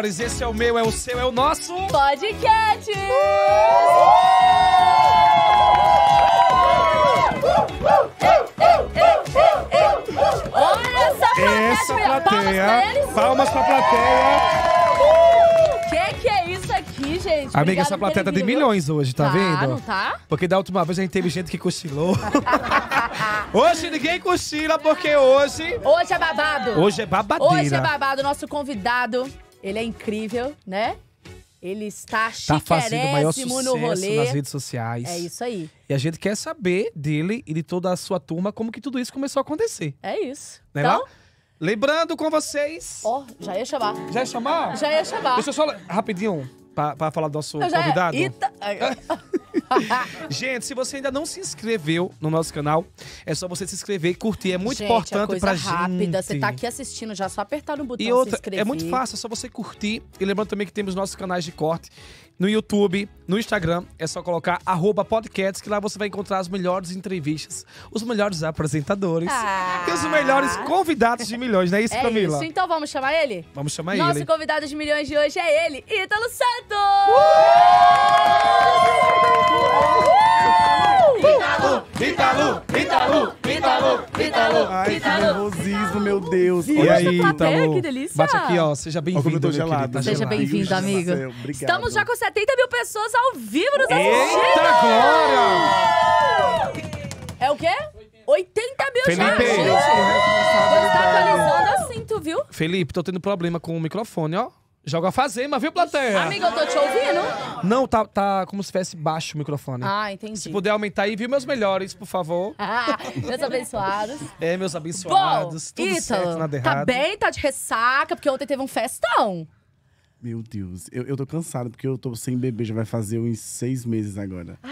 melhores. Esse é o meu, é o seu, é o nosso. Podcast! Olha essa plateia! Essa plateia! Palmas pra plateia! O que é isso aqui, gente? Amiga, essa plateia tá de milhões hoje, tá, tá vendo? não tá? Porque da última vez a gente teve gente que cochilou. hoje ninguém cochila, porque hoje. Hoje é babado. Hoje é babadeira. Hoje é babado, nosso convidado. Ele é incrível, né? Ele está tá fazendo o maior sucesso no rolê. nas redes sociais. É isso aí. E a gente quer saber dele e de toda a sua turma como que tudo isso começou a acontecer. É isso. Né então, lá? Lembrando com vocês. Ó, oh, já ia chamar. Já ia chamar? Já ia chamar. Deixa eu só rapidinho para falar do nosso é convidado? Ita... gente, se você ainda não se inscreveu no nosso canal, é só você se inscrever e curtir. É muito gente, é importante para gente. rápida. Gente. Você tá aqui assistindo já, só apertar no botão e outra, É muito fácil, é só você curtir. E lembrando também que temos nossos canais de corte no YouTube, no Instagram, é só colocar arroba podcast, que lá você vai encontrar as melhores entrevistas, os melhores apresentadores ah. e os melhores convidados de milhões, não é isso, é Camila? Isso. Então vamos chamar ele? Vamos chamar Nosso ele. Nosso convidado de milhões de hoje é ele, Ítalo Santos! Uh! Uh! Italu, Italu, Italu, Italu, Italu, Ai, que nervosismo, meu Deus. E Olha aí, tá Italu. Que delícia. Bate aqui, ó. Seja bem-vindo, meu gelado, Seja bem-vindo, amigo. Obrigado. Estamos já com 70 mil pessoas ao vivo nos assistindo. Eita, agora! É o quê? 80 mil Felipe. já, gente. Você tá atualizando assim, tu viu? Felipe, tô tendo problema com o microfone, ó. Joga fazenda, viu, plateia? Amiga, eu tô te ouvindo? Não, tá, tá como se tivesse baixo o microfone. Ah, entendi. Se puder aumentar aí, viu meus melhores, por favor. Ah, meus abençoados. É, meus abençoados. Bom, tudo Ítalo, certo, nada tá errado. Tá bem, tá de ressaca, porque ontem teve um festão. Meu Deus, eu, eu tô cansado, porque eu tô sem bebê, já vai fazer uns seis meses agora. Ah!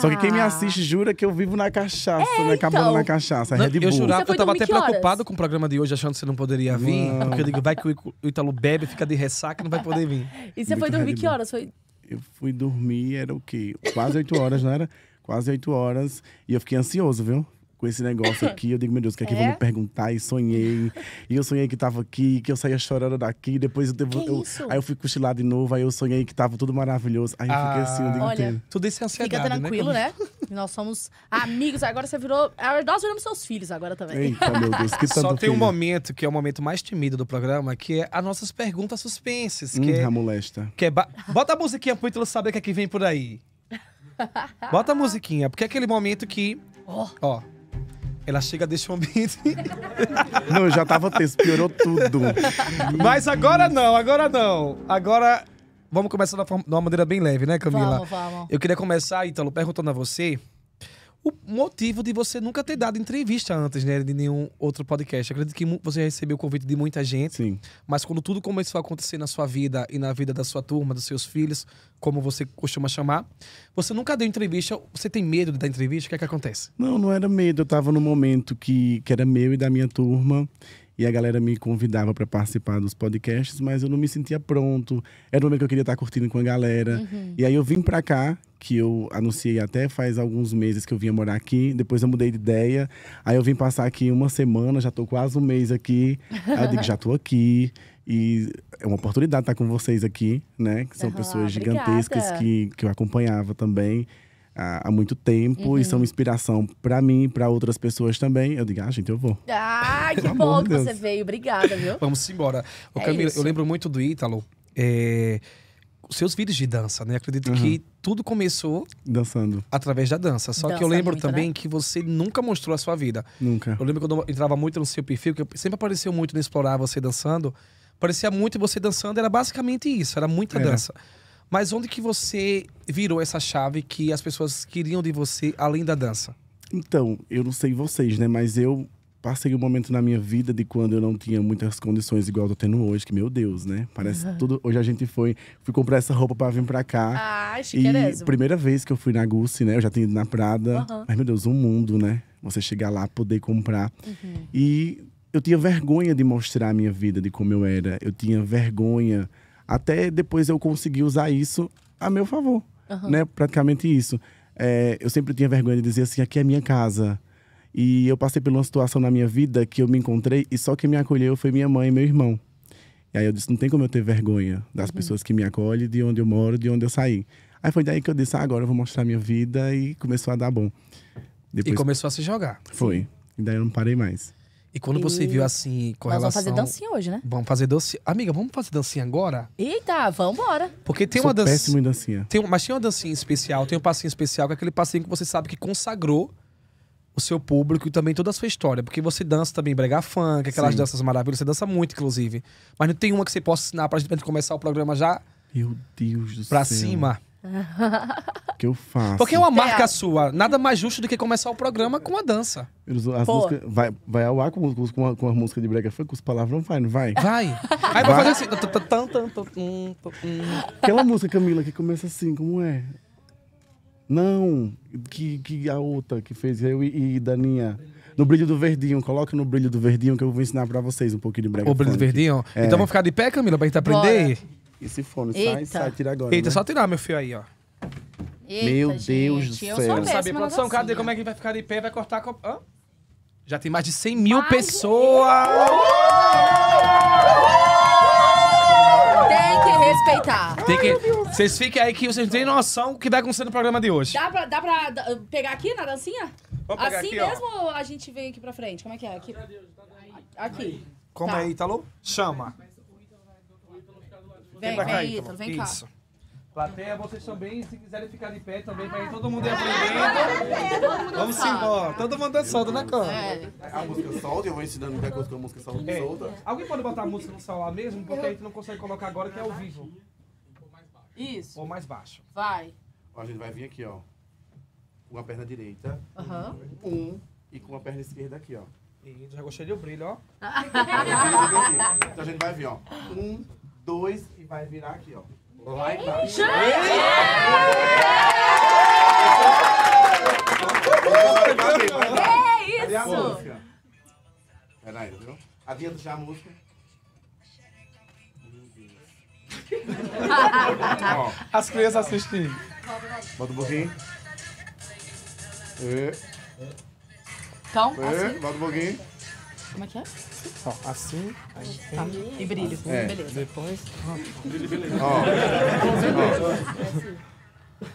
Só que quem me assiste jura que eu vivo na cachaça, é, né? Acabando então. na cachaça. Red Bull. Eu jurava, eu tava até preocupado com o programa de hoje, achando que você não poderia vir. Não. Porque eu digo, vai que o Italo bebe, fica de ressaca e não vai poder vir. E você Muito foi dormir que horas? Foi... Eu fui dormir, era o quê? Quase oito horas, não era? Quase oito horas. E eu fiquei ansioso, viu? com esse negócio aqui. Eu digo, meu Deus, o que é que vão é? me perguntar? E sonhei. E eu sonhei que tava aqui, que eu saía chorando daqui. Depois eu, devo, eu Aí eu fui cochilar de novo, aí eu sonhei que tava tudo maravilhoso. Aí eu fiquei ah, assim, eu digo, olha, tudo isso é ansiedade, Fica né, tranquilo, né? né? Nós somos amigos. Agora você virou. Nós viramos seus filhos agora também. Eita, meu Deus, que tanto Só tem filho. um momento, que é o momento mais timido do programa, que é as nossas perguntas suspensas Hum, que é, molesta. Que é ba... Bota a musiquinha pro Ítalo saber o que é que vem por aí. Bota a musiquinha, porque é aquele momento que. Oh. Ó. Ela chega, desse o ambiente. não, eu já tava tenso, piorou tudo. Mas agora não, agora não. Agora vamos começar de uma maneira bem leve, né, Camila? Vamos, vamos. Eu queria começar, Ítalo, perguntando a você o motivo de você nunca ter dado entrevista antes, né? De nenhum outro podcast. Eu acredito que você recebeu o convite de muita gente. Sim. Mas quando tudo começou a acontecer na sua vida e na vida da sua turma, dos seus filhos, como você costuma chamar, você nunca deu entrevista. Você tem medo de dar entrevista? O que é que acontece? Não, não era medo. Eu estava no momento que, que era meu e da minha turma e a galera me convidava para participar dos podcasts, mas eu não me sentia pronto. Era o momento que eu queria estar curtindo com a galera. Uhum. E aí eu vim para cá, que eu anunciei até faz alguns meses que eu vinha morar aqui. Depois eu mudei de ideia. Aí eu vim passar aqui uma semana, já tô quase um mês aqui. Aí eu digo, já tô aqui. E é uma oportunidade estar com vocês aqui, né? Que são pessoas obrigada. gigantescas que, que eu acompanhava também há, há muito tempo uhum. e são uhum. inspiração para mim e para outras pessoas também. Eu digo, ah, gente, eu vou. Ah, que bom que Deus. você veio. Obrigada, viu? Vamos embora. Ô, é Camila, isso. eu lembro muito do Ítalo. É os seus vídeos de dança, né? Acredito uhum. que tudo começou dançando através da dança. Só dança que eu lembro muito, né? também né? que você nunca mostrou a sua vida. Nunca. Eu lembro quando eu entrava muito no seu perfil, que sempre apareceu muito no explorar você dançando. Parecia muito você dançando, era basicamente isso, era muita dança. Mas onde que você virou essa chave que as pessoas queriam de você além da dança? Então, eu não sei vocês, né? Mas eu passei um momento na minha vida de quando eu não tinha muitas condições igual eu tô tendo hoje, que meu Deus, né? Parece uhum. tudo. Hoje a gente foi, fui comprar essa roupa para vir para cá. Ah, E primeira vez que eu fui na Gucci, né? Eu já tinha ido na Prada. Uhum. Mas meu Deus, um mundo, né? Você chegar lá, poder comprar. Uhum. E eu tinha vergonha de mostrar a minha vida, de como eu era. Eu tinha vergonha até depois eu consegui usar isso a meu favor, uhum. né? Praticamente isso. É, eu sempre tinha vergonha de dizer assim, aqui é minha casa. E eu passei por uma situação na minha vida que eu me encontrei e só quem me acolheu foi minha mãe e meu irmão. E aí eu disse, não tem como eu ter vergonha das uhum. pessoas que me acolhem, de onde eu moro, de onde eu saí. Aí foi daí que eu disse, ah, agora eu vou mostrar minha vida e começou a dar bom. Depois... E começou a se jogar. Foi. E daí eu não parei mais. E quando você viu assim, com Nós relação... vamos fazer dancinha hoje, né? Vamos fazer dancinha. Amiga, vamos fazer dancinha agora? Eita, vambora. Porque tem Sou uma dancinha... péssimo em dancinha. Tem Mas tem uma dancinha especial, tem um passinho especial, que é aquele passinho que você sabe que consagrou o seu público e também toda a sua história. Porque você dança também brega funk, aquelas Sim. danças maravilhosas. Você dança muito, inclusive. Mas não tem uma que você possa ensinar pra gente, pra gente começar o programa já... Meu Deus do pra céu. Pra cima. que eu faço. Porque é uma marca sua. Nada mais justo do que começar o programa com a dança. As músicas, vai, vai ao ar com, com, com, a, música de brega funk, com os palavrões, vai, não vai? Vai. Aí vai, vai fazer assim. Aquela música, Camila, que começa assim, como é? Não, que, que a outra que fez eu e, e Daninha. No brilho do verdinho, coloca no brilho do verdinho que eu vou ensinar pra vocês um pouquinho de brega. O brilho funk. do verdinho? É. Então vamos ficar de pé, Camila, pra gente aprender? Bora. Esse fone. Sai, Eita. sai, tira agora. Eita, né? só tirar meu fio aí, ó. Eita, Meu Deus do gente, eu não céu. Sabia, produção, negocinho. cadê como é que vai ficar de pé? Vai cortar. a co- Hã? Já tem mais de 100 mil Mais pessoas! Tem que respeitar. Tem que... Vocês fiquem aí que vocês não têm noção do que vai acontecer no programa de hoje. Dá pra, dá pra pegar aqui na dancinha? assim aqui, mesmo a gente vem aqui pra frente? Como é que é? Aqui. Aqui. Como Tá. é, Ítalo? Chama. Vem, vem, cá, Ítalo, vem cá. Isso. Plateia, vocês também, se quiserem ficar de pé também, vai todo mundo ir aprendendo. Vamos embora. Todo mundo é solto, né, Cor? É. A música solta, eu vou ensinando muita coisa com a música solta. É. Alguém pode botar a música no celular mesmo? Porque a gente não consegue colocar agora que é ao vivo. Isso. Ou mais baixo. Vai. a gente vai vir aqui, ó. Com a perna direita. Uhum. Um. E com a perna esquerda aqui, ó. E já gostei do brilho, ó. então a gente vai vir, ó. Um dois e vai virar aqui, ó. Lá embaixo. É isso! Cadê a música? Peraí, viu? Adianta já é a música. As crianças assistindo. bota o pouquinho. Então, assim, bota o pouquinho. como é que é? Ó, assim, aí tá. E brilho. É. Né? Beleza. Depois. Ó. Brilho, beleza. Ó. Ó.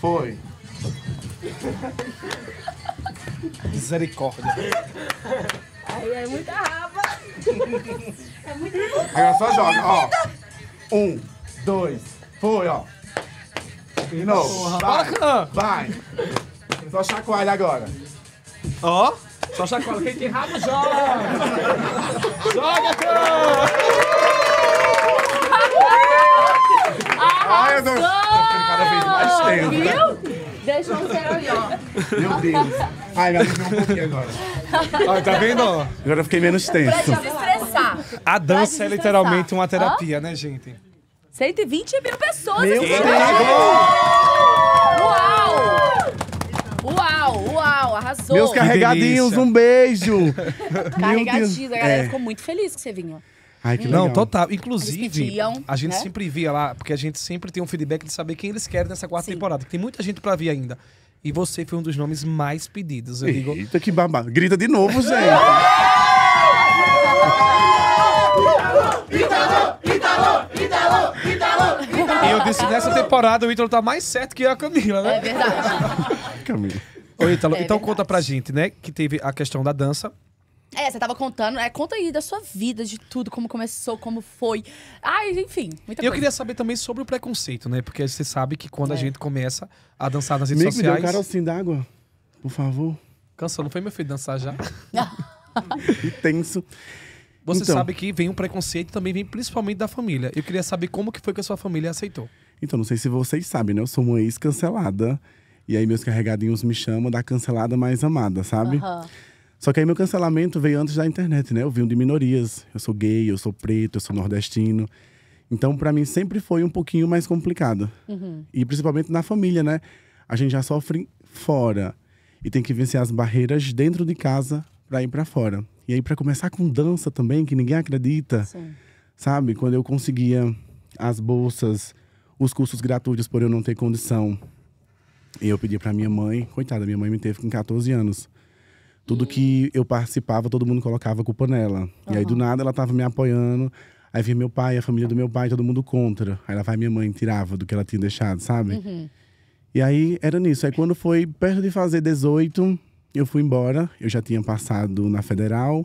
Foi. Misericórdia. Aí é muita raba. É muito Agora só joga, ó. Um, dois, foi, ó. E novo. Vai. Vai. Só chacoalha agora. Ó. Oh. Só chacoalha. Quem tem rabo, joga! joga, cão! Ai, eu tô cada vez mais tempo. Né? Viu? Deixa eu ser ali, ó. Meu Deus. Ai, me arrependeu um pouquinho agora. Olha, tá vendo? Agora eu fiquei menos tenso. Pra desestressar. A dança é literalmente uma terapia, né, gente? 120 mil pessoas. Meu Deus! Arrasou. Meus carregadinhos, um beijo. Carregadinhos. A galera é. ficou muito feliz que você vinha. Ai, que hum. legal. Não, total. Inclusive, pediam, a gente né? sempre via lá, porque a gente sempre tem um feedback de saber quem eles querem nessa quarta Sim. temporada. Tem muita gente para vir ainda. E você foi um dos nomes mais pedidos. Eu Eita, que babado. Grita de novo, gente. e Eu disse, nessa temporada o Ítalo tá mais certo que a Camila, né? É verdade. Camila. Ô, Ítalo, é então verdade. conta pra gente, né? Que teve a questão da dança. É, você tava contando. É, conta aí da sua vida, de tudo, como começou, como foi. Ai, enfim, muita Eu coisa. queria saber também sobre o preconceito, né? Porque você sabe que quando é. a gente começa a dançar nas redes sociais... Me deu um carocinho d'água, por favor. Cansou, não foi, meu filho, dançar já? e tenso. Você então, sabe que vem um preconceito também vem principalmente da família. Eu queria saber como que foi que a sua família aceitou. Então, não sei se vocês sabem, né? Eu sou uma ex-cancelada. E aí meus carregadinhos me chamam da cancelada mais amada, sabe? Uhum. Só que aí meu cancelamento veio antes da internet, né? Eu vim de minorias. Eu sou gay, eu sou preto, eu sou nordestino. Então, para mim, sempre foi um pouquinho mais complicado. Uhum. E principalmente na família, né? A gente já sofre fora e tem que vencer as barreiras dentro de casa para ir para fora. E aí, para começar com dança também, que ninguém acredita, Sim. sabe? Quando eu conseguia as bolsas, os cursos gratuitos por eu não ter condição, e eu pedi para minha mãe, coitada, minha mãe me teve com 14 anos. Tudo que eu participava, todo mundo colocava culpa nela. Uhum. E aí, do nada, ela tava me apoiando. Aí vinha meu pai, a família do meu pai, todo mundo contra. Aí lá vai minha mãe, tirava do que ela tinha deixado, sabe? Uhum. E aí era nisso. Aí quando foi perto de fazer 18, eu fui embora. Eu já tinha passado na federal,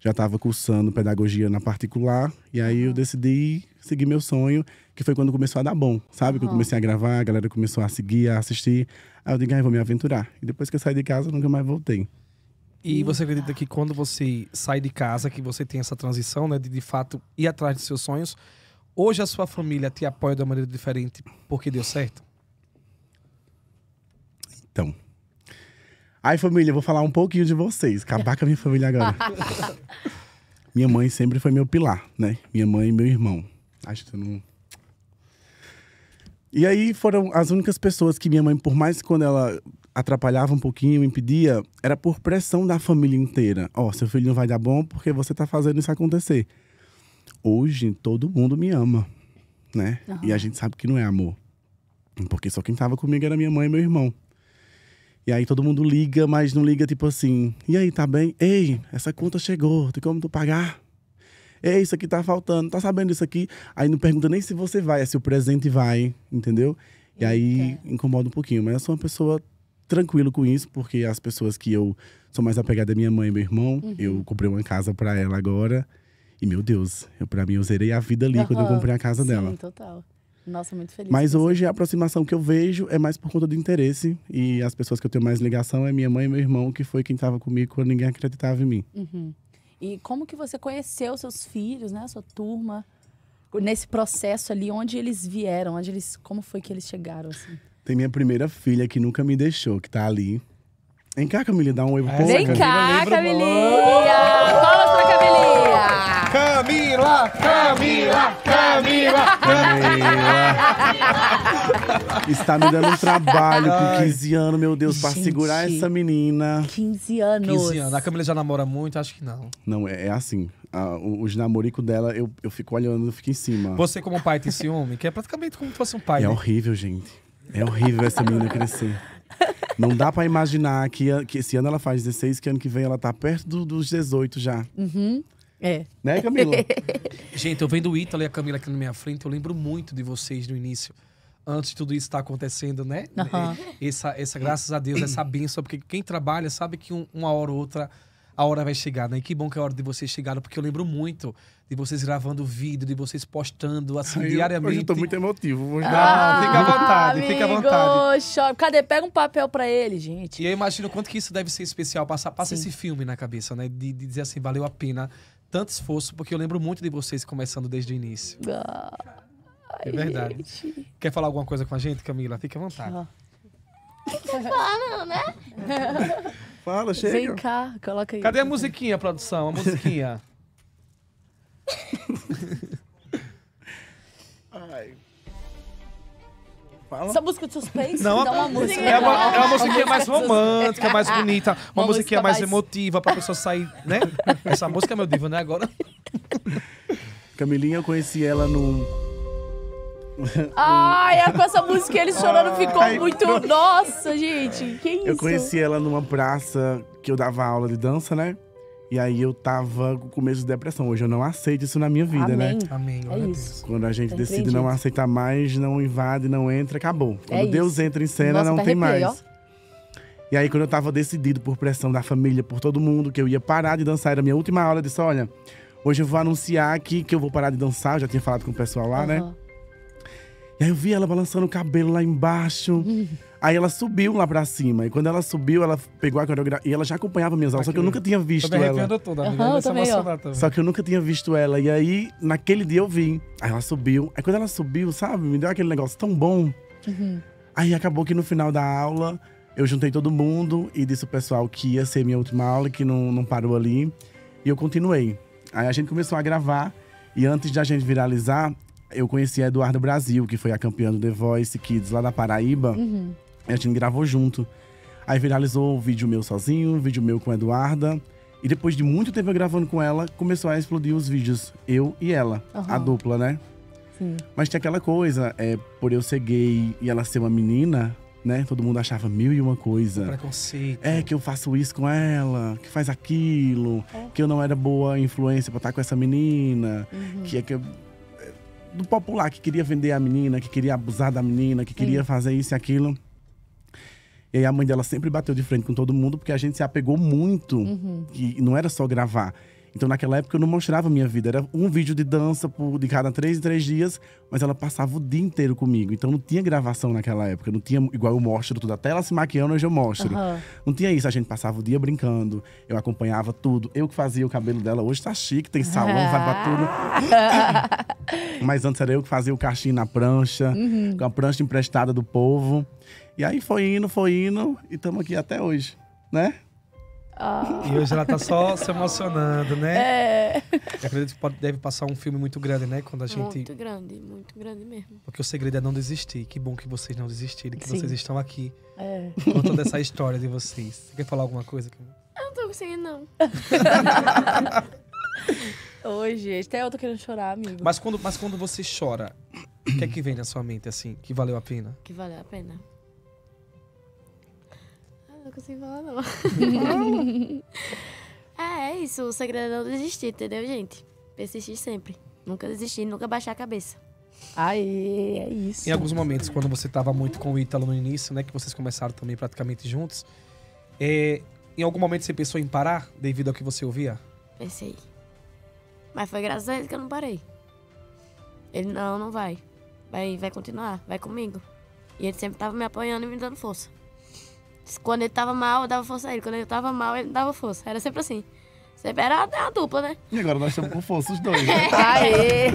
já estava cursando pedagogia na particular. E aí uhum. eu decidi seguir meu sonho, que foi quando começou a dar bom, sabe? Uhum. Que eu comecei a gravar, a galera começou a seguir, a assistir. Aí eu digo, ah, vou me aventurar. E depois que eu saí de casa, eu nunca mais voltei. E você acredita que quando você sai de casa, que você tem essa transição, né, de de fato ir atrás dos seus sonhos, hoje a sua família te apoia de uma maneira diferente porque deu certo? Então. Aí, família, vou falar um pouquinho de vocês. Acabar com a minha família agora. minha mãe sempre foi meu pilar, né? Minha mãe e meu irmão acho que não. E aí foram as únicas pessoas que minha mãe, por mais que quando ela atrapalhava um pouquinho, impedia, era por pressão da família inteira. Ó, oh, seu filho não vai dar bom porque você tá fazendo isso acontecer. Hoje todo mundo me ama, né? Uhum. E a gente sabe que não é amor. Porque só quem tava comigo era minha mãe e meu irmão. E aí todo mundo liga, mas não liga tipo assim: "E aí, tá bem? Ei, essa conta chegou, tem como tu pagar?" é isso aqui tá faltando, tá sabendo isso aqui. Aí não pergunta nem se você vai, é se o presente vai, entendeu? E aí é. incomoda um pouquinho. Mas eu sou uma pessoa tranquilo com isso, porque as pessoas que eu sou mais apegada é minha mãe e meu irmão. Uhum. Eu comprei uma casa para ela agora. E, meu Deus, eu, pra mim, eu zerei a vida ali uhum. quando eu comprei a casa Sim, dela. Sim, total. Nossa, muito feliz. Mas hoje a aproximação que eu vejo é mais por conta do interesse. E as pessoas que eu tenho mais ligação é minha mãe e meu irmão, que foi quem estava comigo quando ninguém acreditava em mim. Uhum. E como que você conheceu seus filhos, né? Sua turma nesse processo ali, onde eles vieram, onde eles, como foi que eles chegaram assim? Tem minha primeira filha que nunca me deixou, que tá ali. Vem cá, Camila, dá um oi pro povo. Vem cá, Camila. Fala Camila, Camila, Camila, Camila. Está me dando um trabalho com 15 anos, meu Deus, para segurar essa menina. 15 anos. 15 anos. A Camila já namora muito? Acho que não. Não, é, é assim. Ah, os namoricos dela, eu, eu fico olhando, eu fico em cima. Você, como pai, tem ciúme? Que é praticamente como se fosse um pai. É né? horrível, gente. É horrível essa menina crescer. Não dá para imaginar que, que esse ano ela faz 16, que ano que vem ela tá perto do, dos 18 já. Uhum. É. Né, Camila? Gente, eu vendo o Ítalo e a Camila aqui na minha frente, eu lembro muito de vocês no início. Antes de tudo isso estar tá acontecendo, né? Uhum. Essa, essa, graças a Deus, essa benção, porque quem trabalha sabe que um, uma hora ou outra a hora vai chegar, né? E que bom que é a hora de vocês chegaram, porque eu lembro muito de vocês gravando vídeo, de vocês postando, assim, eu, diariamente. Hoje eu tô muito emotivo. Vou dar... Ah, fica à vontade, amigo, fica à vontade. Chora. Cadê? Pega um papel para ele, gente. E eu imagino quanto que isso deve ser especial, passar, passa esse filme na cabeça, né? De, de dizer assim, valeu a pena tanto esforço, porque eu lembro muito de vocês começando desde o início. Ah, é verdade. Gente. Quer falar alguma coisa com a gente, Camila? Fique à vontade. Ah. Fala, né? Fala, chega. Vem cá, coloca aí. Cadê a musiquinha, produção? A musiquinha. Fala. Essa música de suspense? Não, dá uma é música. É uma, é uma musiquinha mais romântica, mais bonita, uma, uma musiquinha mais, mais emotiva pra pessoa sair, né? Essa música é meu divo, né? Agora. Camilinha, eu conheci ela num. Ai, é com essa música ele chorando ficou Ai, muito. Nossa, gente, que isso? Eu conheci ela numa praça que eu dava aula de dança, né? E aí eu tava com começo de depressão. Hoje eu não aceito isso na minha vida, Amém. né? Amém. É isso. Quando a gente Entendi. Tá decide não aceitar mais, não invade, não entra, acabou. É quando é Deus isso. entra em cena, Nossa, não tem mais. Ó. E aí, quando eu tava decidido por pressão da família, por todo mundo, que eu ia parar de dançar, era a minha última aula, eu disse: olha, hoje eu vou anunciar aqui que eu vou parar de dançar. Eu já tinha falado com o pessoal lá, uhum. né? E aí eu vi ela balançando o cabelo lá embaixo. aí ela subiu lá pra cima. E quando ela subiu, ela pegou a coreografia. E ela já acompanhava minhas aulas, só que eu nunca tinha visto ela. Toda, amiga. Uhum, eu é também, também. Só que eu nunca tinha visto ela. E aí, naquele dia eu vi. Aí ela subiu. Aí quando ela subiu, sabe, me deu aquele negócio tão bom. Uhum. Aí acabou que no final da aula, eu juntei todo mundo e disse ao pessoal que ia ser minha última aula, que não, não parou ali. E eu continuei. Aí a gente começou a gravar. E antes da gente viralizar, eu conheci a Eduardo Brasil, que foi a campeã do The Voice Kids lá da Paraíba. Uhum. a gente gravou junto. Aí viralizou o vídeo meu sozinho, o vídeo meu com a Eduarda. E depois de muito tempo eu gravando com ela, começou a explodir os vídeos. Eu e ela, uhum. a dupla, né? Sim. Mas tinha aquela coisa, é, por eu ser gay e ela ser uma menina, né? Todo mundo achava mil e uma coisa. Preconceito. É, que eu faço isso com ela, que faz aquilo, é. que eu não era boa influência pra estar com essa menina, uhum. que é que eu do popular que queria vender a menina, que queria abusar da menina, que queria fazer isso e aquilo. E aí a mãe dela sempre bateu de frente com todo mundo, porque a gente se apegou muito, uhum. não era só gravar. Então, naquela época, eu não mostrava a minha vida. Era um vídeo de dança por, de cada três em três dias, mas ela passava o dia inteiro comigo. Então, não tinha gravação naquela época. Não tinha, igual eu mostro tudo. Até ela se maquiando, hoje eu mostro. Uhum. Não tinha isso. A gente passava o dia brincando. Eu acompanhava tudo. Eu que fazia o cabelo dela. Hoje tá chique, tem salão, vai pra tudo. mas antes era eu que fazia o cachinho na prancha, uhum. com a prancha emprestada do povo. E aí foi indo, foi indo, e estamos aqui até hoje, né? Ah. E hoje ela tá só se emocionando, né? É. Eu acredito que pode, deve passar um filme muito grande, né? Quando a gente. Muito grande, muito grande mesmo. Porque o segredo é não desistir. Que bom que vocês não desistiram, que Sim. vocês estão aqui. É. Contando essa história de vocês. Você quer falar alguma coisa? Eu não tô conseguindo, não. hoje, até eu tô querendo chorar, amigo. Mas quando, mas quando você chora, o que é que vem na sua mente, assim, que valeu a pena? Que valeu a pena consigo falar, não. é, é isso. O segredo é não desistir, entendeu, gente? Persistir sempre. Nunca desistir, nunca baixar a cabeça. Aí, é isso. Em alguns momentos, quando você estava muito com o Ítalo no início, né? Que vocês começaram também praticamente juntos. É, em algum momento você pensou em parar devido ao que você ouvia? Pensei. Mas foi graças a ele que eu não parei. Ele, não, não vai. Vai, vai continuar, vai comigo. E ele sempre estava me apoiando e me dando força. Quando ele tava mal, eu dava força a ele. Quando ele tava mal, ele dava força. Era sempre assim. Sempre era a dupla, né? E agora nós estamos com força os dois. Né? É. Aê!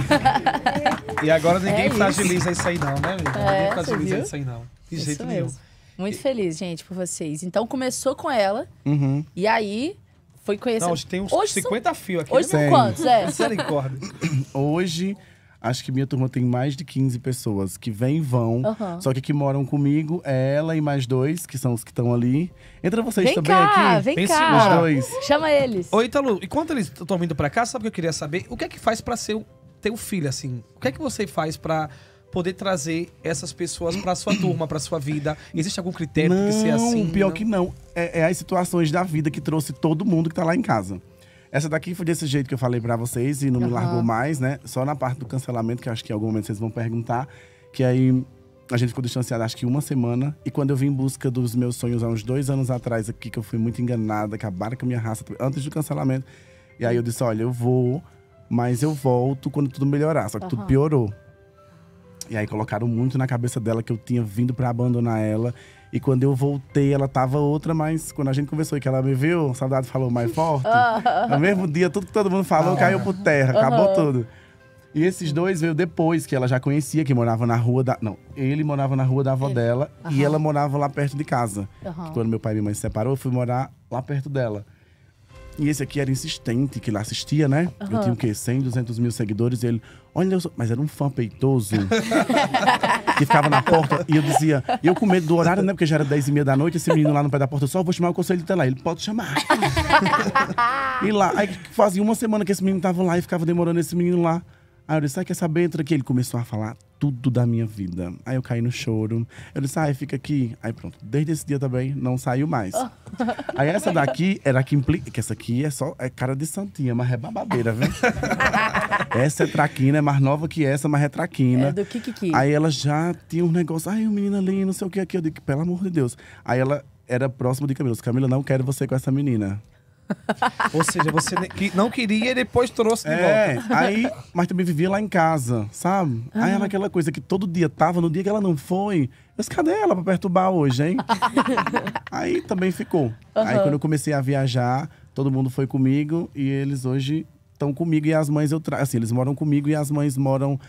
e agora ninguém é fragiliza isso. aí, não, né? É, ninguém fragiliza isso aí, não. De isso jeito mesmo. nenhum. Muito e... feliz, gente, por vocês. Então começou com ela. Uhum. E aí foi conhecendo. Não, hoje tem uns hoje 50 são... fios aqui. Hoje né? são quantos, é? Misericórdia. Hoje. Acho que minha turma tem mais de 15 pessoas que vêm e vão. Uhum. Só que que moram comigo é ela e mais dois, que são os que estão ali. Entra vocês vem também cá, aqui. Vem cá, vem cá. dois. Chama eles. Oi, Italu, enquanto eles estão vindo pra cá, sabe o que eu queria saber? O que é que faz pra ser ter um filho, assim? O que é que você faz pra poder trazer essas pessoas para sua turma, para sua vida? Existe algum critério não, que ser assim? Pior não, pior que não. É, é, as situações da vida que trouxe todo mundo que tá lá em casa. Essa daqui foi desse jeito que eu falei para vocês e não uhum. me largou mais, né? Só na parte do cancelamento, que acho que em algum momento vocês vão perguntar. Que aí a gente ficou distanciado acho que uma semana. E quando eu vim em busca dos meus sonhos há uns dois anos atrás aqui, que eu fui muito enganada, acabaram com a minha raça antes do cancelamento. E aí eu disse: olha, eu vou, mas eu volto quando tudo melhorar. Só que uhum. tudo piorou. E aí colocaram muito na cabeça dela que eu tinha vindo para abandonar ela e quando eu voltei, ela tava outra, mas quando a gente conversou e que ela me viu, o falou mais forte. Ah. no mesmo dia, tudo que todo mundo falou caiu por terra, ah. acabou tudo. E esses dois veio depois, que ela já conhecia, que morava na rua da. Não, ele morava na rua da avó ele. dela uhum. e ela morava lá perto de casa. Uhum. Quando meu pai e minha mãe se separou, eu fui morar lá perto dela. E esse aqui era insistente, que lá assistia, né? Uhum. Eu tinha o quê? 100, 200 mil seguidores. E ele, olha, eu sou... mas era um fã peitoso. que ficava na porta e eu dizia, eu com medo do horário, né? Porque já era 10 e meia da noite, esse menino lá no pé da porta, eu só vou chamar o conselho lá Ele pode chamar. e lá, aí fazia uma semana que esse menino tava lá e ficava demorando esse menino lá. Aí eu disse, sabe quer saber? benta aqui. Ele começou a falar tudo da minha vida. Aí eu caí no choro. Eu disse, ai, ah, fica aqui. Aí pronto, desde esse dia também não saiu mais. Oh. Aí essa daqui era que implica. Que essa aqui é só é cara de santinha, mas é babadeira, viu? essa é traquina, é mais nova que essa, mas é traquina. É do Aí ela já tinha um negócio, ai, o menino ali, não sei o que aqui. Eu digo, pelo amor de Deus. Aí ela era próximo de Camila. Camila, não quero você com essa menina. Ou seja, você não queria e depois trouxe de é, volta. Aí, mas também vivia lá em casa, sabe? Aí ah. era aquela coisa que todo dia tava, no dia que ela não foi. Mas cadê ela pra perturbar hoje, hein? aí também ficou. Uhum. Aí quando eu comecei a viajar, todo mundo foi comigo e eles hoje estão comigo e as mães eu trago. Assim, eles moram comigo e as mães moram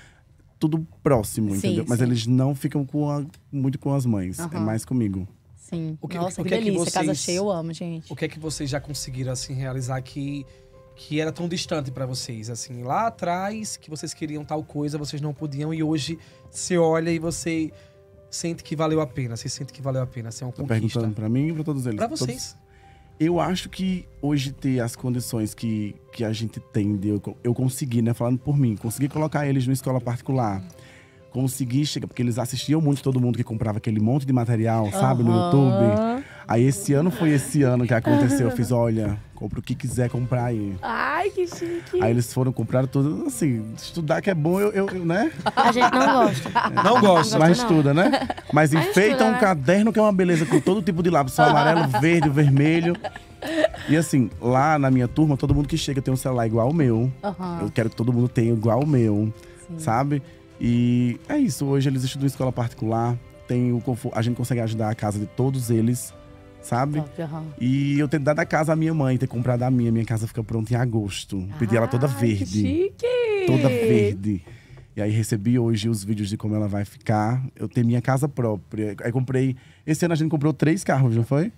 tudo próximo, sim, entendeu? Sim. Mas eles não ficam com a... muito com as mães, uhum. é mais comigo sim. O que, Nossa, o que, que delícia. É que vocês, Casa cheia, eu amo, gente. O que é que vocês já conseguiram, assim, realizar que, que era tão distante para vocês? Assim, lá atrás, que vocês queriam tal coisa, vocês não podiam. E hoje, você olha e você sente que valeu a pena. Você sente que valeu a pena. Você é um tá conquista. perguntando pra mim e pra todos eles? Pra vocês. Todos... Eu acho que hoje ter as condições que, que a gente tem de eu, eu consegui né? Falando por mim, consegui colocar eles numa escola particular. Hum consegui chegar, porque eles assistiam muito todo mundo que comprava aquele monte de material, sabe, uhum. no YouTube. Aí esse ano foi esse ano que aconteceu. Eu fiz, olha, compra o que quiser comprar aí. Ai, que chique. Aí eles foram comprar tudo, assim, estudar que é bom, eu, eu, eu né? A gente não gosta. É, não gosta. Mas não. estuda, né? Mas enfeita um né? caderno que é uma beleza, com todo tipo de lápis, amarelo, verde, vermelho. E assim, lá na minha turma, todo mundo que chega tem um celular igual o meu. Uhum. Eu quero que todo mundo tenha igual o meu, Sim. sabe? E é isso. Hoje eles estudam escola particular. Tem o a gente consegue ajudar a casa de todos eles, sabe? Top, uhum. E eu tenho dar a casa à minha mãe, ter comprado a minha. Minha casa fica pronta em agosto. Ah, Pedi ela toda ah, verde. chique! Toda verde. E aí recebi hoje os vídeos de como ela vai ficar. Eu tenho minha casa própria. Aí comprei. Esse ano a gente comprou três carros, não foi?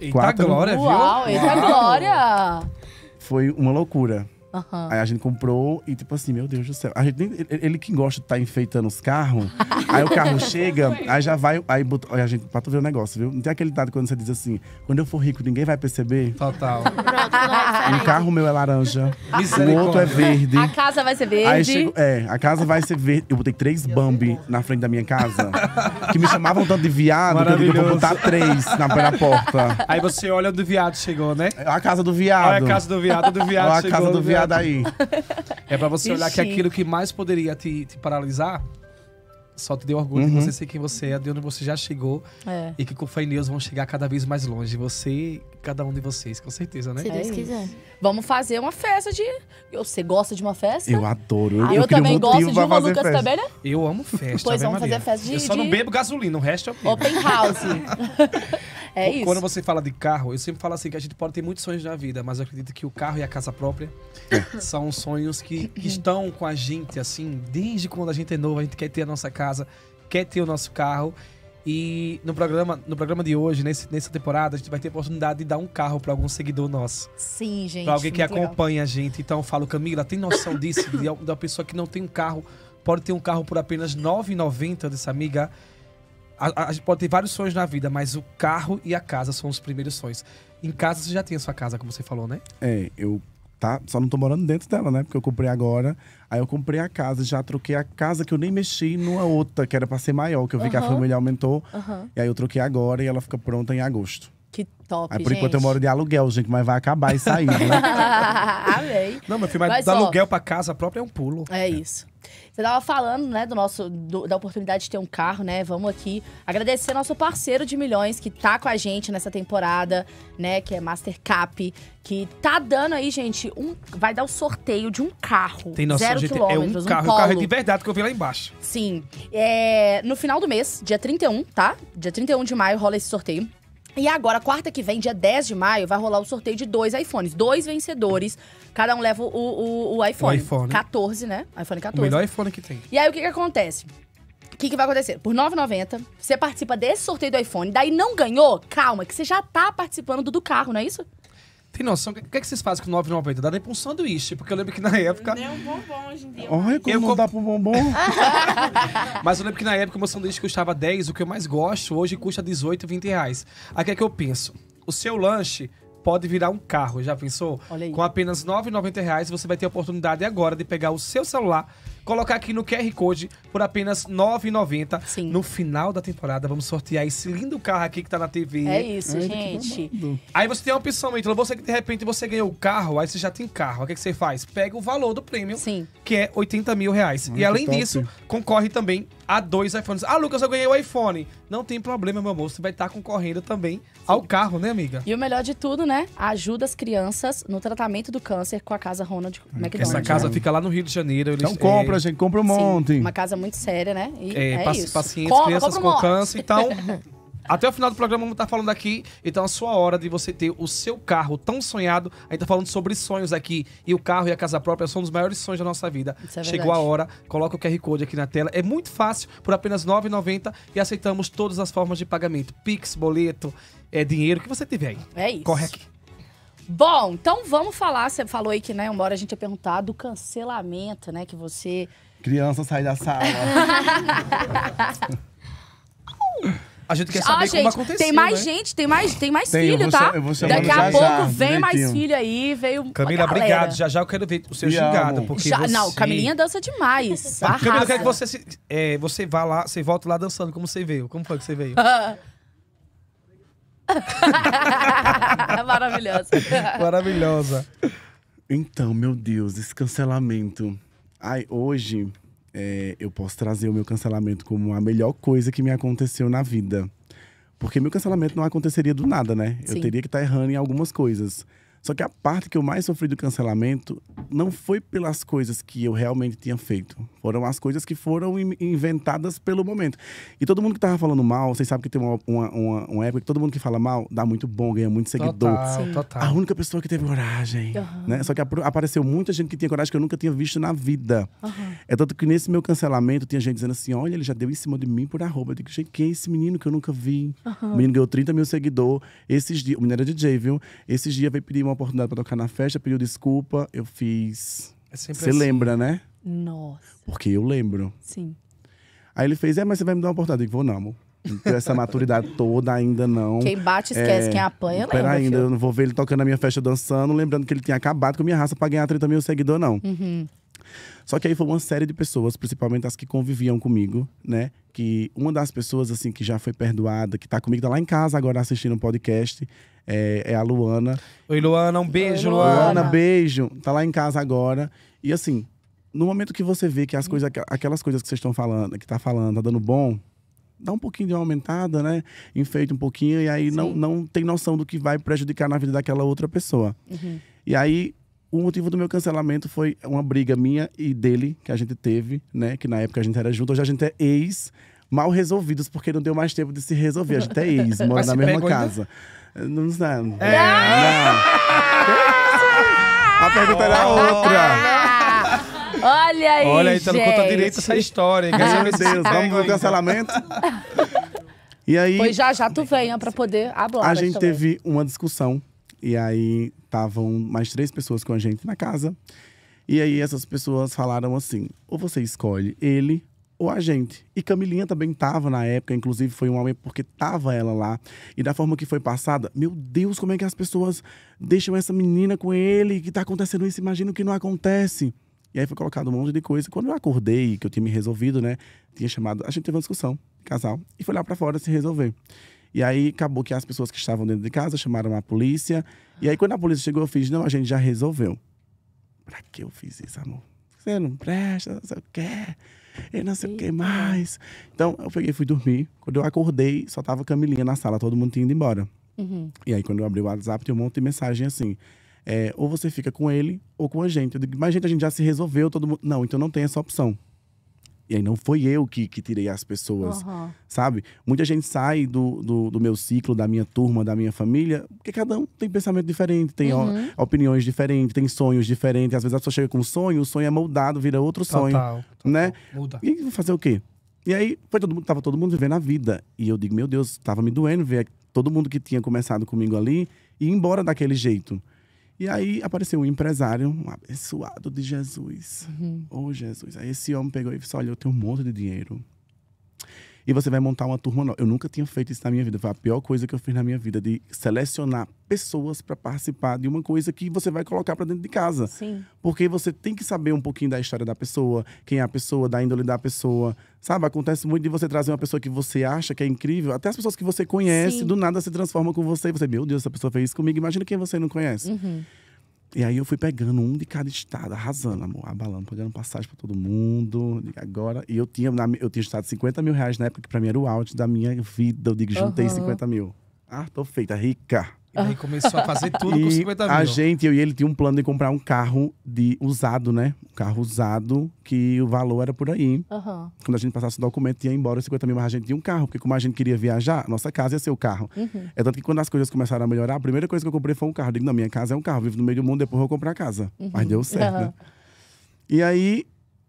Eita Quatro. glória, viu? Uau, eita glória! Foi uma loucura. Uhum. Aí a gente comprou e, tipo assim, meu Deus do céu. A gente ele, ele que gosta de estar tá enfeitando os carros. aí o carro chega, aí já vai. Aí botou, a gente, pra tu ver o negócio, viu? Não tem aquele dado quando você diz assim: quando eu for rico, ninguém vai perceber. Total. É um carro meu é laranja, o outro é verde. A casa vai ser verde. Aí chego, é, a casa vai ser verde. Eu botei três Bambi na frente da minha casa, que me chamavam tanto de viado, que eu digo, eu vou botar três na, na porta. Aí você olha, do viado chegou, né? É a casa do viado. Olha é a casa do viado, do viado. Olha a casa do né? viado rapaziada aí. É pra você olhar que aquilo que mais poderia te, te paralisar só te deu orgulho uhum. de você ser quem você é, de onde você já chegou. É. E que com fé em Deus vão chegar cada vez mais longe. Você, cada um de vocês, com certeza, né? Se Deus é quiser. Vamos fazer uma festa de. Você gosta de uma festa? Eu adoro. Eu, ah, eu, eu também gosto de uma, Lucas festa. também, né? Eu amo festa. Pois vamos Maria. fazer festa de. Eu só não bebo gasolina, o resto é Open house. É isso. Quando você fala de carro, eu sempre falo assim que a gente pode ter muitos sonhos na vida, mas eu acredito que o carro e a casa própria são sonhos que, que uhum. estão com a gente, assim, desde quando a gente é novo, a gente quer ter a nossa casa, quer ter o nosso carro. E no programa, no programa de hoje, nesse, nessa temporada, a gente vai ter a oportunidade de dar um carro para algum seguidor nosso. Sim, gente. Para alguém que acompanha legal. a gente. Então eu falo, Camila, tem noção disso? De, uma pessoa que não tem um carro, pode ter um carro por apenas R$ 9,90 dessa amiga. A, a, gente pode ter vários sonhos na vida, mas o carro e a casa são os primeiros sonhos. Em casa você já tem a sua casa, como você falou, né? É, eu tá, só não tô morando dentro dela, né? Porque eu comprei agora. Aí eu comprei a casa, já troquei a casa que eu nem mexi numa outra, que era pra ser maior, que eu vi uhum. que a família aumentou. Uhum. E aí eu troquei agora e ela fica pronta em agosto. Que top, Aí, por gente. enquanto eu moro de aluguel, gente, mas vai acabar e sair, né? Amei. Não, meu filho, mas, mas do ó, aluguel pra casa própria é um pulo. É isso. Você estava falando, né, do nosso, do, da oportunidade de ter um carro, né? Vamos aqui agradecer nosso parceiro de milhões que tá com a gente nessa temporada, né? Que é Mastercap, que tá dando aí, gente, um, vai dar o um sorteio de um carro. Tem nosso zero gente, quilômetros, é um carro, um, um carro é de verdade que eu vi lá embaixo. Sim. É, no final do mês, dia 31, tá? Dia 31 de maio rola esse sorteio. E agora, quarta que vem, dia 10 de maio, vai rolar o sorteio de dois iPhones. Dois vencedores. Cada um leva o, o, o iPhone. O iPhone. 14, né? iPhone 14. O melhor iPhone que tem. E aí, o que, que acontece? O que, que vai acontecer? Por R$ 9,90, você participa desse sorteio do iPhone. Daí não ganhou? Calma, que você já tá participando do, do carro, não é isso? Tem noção? O que, é que vocês fazem com 9,90? Dá nem pra um sanduíche, porque eu lembro que na época. Nem um bombom hoje em dia. Olha como eu não comp... dá pra um bombom. Mas eu lembro que na época o meu sanduíche custava 10, o que eu mais gosto hoje custa 18, 20 reais. Aí o que é que eu penso? O seu lanche pode virar um carro, já pensou? Com apenas R$ 9,90 você vai ter a oportunidade agora de pegar o seu celular colocar aqui no QR Code por apenas R$ 9,90. No final da temporada, vamos sortear esse lindo carro aqui que tá na TV. É isso, gente. Aí você tem a opção, então você que de repente você ganhou o carro, aí você já tem carro. O que, é que você faz? Pega o valor do prêmio, Sim. que é 80 mil reais. Muito e além top. disso, concorre também a dois iPhones. Ah, Lucas, eu ganhei o iPhone. Não tem problema, meu amor. Você vai estar concorrendo também Sim. ao carro, né, amiga? E o melhor de tudo, né? Ajuda as crianças no tratamento do câncer com a Casa Ronald McDonald. Essa casa né? fica lá no Rio de Janeiro. Eles, então compra, a gente compra um Sim, monte. Uma casa muito séria, né? E é, é paci isso. pacientes, crianças com monte. câncer. Então, até o final do programa vamos estar tá falando aqui. Então, a é sua hora de você ter o seu carro tão sonhado. A gente tá falando sobre sonhos aqui. E o carro e a casa própria são um dos maiores sonhos da nossa vida. É Chegou a hora, coloca o QR Code aqui na tela. É muito fácil, por apenas R$ 9,90. E aceitamos todas as formas de pagamento. Pix, boleto, é, dinheiro, o que você tiver aí. É isso. Corre aqui. Bom, então vamos falar. Você falou aí que, né, uma hora a gente ia perguntar do cancelamento, né? Que você. Criança sai da sala. A gente quer ah, saber ah, gente, como aconteceu, Tem mais né? gente, tem mais, tem mais tem, filho, tá? Daqui a pouco já, vem direitinho. mais filho aí, veio Camila, obrigado. Já já eu quero ver o seu xingado. Porque você... Não, Camilinha dança demais. Camila, eu quero que você, se, é, você vá lá, você volta lá dançando, como você veio. Como foi que você veio? Maravilhosa. Maravilhosa. Então, meu Deus, esse cancelamento. Ai, hoje é, eu posso trazer o meu cancelamento como a melhor coisa que me aconteceu na vida. Porque meu cancelamento não aconteceria do nada, né? Sim. Eu teria que estar tá errando em algumas coisas. Só que a parte que eu mais sofri do cancelamento não foi pelas coisas que eu realmente tinha feito. Foram as coisas que foram inventadas pelo momento. E todo mundo que tava falando mal, vocês sabem que tem uma, uma, uma, uma época que todo mundo que fala mal dá muito bom, ganha muito seguidor. Total, Sim. total. A única pessoa que teve coragem. Uhum. Né? Só que apareceu muita gente que tinha coragem que eu nunca tinha visto na vida. Uhum. É tanto que nesse meu cancelamento tinha gente dizendo assim: olha, ele já deu em cima de mim por arroba. Eu digo, gente, quem é esse menino que eu nunca vi? Uhum. O menino ganhou 30 mil seguidores. Esses dias, o menino era DJ, viu? Esses dias veio pedir uma oportunidade para tocar na festa, pediu desculpa, eu fiz. É você assim. lembra, né? Nossa. Porque eu lembro. Sim. Aí ele fez, é, mas você vai me dar uma oportunidade. Eu digo, vou não, amor. Essa maturidade toda ainda não. Quem bate esquece, é, quem apanha lembra. Pera ainda, filho. eu não vou ver ele tocando na minha festa dançando, lembrando que ele tinha acabado com a minha raça pra ganhar 30 mil seguidores, não. Uhum. Só que aí foi uma série de pessoas, principalmente as que conviviam comigo, né? Que uma das pessoas, assim, que já foi perdoada, que tá comigo, tá lá em casa agora assistindo um podcast, é, é a Luana. Oi, Luana, um beijo, Luana. Luana, beijo. Tá lá em casa agora. E assim, no momento que você vê que as coisas, aquelas coisas que vocês estão falando, que tá falando, tá dando bom, dá um pouquinho de uma aumentada, né? Enfeita um pouquinho, e aí não, não tem noção do que vai prejudicar na vida daquela outra pessoa. Uhum. E aí, o motivo do meu cancelamento foi uma briga minha e dele que a gente teve, né? Que na época a gente era junto, hoje a gente é ex mal resolvidos, porque não deu mais tempo de se resolver. A gente é ex, mora na mesma casa. Ainda? Não sei. Não. É. é. não. A pergunta era outra. Olha aí, Olha aí, você tá não conta direito essa história. Meu Deus, vamos o cancelamento? E aí... Pois já, já tu venha pra poder abordar A gente teve uma discussão. E aí, estavam mais três pessoas com a gente na casa. E aí, essas pessoas falaram assim, ou você escolhe ele o agente. E Camilinha também estava na época, inclusive foi um homem porque estava ela lá. E da forma que foi passada, meu Deus, como é que as pessoas deixam essa menina com ele? Que está acontecendo isso? Imagina que não acontece. E aí foi colocado um monte de coisa. Quando eu acordei, que eu tinha me resolvido, né? Tinha chamado. A gente teve uma discussão, casal, e foi lá para fora se resolver. E aí acabou que as pessoas que estavam dentro de casa chamaram a polícia. E aí quando a polícia chegou, eu fiz: não, a gente já resolveu. Pra que eu fiz isso, amor? Você não presta, não sei o que e não sei Eita. o que mais. Então, eu peguei fui dormir. Quando eu acordei, só tava Camilinha na sala, todo mundo tinha ido embora. Uhum. E aí, quando eu abri o WhatsApp, tinha um monte de mensagem assim. É, ou você fica com ele ou com a gente. Eu digo, mas gente, a gente já se resolveu, todo mundo. Não, então não tem essa opção. E aí não foi eu que, que tirei as pessoas, uhum. sabe? Muita gente sai do, do, do, meu ciclo, da minha turma, da minha família, porque cada um tem pensamento diferente, tem uhum. opiniões diferentes, tem sonhos diferentes. Às vezes a pessoa chega com um sonho, o sonho é moldado, vira outro total, sonho, total, né? Muda. E fazer o quê? E aí foi todo mundo, tava todo mundo vivendo a vida. E eu digo, meu Deus, tava me doendo ver todo mundo que tinha começado comigo ali e ir embora daquele jeito. E aí apareceu um empresário, um abençoado de Jesus. Uhum. Oh, Jesus. Aí esse homem pegou e disse: Olha, eu tenho um monte de dinheiro. E você vai montar uma turma nova. Eu nunca tinha feito isso na minha vida. Foi a pior coisa que eu fiz na minha vida, de selecionar pessoas para participar de uma coisa que você vai colocar para dentro de casa. Sim. Porque você tem que saber um pouquinho da história da pessoa, quem é a pessoa, da índole da pessoa. Sabe, acontece muito de você trazer uma pessoa que você acha que é incrível, até as pessoas que você conhece, Sim. do nada se transformam com você. E você, meu Deus, essa pessoa fez isso comigo. Imagina quem você não conhece. Uhum. E aí eu fui pegando um de cada estado, arrasando, amor, abalando, pagando passagem para todo mundo. E agora, e eu tinha, eu tinha estado 50 mil reais na época, que para mim era o áudio da minha vida. Eu digo, juntei uhum. 50 mil. Ah, tô feita, rica. E aí começou a fazer tudo com 50 mil. A gente, eu e ele, tinha um plano de comprar um carro de usado, né? Um carro usado, que o valor era por aí. Uhum. Quando a gente passasse o documento, ia embora 50 mil, mas a gente tinha um carro. Porque como a gente queria viajar, nossa casa ia ser o carro. Uhum. É tanto que quando as coisas começaram a melhorar, a primeira coisa que eu comprei foi um carro. Eu digo, não, minha casa é um carro, vivo no meio do mundo, depois eu vou comprar a casa. Uhum. Mas deu certo, né? E aí,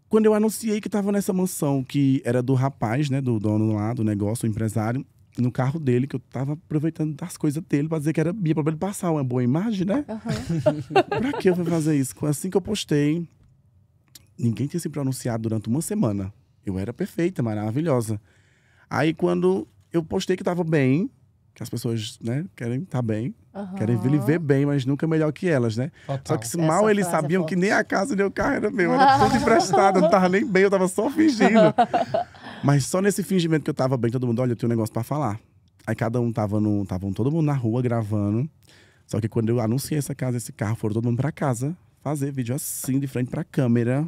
quando eu anunciei que estava nessa mansão, que era do rapaz, né? Do dono lá, do negócio, o empresário no carro dele, que eu tava aproveitando das coisas dele pra dizer que era minha, pra ele passar uma boa imagem, né? Uhum. pra que eu fui fazer isso? Assim que eu postei, ninguém tinha se pronunciado durante uma semana. Eu era perfeita, maravilhosa. Aí quando eu postei que tava bem, que as pessoas, né, querem estar tá bem, uhum. querem viver bem, mas nunca melhor que elas, né? Total. Só que se mal Essa eles é sabiam é que nem a casa nem o carro era meu, era tudo emprestado, eu não tava nem bem, eu tava só fingindo. Mas só nesse fingimento que eu tava bem, todo mundo, olha, eu tenho um negócio pra falar. Aí cada um tava no. Tava todo mundo na rua gravando. Só que quando eu anunciei essa casa, esse carro, foram todo mundo pra casa fazer vídeo assim, de frente pra câmera.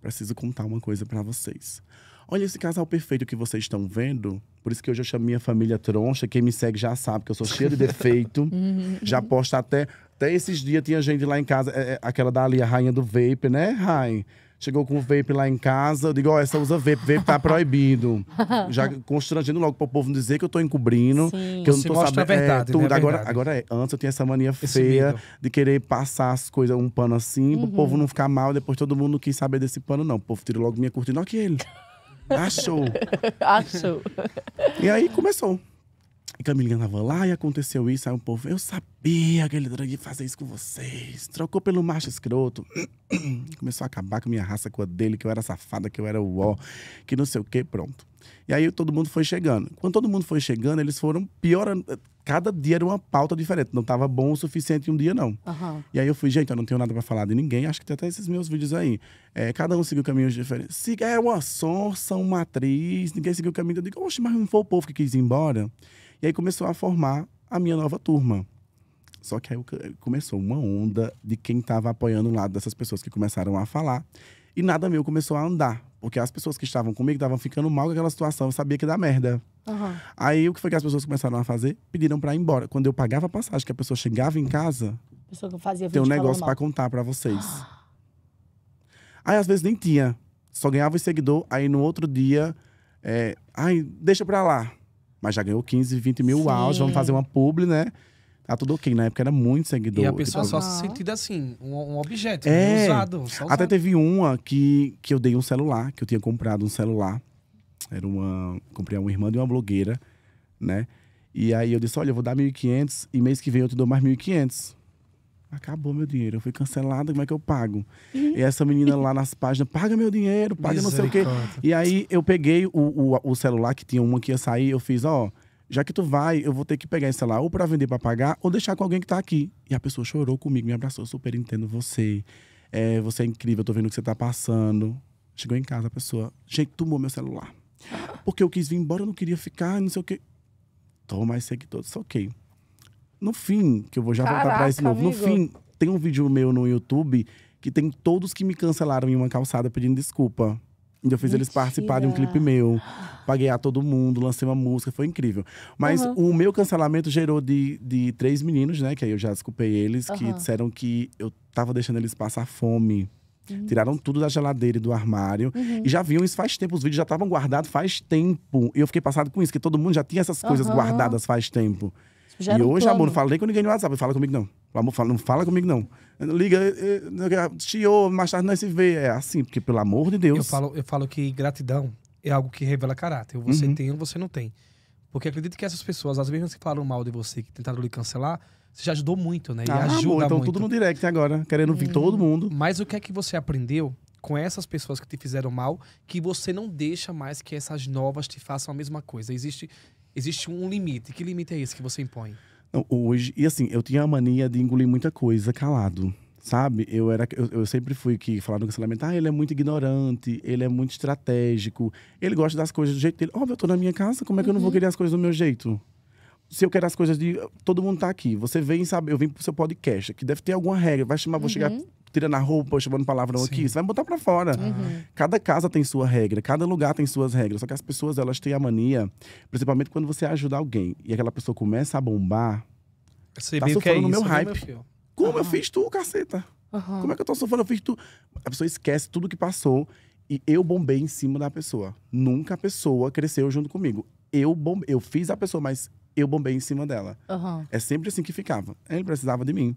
Preciso contar uma coisa para vocês. Olha esse casal perfeito que vocês estão vendo. Por isso que hoje eu chamo minha família troncha. Quem me segue já sabe que eu sou cheia de defeito. Uhum. já posto até. Até esses dias tinha gente lá em casa, é, é aquela da ali, a rainha do vape, né, Rain? Chegou com o vape lá em casa, eu digo, ó, oh, essa usa vape, vape tá proibido. Já constrangendo logo para o povo dizer que eu tô encobrindo, Sim. que eu não tô sabendo. É, verdade, é, tudo. Né? Agora, agora é, antes eu tinha essa mania feia de querer passar as coisas, um pano assim, uhum. pro povo não ficar mal, depois todo mundo quis saber desse pano, não. O povo tirou logo minha cortina, ó, que ele. Achou. Achou. E aí começou. E Camilinha tava lá e aconteceu isso. Aí o povo, eu sabia que ele ia fazer isso com vocês. Trocou pelo macho escroto. Começou a acabar com a minha raça, com a dele, que eu era safada, que eu era ó, que não sei o quê, pronto. E aí todo mundo foi chegando. Quando todo mundo foi chegando, eles foram piorando. Cada dia era uma pauta diferente. Não estava bom o suficiente um dia, não. Uhum. E aí eu fui, gente, eu não tenho nada para falar de ninguém. Acho que tem até esses meus vídeos aí. É, cada um seguiu caminhos diferentes. Se é uma sonsa, uma atriz, ninguém seguiu o caminho. Eu digo, oxe, mas não foi o povo que quis ir embora? E aí começou a formar a minha nova turma. Só que aí começou uma onda de quem estava apoiando o lado dessas pessoas que começaram a falar. E nada meu começou a andar. Porque as pessoas que estavam comigo estavam ficando mal com aquela situação, eu sabia que ia dar merda. Uhum. Aí o que foi que as pessoas começaram a fazer? Pediram para ir embora. Quando eu pagava a passagem, que a pessoa chegava em casa, a pessoa que fazia tem um negócio para contar para vocês. Ah. Aí às vezes nem tinha. Só ganhava o seguidor, aí no outro dia. É, ai, deixa pra lá. Mas já ganhou 15, 20 mil uau, vamos fazer uma publi, né? Tá tudo ok. Na época era muito seguidor. E a pessoa tipo, só se sentida assim, um, um objeto, é. usado, usado. Até teve uma que, que eu dei um celular, que eu tinha comprado um celular. Era uma. Comprei uma irmã de uma blogueira, né? E aí eu disse: olha, eu vou dar 1.500 e mês que vem eu te dou mais 1.500 acabou meu dinheiro, eu fui cancelada, como é que eu pago? Uhum. E essa menina lá nas páginas, paga meu dinheiro, paga não sei o quê. E aí eu peguei o, o, o, celular que tinha uma que ia sair, eu fiz, ó, já que tu vai, eu vou ter que pegar esse celular ou para vender para pagar ou deixar com alguém que tá aqui. E a pessoa chorou comigo, me abraçou, super entendo você. É, você é incrível, eu tô vendo o que você tá passando. Chegou em casa a pessoa, gente, tomou meu celular. Ah. Porque eu quis vir embora, eu não queria ficar, não sei o quê. Toma mais seguidores, ok. No fim, que eu vou já voltar pra esse novo. Amigo. No fim, tem um vídeo meu no YouTube que tem todos que me cancelaram em uma calçada pedindo desculpa. E eu fiz Mentira. eles participarem de um clipe meu. Paguei a todo mundo, lancei uma música, foi incrível. Mas uhum. o meu cancelamento gerou de, de três meninos, né? Que aí eu já desculpei eles, uhum. que disseram que eu tava deixando eles passar fome. Tiraram tudo da geladeira e do armário. Uhum. E já viam isso faz tempo, os vídeos já estavam guardados faz tempo. E eu fiquei passado com isso, que todo mundo já tinha essas coisas guardadas faz tempo e hoje, amor, não fala nem com ninguém no WhatsApp, fala comigo não. Amor, fala, não fala comigo não. Liga, tio, eh, eh, mais tarde nós é se vê. É assim, porque pelo amor de Deus. Eu falo, eu falo que gratidão é algo que revela caráter. Você uhum. tem ou você não tem. Porque acredito que essas pessoas, às vezes que falam mal de você, que tentaram lhe cancelar, você já ajudou muito, né? E ah, ajuda amor, então muito. tudo no direct agora, querendo vir uhum. todo mundo. Mas o que é que você aprendeu com essas pessoas que te fizeram mal, que você não deixa mais que essas novas te façam a mesma coisa? Existe existe um limite. Que limite é esse que você impõe? Não, hoje, e assim, eu tinha a mania de engolir muita coisa calado. Sabe? Eu era eu, eu sempre fui que falar no cancelamento, ah, ele é muito ignorante, ele é muito estratégico, ele gosta das coisas do jeito dele. Óbvio, eu tô na minha casa, como é que uhum. eu não vou uhum. querer as coisas do meu jeito? se eu quero as coisas de. Todo mundo tá aqui. Você vem, sabe? Eu vim pro seu podcast, que deve ter alguma regra. Vai chamar, vou uhum. chegar tirando a roupa, chamando palavrão Sim. aqui, você vai botar para fora. Uhum. Cada casa tem sua regra, cada lugar tem suas regras. Só que as pessoas, elas têm a mania, principalmente quando você ajuda alguém e aquela pessoa começa a bombar, você tá surfando é no meu né, hype. Meu Como eu fiz tu, caceta? Uhum. Como é que eu tô sofrendo? Eu fiz tu. A pessoa esquece tudo que passou e eu bombei em cima da pessoa. Nunca a pessoa cresceu junto comigo. Eu, bombe... eu fiz a pessoa, mas eu bombei em cima dela. Uhum. É sempre assim que ficava. Ele precisava de mim.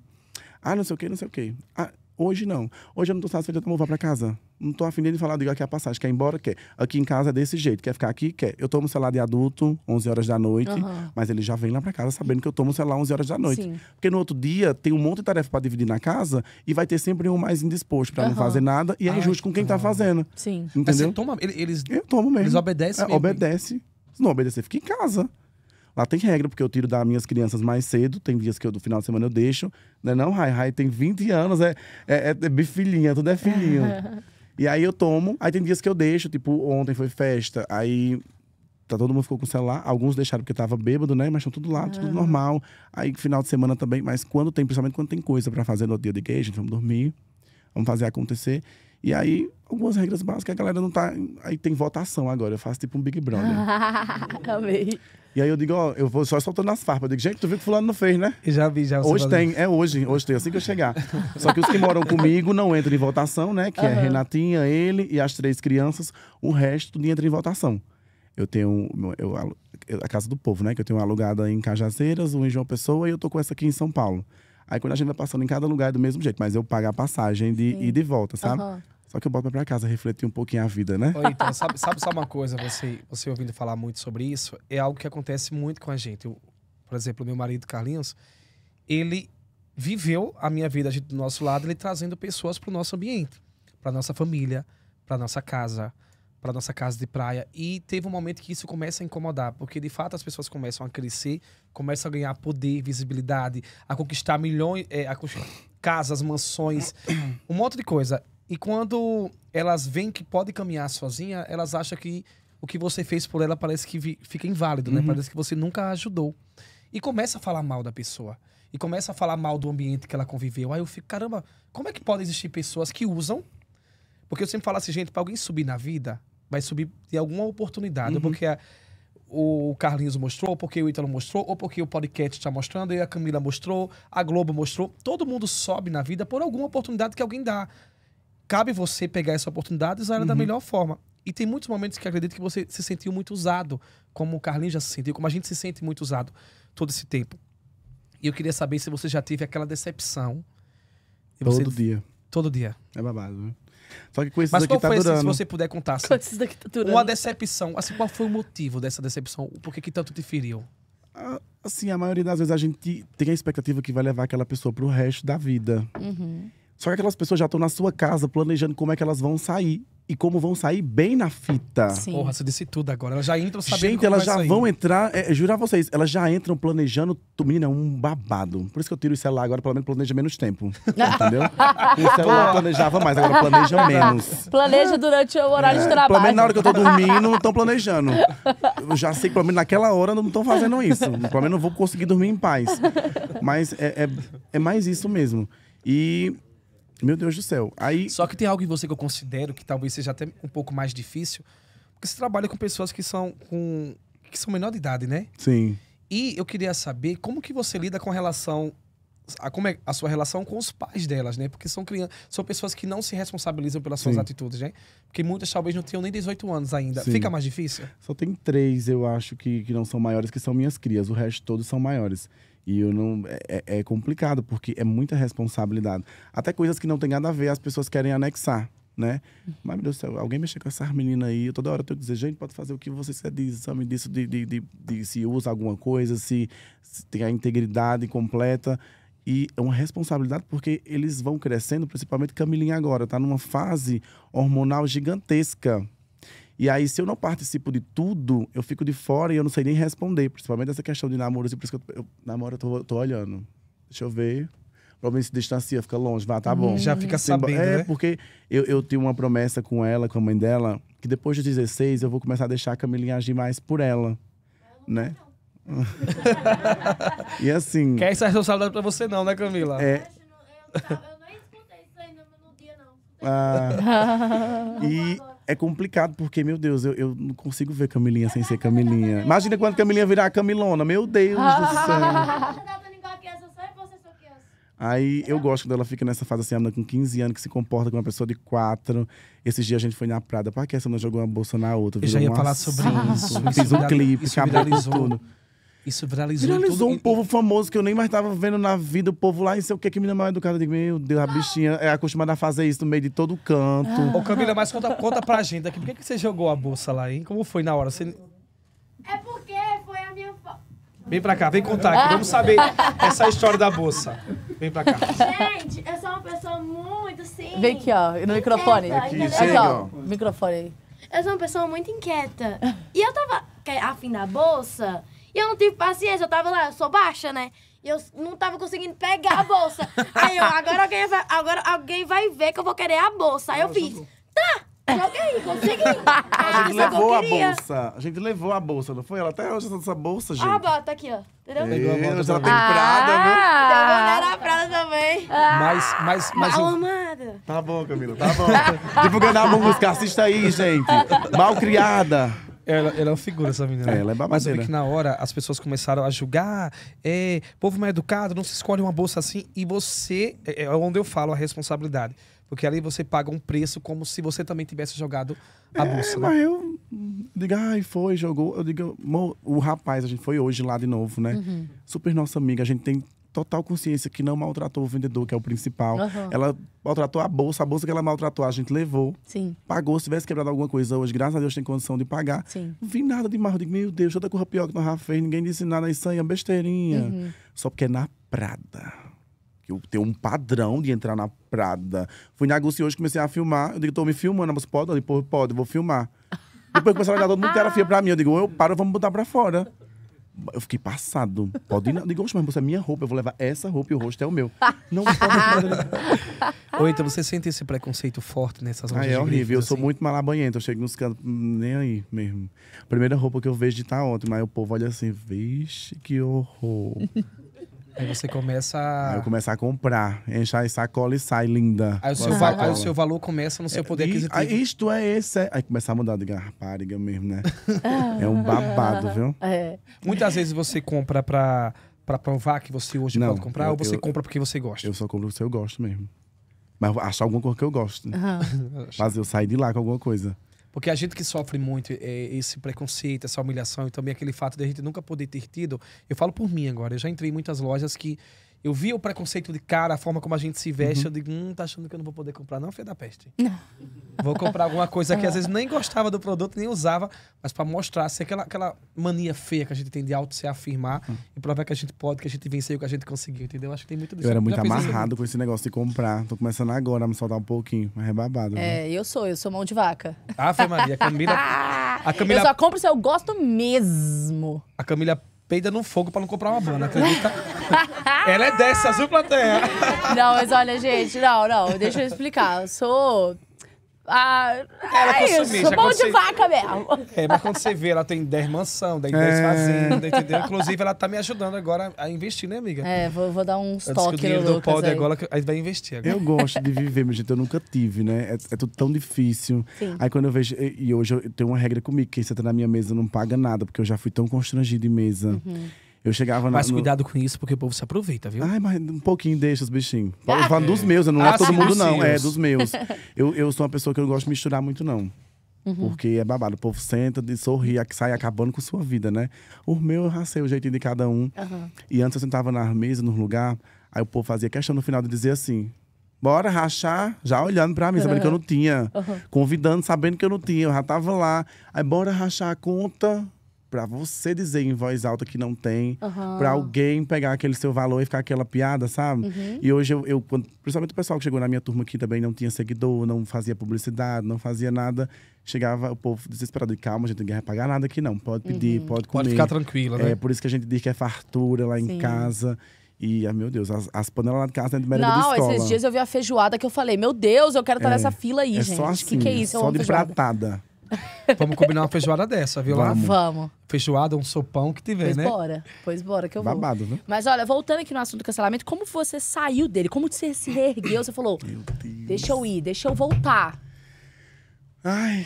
Ah, não sei o que, não sei o que. Ah, Hoje não. Hoje eu não estou satisfeito, então eu vou para casa. Não estou afim de falar, diga aqui é a passagem, quer ir embora, quer. Aqui em casa é desse jeito, quer ficar aqui, quer. Eu tomo celular de adulto, 11 horas da noite, uhum. mas ele já vem lá para casa sabendo que eu tomo celular 11 horas da noite. Sim. Porque no outro dia tem um monte de tarefa para dividir na casa e vai ter sempre um mais indisposto para uhum. não fazer nada e é Ai, injusto com quem está fazendo. Sim. Entendeu? Mas você toma, eles, eu tomo mesmo. Eles obedecem é, Obedece. Se não obedecer, fica em casa. Lá tem regra, porque eu tiro das minhas crianças mais cedo, tem dias que eu, do final de semana eu deixo. Não é não, Rai? Rai tem 20 anos, é, é, é, é bifilhinha, tudo é filhinho. e aí eu tomo, aí tem dias que eu deixo, tipo, ontem foi festa, aí tá, todo mundo ficou com o celular, alguns deixaram porque tava bêbado, né? Mas estão tudo lá, tudo ah. normal. Aí final de semana também, mas quando tem, principalmente quando tem coisa para fazer no dia de que, gente, vamos dormir, vamos fazer acontecer. E aí, algumas regras básicas, a galera não tá. Aí tem votação agora, eu faço tipo um Big Brother. Amei. E aí eu digo, ó, eu vou só soltando as farpas. Eu digo, gente, tu viu que fulano não fez, né? já vi, já. Hoje tem, é hoje, hoje tem, assim que eu chegar. só que os que moram comigo não entram em votação, né? Que uhum. é Renatinha, ele e as três crianças. O resto tudo entra em votação. Eu tenho eu, eu, a Casa do Povo, né? Que eu tenho alugada em Cajazeiras, um em João Pessoa, e eu tô com essa aqui em São Paulo. Aí quando a gente vai passando em cada lugar é do mesmo jeito, mas eu pago a passagem de ida e volta, sabe? Uhum. Só que eu boto pra casa, refletir um pouquinho a vida, né? então, sabe, sabe só uma coisa, você, você ouvindo falar muito sobre isso, é algo que acontece muito com a gente. Eu, por exemplo, meu marido Carlinhos, ele viveu a minha vida gente, do nosso lado, ele trazendo pessoas para o nosso ambiente, para nossa família, para nossa casa, para nossa casa de praia. E teve um momento que isso começa a incomodar, porque de fato as pessoas começam a crescer, começam a ganhar poder, visibilidade, a conquistar milhões, é, a conquistar casas, mansões, um monte de coisa. E quando elas veem que pode caminhar sozinha, elas acham que o que você fez por ela parece que fica inválido, né? uhum. né? Parece que você nunca a ajudou. E começa a falar mal da pessoa. E começa a falar mal do ambiente que ela conviveu. Aí eu fico, caramba, como é que pode existir pessoas que usam? Porque eu sempre falo assim, gente, para alguém subir na vida, vai subir de alguma oportunidade. Uhum. Porque a, o Carlinhos mostrou, ou porque o Ítalo mostrou, ou porque o podcast está mostrando, e a Camila mostrou, a Globo mostrou. Todo mundo sobe na vida por alguma oportunidade que alguém dá cabe você pegar essa oportunidade e usar ela uhum. da melhor forma. E tem muitos momentos que acredito que você se sentiu muito usado, como o Carlinhos já se sentiu, como a gente se sente muito usado todo esse tempo. E eu queria saber se você já teve aquela decepção. Todo você... dia. Todo dia. É babado, né? Só que com esses Mas qual tá foi, se você puder contar, assim, com daqui tá durando. uma decepção, assim, qual foi o motivo dessa decepção? Por que, que tanto te feriu? Ah, assim, a maioria das vezes a gente tem a expectativa que vai levar aquela pessoa pro resto da vida. Uhum. Só que aquelas pessoas já estão na sua casa planejando como é que elas vão sair. E como vão sair bem na fita. Sim. Porra, você disse tudo agora. Elas já entram sabendo Gente, elas já sair. vão entrar. É, jurar vocês, elas já entram planejando. Menina, é um babado. Por isso que eu tiro o celular agora, pelo menos planeja menos tempo. entendeu? o celular planejava mais, agora planeja menos. Planeja durante o horário é, de trabalho. Pelo menos na hora que eu tô dormindo, não estão planejando. Eu já sei que pelo menos naquela hora não estão fazendo isso. Pelo menos não vou conseguir dormir em paz. Mas é, é, é mais isso mesmo. E meu Deus do céu. Aí... Só que tem algo em você que eu considero que talvez seja até um pouco mais difícil, porque você trabalha com pessoas que são com que são menor de idade, né? Sim. E eu queria saber como que você lida com relação a como é a sua relação com os pais delas, né? Porque são crianças, são pessoas que não se responsabilizam pelas suas Sim. atitudes, né? Porque muitas talvez não tenham nem 18 anos ainda. Sim. Fica mais difícil? Só tem três, eu acho, que, que não são maiores, que são minhas crias. O resto todos são maiores. E eu não. É, é, é, complicado, porque é muita responsabilidade. Até coisas que não tem nada a ver, as pessoas querem anexar, né? Mas, meu Deus do céu, alguém mexer com essas meninas aí, toda hora eu tenho que dizer, gente, pode fazer o que você diz, sabe disso, de, de, de, de, se usa alguma coisa, se, se tem a integridade completa. E é uma responsabilidade porque eles vão crescendo, principalmente Camilinha agora, tá numa fase hormonal gigantesca e aí, se eu não participo de tudo, eu fico de fora e eu não sei nem responder. Principalmente essa questão de namoro. Assim, por isso que eu, eu namoro, eu tô, tô olhando. Deixa eu ver. Provavelmente se distancia, fica longe. Vai, tá bom. Hum. Já fica sabendo, É, né? porque eu, eu tenho uma promessa com ela, com a mãe dela, que depois de 16 eu vou começar a deixar a Camilinha agir mais por ela, né? e assim... Quer essa responsabilidade pra você não, né, Camila? É... Eu, eu nem escutei isso ainda no dia, não. Ah, e é complicado, porque, meu Deus, eu, eu não consigo ver Camilinha sem ser Camilinha. Imagina quando Camilinha virar Camilona, meu Deus do céu. Aí eu gosto quando ela fica nessa fase assim, a com 15 anos, que se comporta como uma pessoa de 4. Esses dias a gente foi na Prada, para que essa não jogou uma bolsa na outra? Eu já ia um falar assunto, sobre isso. Fiz um clipe, acabou tudo. Isso viralizou. Viralizou um povo famoso que eu nem mais tava vendo na vida, o povo lá, e sei é o que que me dá mal educada. Eu digo, meu Deus, a bichinha é acostumada a fazer isso no meio de todo canto. Ô, Camila, mas conta, conta pra gente aqui. Por que, que você jogou a bolsa lá, hein? Como foi na hora? Você... É porque foi a minha. Vem pra cá, vem contar aqui. Vamos saber essa história da bolsa. Vem pra cá. Gente, eu sou uma pessoa muito sim. Vem aqui, ó, no microfone. Aqui, Aqui, chega, ó. Microfone aí. Eu sou uma pessoa muito inquieta. E eu tava afim da bolsa. E eu não tive paciência, eu tava lá, eu sou baixa, né? E eu não tava conseguindo pegar a bolsa. Aí eu, agora alguém vai, agora alguém vai ver que eu vou querer a bolsa. Aí eu fiz, tá, Joguei, consegui. A gente levou a bolsa. A gente levou a bolsa, não foi? Ela até hoje tá essa bolsa, ah, gente. Ah, bota aqui, ó. Entendeu? ela tem Prada, viu? Né? Ah, então, a Prada também. mas, mas, mas... Mal amada. Tá bom, Camila, tá bom. Divulgando a música, assista aí, gente. Mal criada. Ela, ela é uma figura, essa menina. É, ela é babadeira. Mas eu vi que na hora as pessoas começaram a julgar, é, povo mal educado, não se escolhe uma bolsa assim. E você, é, é onde eu falo a responsabilidade. Porque ali você paga um preço como se você também tivesse jogado a é, bolsa. Né? Mas né? eu digo, ai, foi, jogou. Eu digo, o rapaz, a gente foi hoje lá de novo, né? Uhum. Super nossa amiga, a gente tem total consciência que não maltratou o vendedor, que é o principal. Uhum. Ela maltratou a bolsa, a bolsa que ela maltratou, a gente levou. Sim. Pagou, se tivesse quebrado alguma coisa hoje, graças a Deus tem condição de pagar. Sim. Não vi nada de mais. Eu digo, meu Deus, toda corra pior que nós fez, ninguém disse nada, isso aí é besteirinha. Uhum. Só porque é na Prada. Que eu tenho um padrão de entrar na Prada. Fui na Gucci hoje, comecei a filmar. Eu digo, tô me filmando, mas pode? Eu digo, pode, vou filmar. Depois começaram a ligar todo mundo fia pra mim. Eu digo, eu paro, vamos botar pra fora. Eu fiquei passado. Pode ir. Não. Digo, mas você é minha roupa, eu vou levar essa roupa e o rosto é o meu. Não pode. então você sente esse preconceito forte nessas roupas? Ah, é horrível. eu assim. sou muito malabanhento. Eu chego nos cantos, hum, nem aí mesmo. Primeira roupa que eu vejo de tá ótima. Aí o povo olha assim, vixe, que horror. Aí você começa a... Aí eu começo a comprar, enche a sacola e sai linda. Aí o, seu, va aí o seu valor começa no seu é, poder é, aquisitivo. Aí, isto é esse. É- aí começa a mudar de garrapariga mesmo, né? é um babado, viu? É. Muitas vezes você compra pra, pra provar que você hoje Não, pode comprar eu, ou você eu, compra porque você gosta? Eu só compro porque eu gosto mesmo. Mas achar alguma coisa que eu gosto. Né? Uhum. Mas eu sair de lá com alguma coisa. Porque a gente que sofre muito é, esse preconceito, essa humilhação e também aquele fato de a gente nunca poder ter tido. Eu falo por mim agora. Eu já entrei em muitas lojas que eu vi o preconceito de cara, a forma como a gente se veste. Uhum. Eu digo, hum, tá achando que eu não vou poder comprar, não, filha da peste. Não. Vou comprar alguma coisa que é. às vezes nem gostava do produto, nem usava, mas para mostrar, ser aquela, aquela mania feia que a gente tem de auto se afirmar uhum. e provar que a gente pode, que a gente venceu, que a gente conseguiu, entendeu? Acho que tem muito disso. Eu era muito amarrado com esse negócio de comprar. Tô começando agora a me soltar um pouquinho, mas é babado. Né? É, viu? eu sou, eu sou mão de vaca. Ah, Maria, a Camila. a Camila... Eu só compro se eu gosto mesmo. A Camila peida no fogo pra não comprar uma banda, acredita? Ela é dessa azul plateia? Não, mas olha, gente, não, não, deixa eu explicar. Eu sou ah, é, ela é consumir, isso, mão de vaca mesmo. É, mas quando você vê, ela tem 10 mansão, 10 é. fazendas, entendeu? Inclusive, ela tá me ajudando agora a investir, né, amiga? É, vou, vou dar um estoque no dinheiro do Lucas pod aí. agora, aí vai investir agora. Eu gosto de viver, mas gente, eu nunca tive, né? É, é tudo tão difícil. Sim. Aí quando eu vejo… E hoje eu tenho uma regra comigo, quem senta tá na minha mesa não paga nada, porque eu já fui tão constrangido em mesa. Uhum. Eu chegava na. Mas no... cuidado com isso, porque o povo se aproveita, viu? Ai, mas um pouquinho deixa os bichinhos. Pode ah, falar é. dos meus, eu não é ah, é todo mundo, não. É, dos meus. eu, eu sou uma pessoa que eu não gosto de misturar muito, não. Uhum. Porque é babado. O povo senta de sorri, sai acabando com sua vida, né? O meu eu racei o jeitinho de cada um. Uhum. E antes eu sentava na mesa, nos lugar, aí o povo fazia questão no final de dizer assim: bora rachar, já olhando pra mim, sabendo uhum. que eu não tinha. Convidando, sabendo que eu não tinha. Eu já tava lá. Aí bora rachar a conta para você dizer em voz alta que não tem, uhum. para alguém pegar aquele seu valor e ficar aquela piada, sabe? Uhum. E hoje eu, eu, principalmente o pessoal que chegou na minha turma aqui também não tinha seguidor, não fazia publicidade, não fazia nada. Chegava o povo desesperado e calma, a gente não quer pagar nada aqui não. Pode pedir, uhum. pode comer. Pode ficar tranquila, né? É por isso que a gente diz que é fartura lá Sim. em casa. E, ah, meu Deus, as, as panelas lá de casa dentro de merenda Não, de esses dias eu vi a feijoada que eu falei, meu Deus, eu quero estar é, nessa fila aí, é gente. Só assim, que, que é isso? Só de pratada. Vamos combinar uma feijoada dessa, viu lá? Vamos. Vamos. Feijoada, um sopão que tiver, pois né? Pois bora. Pois bora que eu Babado, vou. Babado, né? Mas olha, voltando aqui no assunto do cancelamento, como você saiu dele? Como você se reergueu? Você falou, deixa eu ir, deixa eu voltar. Ai...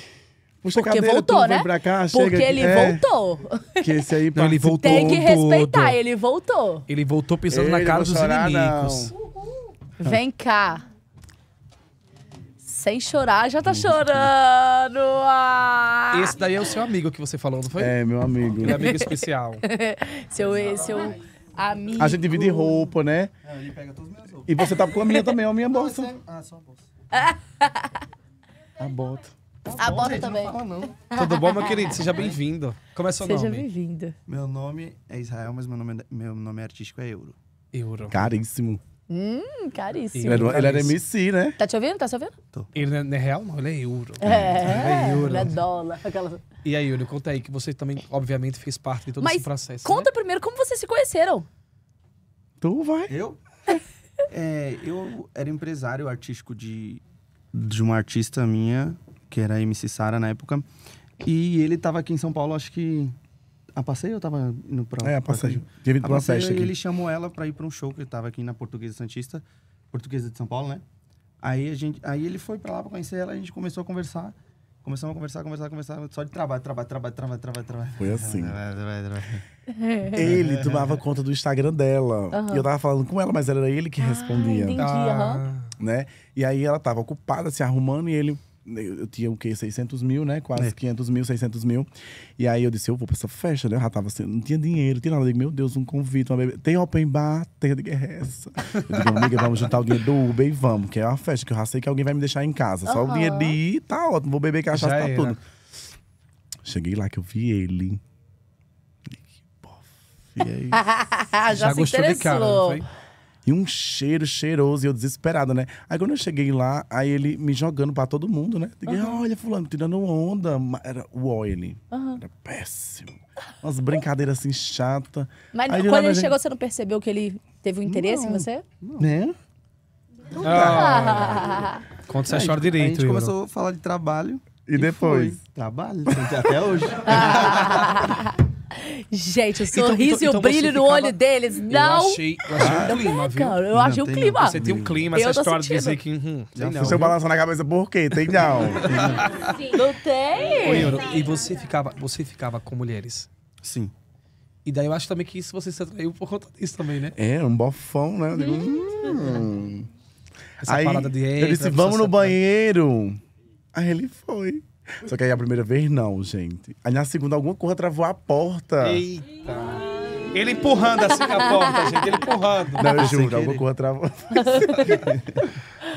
Puxa Porque cadeira, voltou, né? Cá, Porque ele é. voltou. Que esse aí então, ele voltou. Tem que respeitar, ele voltou. Ele voltou pisando ele na cara dos inimigos. Vem cá sem chorar, já tá chorando. Ah! Esse daí é o seu amigo que você falou, não foi? É, meu amigo. Meu é amigo especial. seu, seu amigo. A gente divide roupa, né? É, ele pega todas as minhas roupas. E você tá com a minha também, a minha ah, bolsa. É- ah, só a bolsa. a bota. A, a bota também. Não fala, não. Tudo bom, meu querido? Seja bem-vindo. Como é seu Seja nome? Seja bem-vindo. Meu nome é Israel, mas meu nome, é, meu nome artístico é Euro. Euro. Caríssimo. Hum, caríssimo. Ele, era, ele era MC, né? Tá te ouvindo? Tá te ouvindo? Tô. Ele é, não é, real, não. Ele é euro. É, é, é, é, euro. ele é dólar. Aquela... E aí, Yuri, conta aí que você também, obviamente, fez parte de todo Mas esse processo. Né? Conta né? primeiro como vocês se conheceram. Tu vai. Eu? é, eu era empresário artístico de, de uma artista minha, que era a MC Sara na época. E ele tava aqui em São Paulo, acho que a ah, passeio eu tava indo pra. É, a passeio. Pra... Teve a ah, passeio, festa aqui. ele chamou ela pra ir pra um show que tava aqui na Portuguesa Santista, Portuguesa de São Paulo, né? Aí, a gente, aí ele foi pra lá pra conhecer ela, a gente começou a conversar. Começamos a conversar, conversar, conversar, só de trabalho, trabalho, trabalho, trabalho, trabalho, trabalho. Foi assim. ele tomava conta do Instagram dela. Uhum. E eu tava falando com ela, mas era ele que ah, respondia. Ah, entendi, uhum. né? E aí ela tava ocupada, se arrumando, e ele eu tinha o quê? 600 mil, né? Quase é. 500 mil, 600 mil. E aí eu disse, eu vou pra essa festa, né? Eu já tava assim, não tinha dinheiro, não tinha nada. Eu digo, meu Deus, um convite, uma bebê. Tem open bar? Tem, eu digo, é essa. Eu digo, amiga, vamos juntar o dinheiro do Uber e vamos, que é uma festa que eu já sei que alguém vai me deixar em casa. Só uhum. o dinheiro de ir, tá ótimo, vou beber cachaça, tá tudo. Cheguei lá que eu vi ele. E que bof, e aí? já, já se gostou interessou. de cara, não foi? E um cheiro cheiroso, e eu desesperada, né? Aí quando eu cheguei lá, aí ele me jogando pra todo mundo, né? Digo, uhum. olha, fulano, tirando onda. Era o oil. Uhum. Era péssimo. Umas brincadeiras assim, chata. Mas aí, quando ele gente... chegou, você não percebeu que ele teve um interesse não, em você? Não. Né? Não ah. Conta essa história direito. A gente começou a falar de trabalho. E, e depois? Foi. Trabalho, até hoje. Ah. Gente, o sorriso então, então, e então o brilho no olho deles. Não. Eu achei, eu achei ah, um clima, é, viu? Cara, eu achei tem, um clima. Você tem um clima, eu essa história sentindo. de dizer que. Hum, hum não, você balança na cabeça, por quê? Tem não. Não tem. Euro, e você ficava, você ficava com mulheres? Sim. E daí eu acho também que isso você se atraiu por conta disso também, né? É, um bofão, né? Eu digo, uhum. hum. Essa aí, parada de. Entra, eu disse, vamos no banheiro. Aí ele foi. Só que aí a primeira vez não, gente. Aí na segunda alguma coisa travou a porta. Eita. Ele empurrando assim a porta, gente. Ele empurrando. Não, eu juro, alguma coisa travou.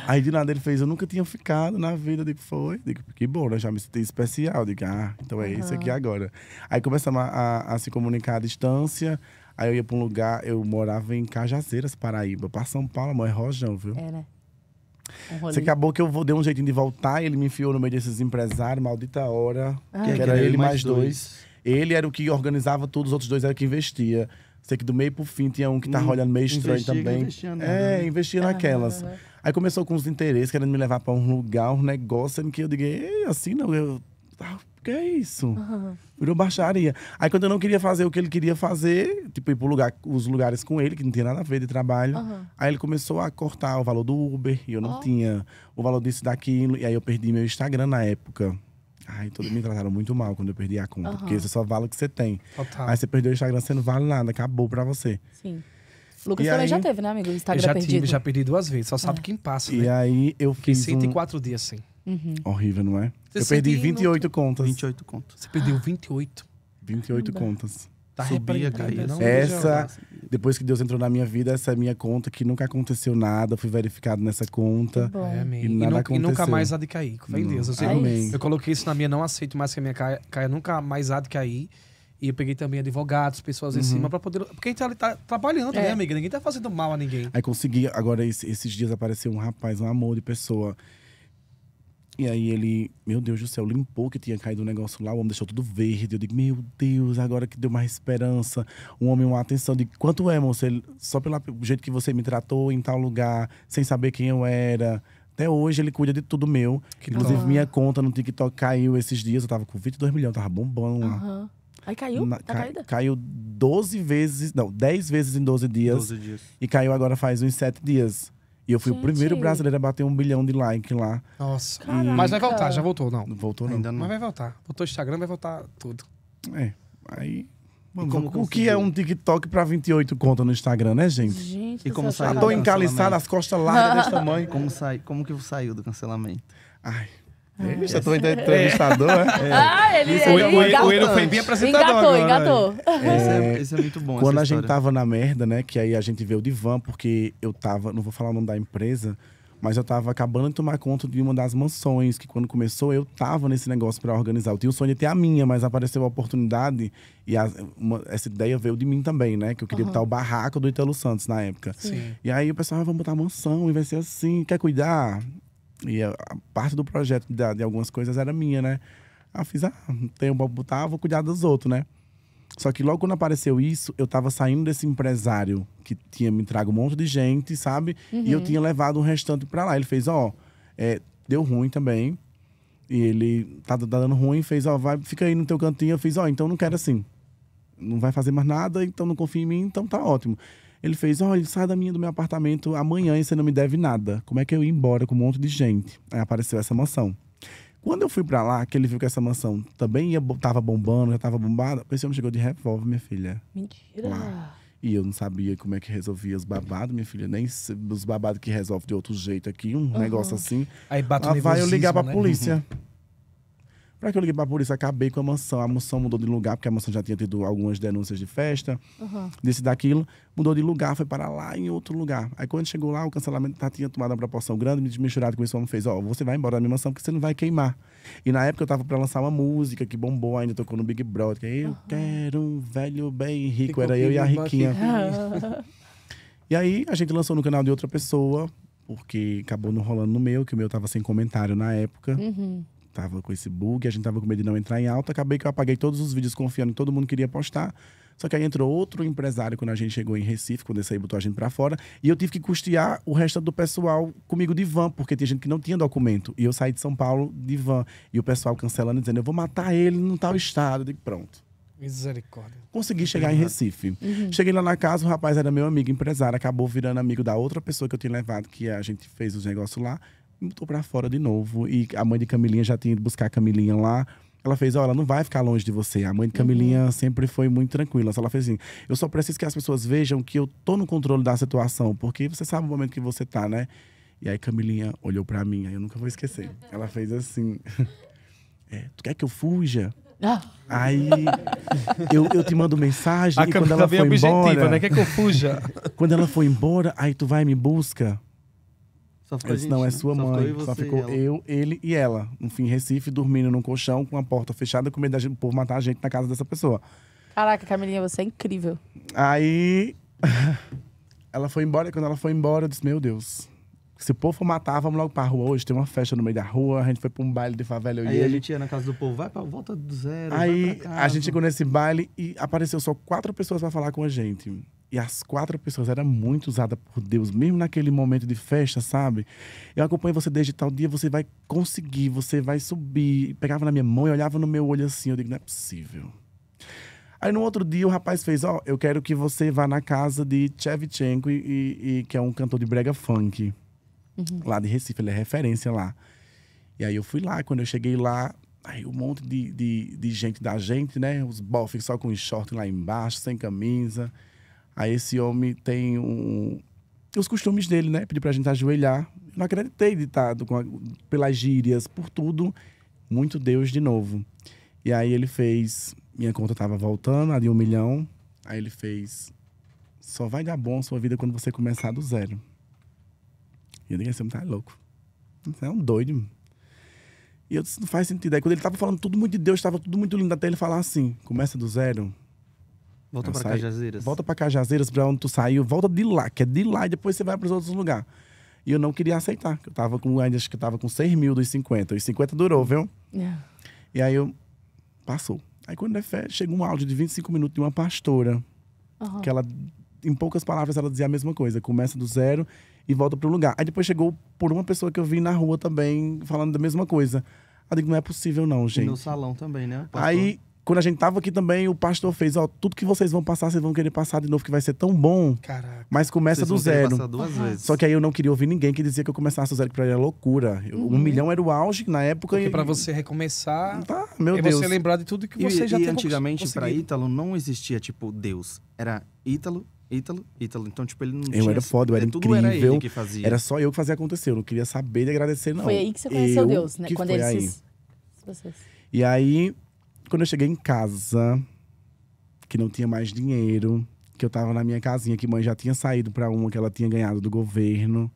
aí de nada ele fez, eu nunca tinha ficado na vida. Eu digo, foi. digo, que bom, né? Já me senti especial. digo, ah, então é uhum. isso aqui agora. Aí começamos a, a, a se comunicar à distância. Aí eu ia pra um lugar, eu morava em Cajazeiras, Paraíba, pra São Paulo, amor, é Rojão, viu? É, né? Um Você acabou que eu vou, dei um jeitinho de voltar, ele me enfiou no meio desses empresários, maldita hora. Ah, que, é que era ele mais dois. dois. Ele era o que organizava tudo, os outros dois eram o que investia. Sei que do meio pro fim tinha um que tava hum, olhando meio estranho investia, também. Investia é, né? investia naquelas. Ah, Aí começou com os interesses, querendo me levar para um lugar, um negócio, em que eu digo, assim não, eu que é isso? Uhum. Virou baixaria. Aí quando eu não queria fazer o que ele queria fazer, tipo, ir pro lugar, os lugares com ele, que não tinha nada a ver de trabalho. Uhum. Aí ele começou a cortar o valor do Uber, e eu não oh. tinha o valor disso daquilo. E aí eu perdi meu Instagram na época. Ai, todos me trataram muito mal quando eu perdi a conta, uhum. porque é só vale o que você tem. Total. Aí você perdeu o Instagram, você não vale nada, acabou pra você. Sim. Lucas e também aí... já teve, né, amigo? O Instagram eu já perdido. Tive, já perdi duas vezes, só sabe é. quem passa, né? E aí eu fiz. Fiquei 104 um... dias assim Uhum. Horrível, não é? eu perdi 28 contas. 28 contas. Você perdeu 28? 28 contas. Tá Subia, caía. Né? Não essa, depois que Deus entrou na minha vida, essa é minha conta que nunca aconteceu nada. Fui verificado nessa conta. É, E, nada e, aconteceu. e nunca mais há de cair. Fé Deus. Eu, sei, amém. eu coloquei isso na minha, não aceito mais que a minha caia, caia nunca mais há de cair. E eu peguei também advogados, pessoas uhum. em cima, para poder. Porque a gente tá, tá trabalhando, né, é. né, amiga? Ninguém tá fazendo mal a ninguém. Aí consegui. Agora, esses dias apareceu um rapaz, um amor de pessoa e aí ele, meu Deus do céu, limpou que tinha caído o um negócio lá, o homem deixou tudo verde. Eu digo, meu Deus, agora que deu mais esperança. Um homem, uma atenção. de quanto é, moço? Ele, só pelo jeito que você me tratou em tal lugar, sem saber quem eu era. Até hoje ele cuida de tudo meu. Que Inclusive, bom. minha conta no TikTok caiu esses dias. Eu tava com 22 milhões, tava bombando lá. Uhum. Aí caiu? Na, tá ca, caída? Caiu 12 vezes, não, 10 vezes em 12 dias. 12 dias. E caiu agora faz uns 7 dias. E eu fui Gente. o primeiro brasileiro a bater um bilhão de likes lá. Nossa. E... Mas vai voltar, já voltou, não? Não voltou, não. Ainda não. Mas vai voltar. Voltou o Instagram, vai voltar tudo. É, aí... Mano, como o que é um TikTok para 28 contas no Instagram, né, gente? Gente, e como Tô encaliçada, as costas largas desse tamanho. Como, sai, como que saiu do cancelamento? Ai, ele é. já tô é. entrevistador, é. é. Ah, ele, ele, ele o, engatou. O Eiro foi bem apresentador. Engatou, agora, né? engatou. É, isso é, é, muito bom. Quando a gente tava na merda, né? Que aí a gente veio de van, porque eu tava, não vou falar o nome da empresa, mas eu tava acabando de tomar conta de uma das mansões, que quando começou eu tava nesse negócio para organizar. Eu tinha o sonho de ter a minha, mas apareceu a oportunidade e a, uma, essa ideia veio de mim também, né? Que eu queria uhum. botar o barraco do Italo Santos na época. Sim. E aí o pessoal, ah, vamos botar a mansão e vai ser assim, quer cuidar? E a, parte do projeto de, de algumas coisas era minha, né? Ah, fiz, ah, tenho pra botar, tá, vou cuidar dos outros, né? Só que logo quando apareceu isso, eu tava saindo desse empresário que tinha me trago um monte de gente, sabe? Uhum. E eu uhum. tinha levado o restante para lá. Ele fez, ó, é, deu ruim também. E ele tá, tá dando ruim, fez, ó, vai, fica aí no teu cantinho. Eu fiz, ó, então não quero assim. Não vai fazer mais nada, então não confia em mim, então tá ótimo. Ele fez: Olha, sai da minha do meu apartamento amanhã e você não me deve nada. Como é que eu ia embora com um monte de gente? Aí apareceu essa mansão. Quando eu fui para lá, que ele viu que essa mansão também ia, tava bombando, já tava bombada, esse homem chegou de revólver, minha filha. Mentira! Lá. E eu não sabia como é que resolvia os babados, minha filha. Nem os babados que resolve de outro jeito aqui, um uhum. negócio assim. Aí bate Lá vai eu ligar pra né? polícia. Uhum. Para que eu liguei pra a polícia, acabei com a mansão. A mansão mudou de lugar, porque a mansão já tinha tido algumas denúncias de festa, uhum. desse daquilo. Mudou de lugar, foi para lá em outro lugar. Aí quando chegou lá, o cancelamento já tinha tomado uma proporção grande, me desmisturado com isso, o homem fez, ó, oh, você vai embora da minha mansão, porque você não vai queimar. E na época eu estava para lançar uma música que bombou ainda, tocou no Big Brother, que é, uhum. eu quero um velho bem rico, Ficou era eu e a Riquinha. e aí a gente lançou no canal de outra pessoa, porque acabou não rolando no meu, que o meu tava sem comentário na época. Uhum tava com esse bug, a gente tava com medo de não entrar em alta. Acabei que eu apaguei todos os vídeos confiando que todo mundo queria postar. Só que aí entrou outro empresário quando a gente chegou em Recife, quando esse aí botou a gente pra fora. E eu tive que custear o resto do pessoal comigo de van, porque tinha gente que não tinha documento. E eu saí de São Paulo de van. E o pessoal cancelando, dizendo, eu vou matar ele no tal estado. Eu pronto. Misericórdia. Consegui é chegar em Recife. Uhum. Cheguei lá na casa, o rapaz era meu amigo empresário, acabou virando amigo da outra pessoa que eu tinha levado, que a gente fez os negócios lá mudou pra fora de novo. E a mãe de Camilinha já tinha ido buscar a Camilinha lá. Ela fez, ó, ela não vai ficar longe de você. A mãe de Camilinha uhum. sempre foi muito tranquila. Ela fez assim: eu só preciso que as pessoas vejam que eu tô no controle da situação, porque você sabe o momento que você tá, né? E aí Camilinha olhou para mim, eu nunca vou esquecer. Ela fez assim: é, tu quer que eu fuja? Ah. Aí eu, eu te mando mensagem. A e quando ela foi objetiva, embora, né? Quer que eu fuja? Quando ela foi embora, aí tu vai e me busca. Só ficou gente, não é né? sua mãe. Ficou só ficou eu, ele e ela. No fim, em Recife, dormindo num colchão com a porta fechada, com medo do povo matar a gente na casa dessa pessoa. Caraca, Camilinha, você é incrível. Aí. ela foi embora, e quando ela foi embora, eu disse: Meu Deus, se o povo for matar, vamos logo pra rua hoje. Tem uma festa no meio da rua, a gente foi pra um baile de favela. Eu aí e a gente ia na casa do povo, vai pra volta do zero. Aí a gente chegou nesse baile e apareceu só quatro pessoas pra falar com a gente. E as quatro pessoas era muito usada por Deus, mesmo naquele momento de festa, sabe? Eu acompanho você desde tal dia, você vai conseguir, você vai subir. Pegava na minha mão e olhava no meu olho assim, eu digo, não é possível. Aí no outro dia o rapaz fez, ó, oh, eu quero que você vá na casa de Chevchenko, e, e, e, que é um cantor de brega funk. Uhum. Lá de Recife, ele é referência lá. E aí eu fui lá, quando eu cheguei lá, aí um monte de, de, de gente da gente, né? Os bofs só com short lá embaixo, sem camisa. Aí esse homem tem um, os costumes dele, né? Pediu pra gente ajoelhar. Não acreditei ditado tá, com a, pelas gírias, por tudo. Muito Deus de novo. E aí ele fez. Minha conta tava voltando, a de um milhão. Aí ele fez. Só vai dar bom sua vida quando você começar do zero. E eu disse, assim, homem tá louco. Você é um doido. E eu disse, não faz sentido. Aí quando ele tava falando tudo muito de Deus, tava tudo muito lindo, até ele falar assim: começa do zero, Volta para Cajazeiras. Volta para Cajazeiras, para onde tu saiu. Volta de lá, que é de lá e depois você vai para os outros lugares. E eu não queria aceitar, eu tava com, ainda acho que eu tava com 6 mil dos 50. Os 50 durou, viu? É. E aí eu. Passou. Aí quando é fé, chega um áudio de 25 minutos de uma pastora. Uhum. Que ela, em poucas palavras, ela dizia a mesma coisa. Começa do zero e volta pro lugar. Aí depois chegou por uma pessoa que eu vi na rua também, falando da mesma coisa. Eu digo, não é possível não, gente. E no salão também, né? Pastor? Aí quando a gente tava aqui também, o pastor fez, ó, tudo que vocês vão passar, vocês vão querer passar de novo, que vai ser tão bom. Caraca. Mas começa do zero. Só que aí eu não queria ouvir ninguém que dizia que eu começasse do zero, que pra ele era loucura. uhum. Um milhão era o auge na época. Porque e... pra você recomeçar, tá, meu é Deus. você lembrar de tudo que você e, já e antigamente, pra Ítalo, não existia, tipo, Deus. Era Ítalo, Ítalo, Ítalo. Então, tipo, ele não Eu era foda, eu era incrível. Era, ele que fazia. era só eu que fazia acontecer. Eu não queria saber de agradecer, não. Foi aí que você conheceu eu, Deus, né? Quando ele se... Vocês. E aí, quando eu cheguei em casa, que não tinha mais dinheiro, que eu tava na minha casinha, que mãe já tinha saído para uma que ela tinha ganhado do governo,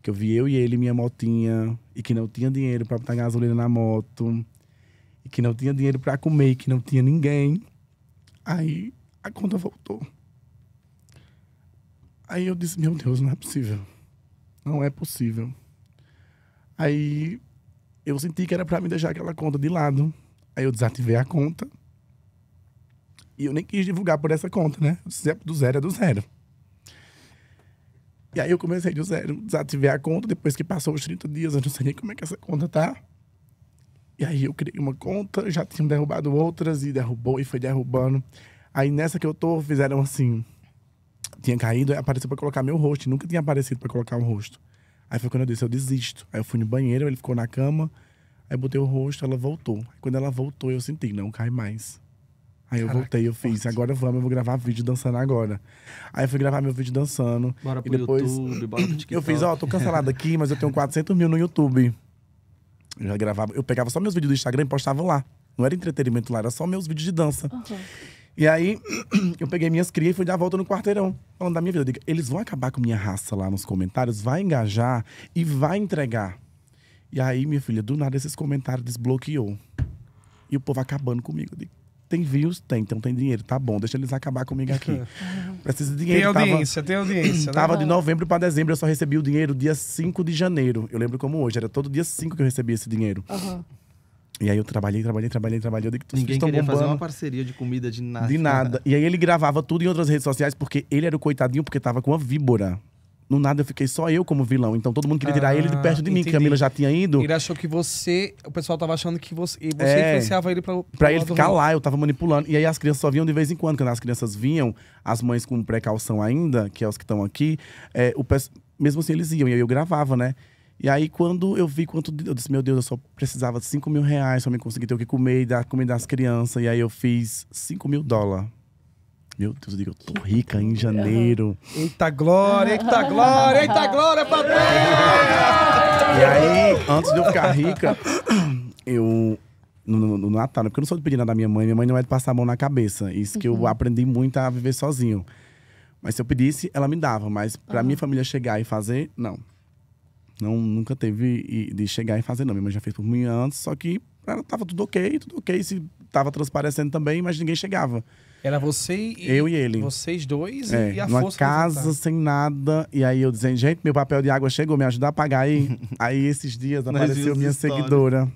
que eu vi eu e ele, minha motinha, e que não tinha dinheiro para botar gasolina na moto, e que não tinha dinheiro para comer, que não tinha ninguém. Aí a conta voltou. Aí eu disse: Meu Deus, não é possível. Não é possível. Aí eu senti que era para me deixar aquela conta de lado. Aí eu desativei a conta. E eu nem quis divulgar por essa conta, né? Se do zero, é do zero. E aí eu comecei do zero, desativei a conta, depois que passou os 30 dias, eu não sei nem como é que essa conta tá. E aí eu criei uma conta, já tinham derrubado outras, e derrubou, e foi derrubando. Aí nessa que eu tô, fizeram assim... Tinha caído, apareceu para colocar meu rosto, nunca tinha aparecido para colocar um rosto. Aí foi quando eu disse, eu desisto. Aí eu fui no banheiro, ele ficou na cama... Aí botei o rosto, ela voltou. Quando ela voltou, eu senti, não cai mais. Aí eu voltei, eu fiz, forte. agora vamos, eu vou gravar vídeo dançando agora. Aí eu fui gravar meu vídeo dançando. Bora pro e depois, YouTube, bora pro TikTok. Eu fiz, ó, tô cancelado aqui, mas eu tenho 400 mil no YouTube. Eu já gravava, eu pegava só meus vídeos do Instagram e postava lá. Não era entretenimento lá, era só meus vídeos de dança. Uhum. E aí, eu peguei minhas crias e fui dar a volta no quarteirão, falando da minha vida. Eu digo, eles vão acabar com minha raça lá nos comentários, vai engajar e vai entregar. E aí, minha filha, do nada esses comentários desbloqueou. E o povo acabando comigo. Eu digo, tem views? Tem, então tem dinheiro. Tá bom, deixa eles acabar comigo aqui. Uhum. Precisa de dinheiro. Tem audiência, tava, tem audiência. Tava né? de novembro para dezembro, eu só recebi o dinheiro dia 5 de janeiro. Eu lembro como hoje, era todo dia 5 que eu recebia esse dinheiro. Uhum. E aí eu trabalhei, trabalhei, trabalhei, trabalhei. Eu digo, Ninguém queria bombando. fazer uma parceria de comida de nada. De nada. E aí ele gravava tudo em outras redes sociais, porque ele era o coitadinho, porque tava com a víbora no nada eu fiquei só eu como vilão. Então todo mundo queria tirar ah, ele de ah, perto de mim, entendi. que a Mila já tinha ido. Ele achou que você. O pessoal tava achando que você. E você é, influenciava ele pra. Pra, pra ele ficar lá, eu tava manipulando. E aí as crianças só vinham de vez em quando. Quando as crianças vinham, as mães com precaução ainda, que é os que estão aqui, é, o, mesmo assim eles iam. E aí eu gravava, né? E aí, quando eu vi quanto. Eu disse, meu Deus, eu só precisava de 5 mil reais pra me conseguir ter o que comer e dar comida às crianças. E aí eu fiz 5 mil dólares. Meu Deus, eu digo, eu tô rica em janeiro. Uhum. Eita glória, eita glória, eita glória, patrão! e aí, antes de eu ficar rica, eu. No, no, no, Natal, né, porque eu não sou de pedir nada da minha mãe, minha mãe não é de passar a mão na cabeça. Isso uhum. que eu uhum. aprendi muito a viver sozinho. Mas se eu pedisse, ela me dava. Mas pra uhum. minha ah. família chegar e fazer, não. Não, nunca teve de chegar e fazer, não. Minha mãe já fez por mim antes, só que ela tava tudo ok, tudo ok. Se tava transparecendo também, mas ninguém chegava. Era você e. Eu e ele. Vocês dois é, e a numa força. casa sem nada. E aí eu dizendo, gente, meu papel de água chegou, me ajudar a pagar aí. aí esses dias apareceu minha seguidora,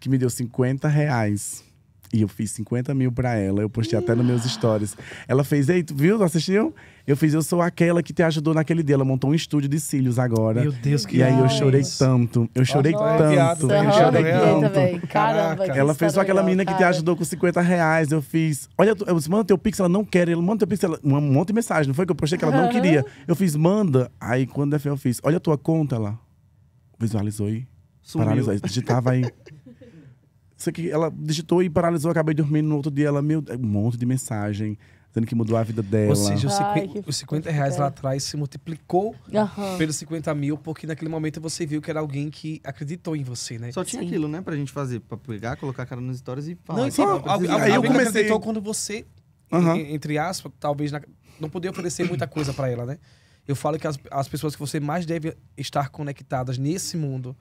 que me deu 50 reais. E eu fiz 50 mil pra ela. Eu postei yeah. até nos meus stories. Ela fez, ei, tu viu? Assistiu? Eu fiz, eu sou aquela que te ajudou naquele dia. Ela montou um estúdio de cílios agora. Meu Deus, que E aí eu chorei tanto. Eu chorei oh, tanto. Viado, eu né? chorei tanto. Também. Caramba, ela fez só aquela menina que te ajudou com 50 reais. Eu fiz. Olha, eu disse, manda teu pix, ela não quer. Ele manda teu pix, ela. Um monte de mensagem. Não foi que eu postei que ela não queria. Eu fiz, manda. Aí quando eu fiz, olha a tua conta lá. Visualizou aí. Paralisou aí. Digitava aí. Só que ela digitou e paralisou, acabei dormindo no outro dia. Ela, meu, um monte de mensagem dizendo que mudou a vida dela. Ou seja, Ai, os, 50, os 50 reais lá atrás se multiplicou uhum. pelos 50 mil, porque naquele momento você viu que era alguém que acreditou em você, né? Só tinha Sim. aquilo, né, pra gente fazer, pra pegar, colocar a cara nos stories e falar. Não, então, assim, alguém, aí eu comecei. acreditou quando você, uhum. entre aspas, talvez na, não podia oferecer muita coisa para ela, né? Eu falo que as, as pessoas que você mais deve estar conectadas nesse mundo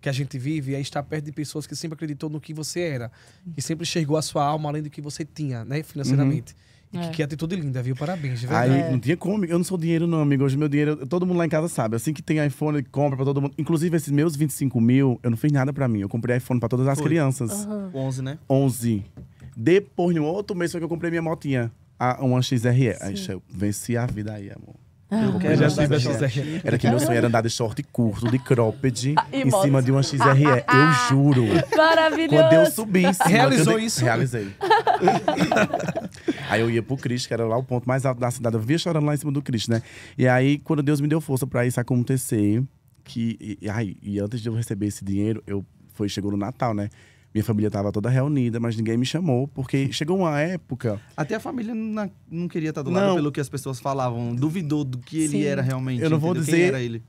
que a gente vive é estar perto de pessoas que sempre acreditou no que você era, e sempre enxergou a sua alma além do que você tinha, né, financeiramente. Uhum. E que é. que, ter atitude linda, viu? Parabéns, de verdade. Aí, não tinha como. Eu não sou dinheiro, não, amigo. Hoje meu dinheiro, todo mundo lá em casa sabe. Assim que tem iPhone, compra pra todo mundo. Inclusive, esses meus 25 mil, eu não fiz nada pra mim. Eu comprei iPhone pra todas as foi. crianças. Uhum. 11, né? 11. Depois, no outro mês, foi que eu comprei minha motinha. A, uma XRE. Aí, eu venci a vida aí, amor. Ah, eu já tive XRE. Era que meu sonho era andar de short curto, de cropped, ah, em moto. cima de uma XRE. Ah, ah, eu juro. Maravilhoso. Quando eu subi em cima, Realizou eu isso? Realizei. aí eu ia pro Cristo, que era lá o ponto mais alto da cidade. Eu via chorando lá em cima do Cristo, né? E aí, quando Deus me deu força pra isso acontecer, que. E, ai, e antes de eu receber esse dinheiro, eu foi, chegou no Natal, né? Minha família estava toda reunida, mas ninguém me chamou, porque chegou uma época. Até a família não, não queria estar do lado pelo que as pessoas falavam, duvidou do que ele era realmente. Eu não vou dizer. Quem era ele?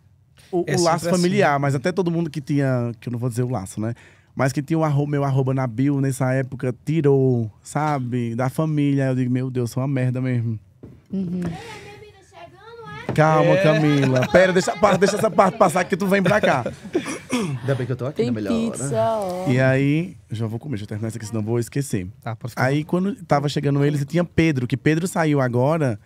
O, é o laço assim. familiar, assim. mas até todo mundo que tinha. Que eu não vou dizer o laço, né? Mas que tinha o meu arroba na bio nessa época, tirou, sabe? Da família. Eu digo, meu Deus, sou uma merda mesmo. Uhum. Calma, é. Camila. Pera, deixa, deixa essa parte passar que tu vem pra cá. Ainda bem que eu tô aqui, Tem né? melhor. Né? Pizza, ó. E aí, já vou comer, já terminar isso aqui, senão vou esquecer. Tá, aí, quando tava chegando eles, tinha Pedro, que Pedro saiu agora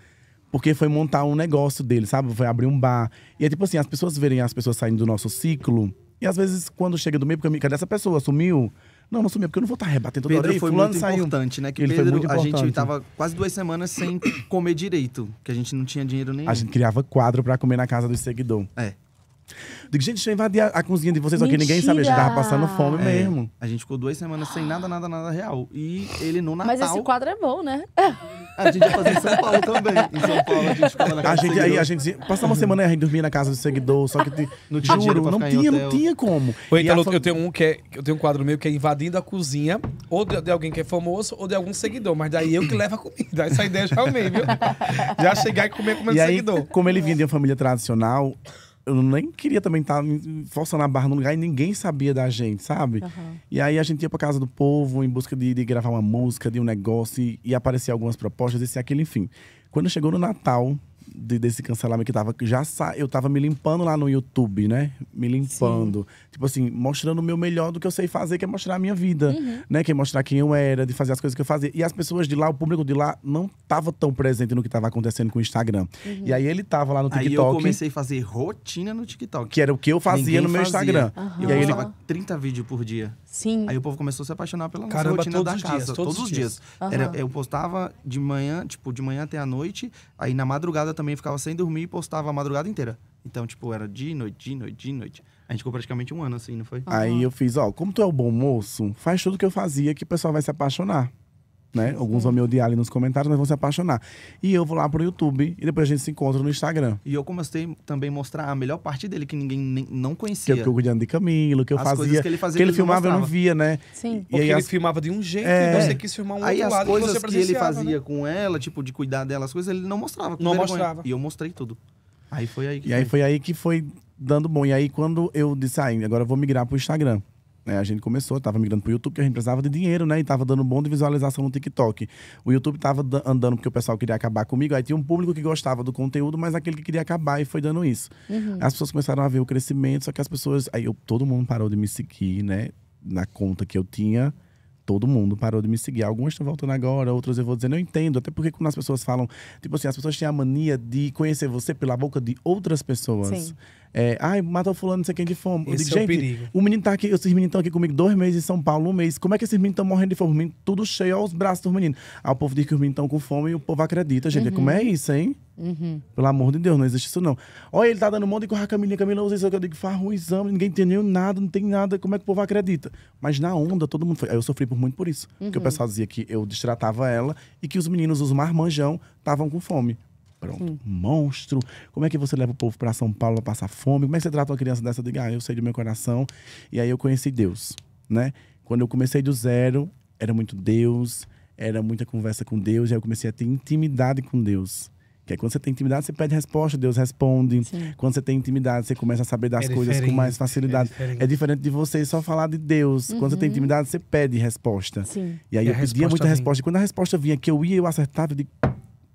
porque foi montar um negócio dele, sabe? Foi abrir um bar. E é tipo assim, as pessoas verem as pessoas saindo do nosso ciclo. E às vezes, quando chega do meio, porque cadê essa pessoa? Sumiu? Não, não sumia, porque eu não vou estar tá rebatendo toda Pedro hora. foi muito saiu. importante, né? Que ele Pedro, a gente estava quase duas semanas sem comer direito, que a gente não tinha dinheiro nenhum. A gente criava quadro para comer na casa do seguidor. É. Digo, gente, deixa eu invadir a, a cozinha de vocês, porque só que ninguém sabia, a gente tava passando fome é, mesmo. A gente ficou duas semanas sem nada, nada, nada real. E ele no Natal. Mas esse quadro é bom, né? A gente ia fazer em São Paulo também. Em São Paulo a gente ficava na casa a gente, aí, a gente Passava uma semana e a gente dormia na casa do seguidor, só que te, não tinha não tinha, não tinha como. Oi, então, eu tenho um que é, eu tenho um quadro meu que é invadindo a cozinha, ou de, de alguém que é famoso, ou de algum seguidor. Mas daí eu que levo a comida. Essa ideia já amei, viu? Já chegar e comer com e aí, seguidor. Como ele vinha de uma família tradicional, eu nem queria também tá estar forçando a barra no lugar e ninguém sabia da gente, sabe? Uhum. E aí a gente ia pra casa do povo em busca de, de gravar uma música, de um negócio, e, e algumas propostas, esse e aquilo, enfim. Quando chegou no Natal, de, desse cancelamento que tava. Já sa... Eu tava me limpando lá no YouTube, né? Me limpando. Sim. Tipo assim, mostrando o meu melhor do que eu sei fazer, que é mostrar a minha vida, uhum. né? Que é mostrar quem eu era, de fazer as coisas que eu fazia. E as pessoas de lá, o público de lá, não tava tão presente no que tava acontecendo com o Instagram. Uhum. E aí ele tava lá no TikTok. Aí eu comecei a fazer rotina no TikTok. Que era o que eu fazia Ninguém no meu fazia. Instagram. Uhum. E eu aí ele... 30 vídeos por dia. Sim. Aí o povo começou a se apaixonar pela nossa Caramba, rotina da casa. Dias, todos, todos, os dias. dias. Era, eu postava de manhã, tipo, de manhã até a noite. Aí na madrugada também ficava sem dormir e postava a madrugada inteira. Então, tipo, era de noite, de noite, de noite. A gente ficou praticamente um ano assim, não foi? Uhum. Aí eu fiz, ó, como tu é o bom moço, faz tudo que eu fazia que o pessoal vai se apaixonar né? Alguns vão me odiar ali nos comentários, mas vão se apaixonar. E eu vou lá pro YouTube e depois a gente se encontra no Instagram. E eu comecei também a mostrar a melhor parte dele que ninguém nem, não conhecia. Que eu cuidando de Camilo, que eu as fazia. Que ele fazia. Que ele, ele filmava, eu não via, né? Sim. e aí ele as... filmava de um jeito é... e você quis filmar um aí outro lado. Aí as coisas que, ele né? fazia né? com ela, tipo, de cuidar dela, as coisas, ele não mostrava. Não mostrava. E eu mostrei tudo. Aí foi aí que E foi. aí foi aí que foi dando bom. E aí quando eu disse, ah, agora eu vou migrar pro Instagram. Né? a gente começou, estava migrando para o YouTube, porque a gente precisava de dinheiro, né? E estava dando bom de visualização no TikTok. O YouTube estava andando porque o pessoal queria acabar comigo. Aí tinha um público que gostava do conteúdo, mas aquele que queria acabar e foi dando isso. Uhum. As pessoas começaram a ver o crescimento, só que as pessoas. Aí eu, todo mundo parou de me seguir, né? Na conta que eu tinha. Todo mundo parou de me seguir. Algumas estão voltando agora, outras eu vou dizendo, eu entendo. Até porque quando as pessoas falam, tipo assim, as pessoas têm a mania de conhecer você pela boca de outras pessoas. Sim. É, Ai, matou fulano, não sei quem de fome. Esse digo, é o perigo. O menino tá aqui, esses meninos estão aqui comigo dois meses em São Paulo, um mês. Como é que esses meninos estão morrendo de fome? tudo cheio aos braços dos meninos. Aí o povo diz que os meninos estão com fome e o povo acredita, gente. Uhum. Como é uhum. isso, hein? Uhum. Pelo amor de Deus, não existe isso não. Olha, ele tá dando um monte de corra Camila, Camila, usa isso é que eu digo, faz um exame, ninguém entendeu nada, não tem nada, como é que o povo acredita? Mas na onda, todo mundo foi. Aí eu sofri por muito por isso. Uhum. Porque o uhum. pessoal dizia que eu destratava ela e que os meninos, os marmanjão, estavam com fome. Pronto. Sim. Monstro. Como é que você leva o povo para São Paulo passar fome? Como é que você trata uma criança dessa? Eu digo, ah, eu sei do meu coração. E aí eu conheci Deus, né? Quando eu comecei do zero, era muito Deus, era muita conversa com Deus. E aí eu comecei a ter intimidade com Deus. Que é quando você tem intimidade, você pede resposta, Deus responde. Sim. Quando você tem intimidade, você começa a saber das é coisas com mais facilidade. É diferente. é diferente. de você só falar de Deus. Uhum. Quando você tem uhum. intimidade, você pede resposta. Sim. E aí e eu pedia muita vem. resposta. E quando a resposta vinha, que eu ia, eu acertava, eu digo,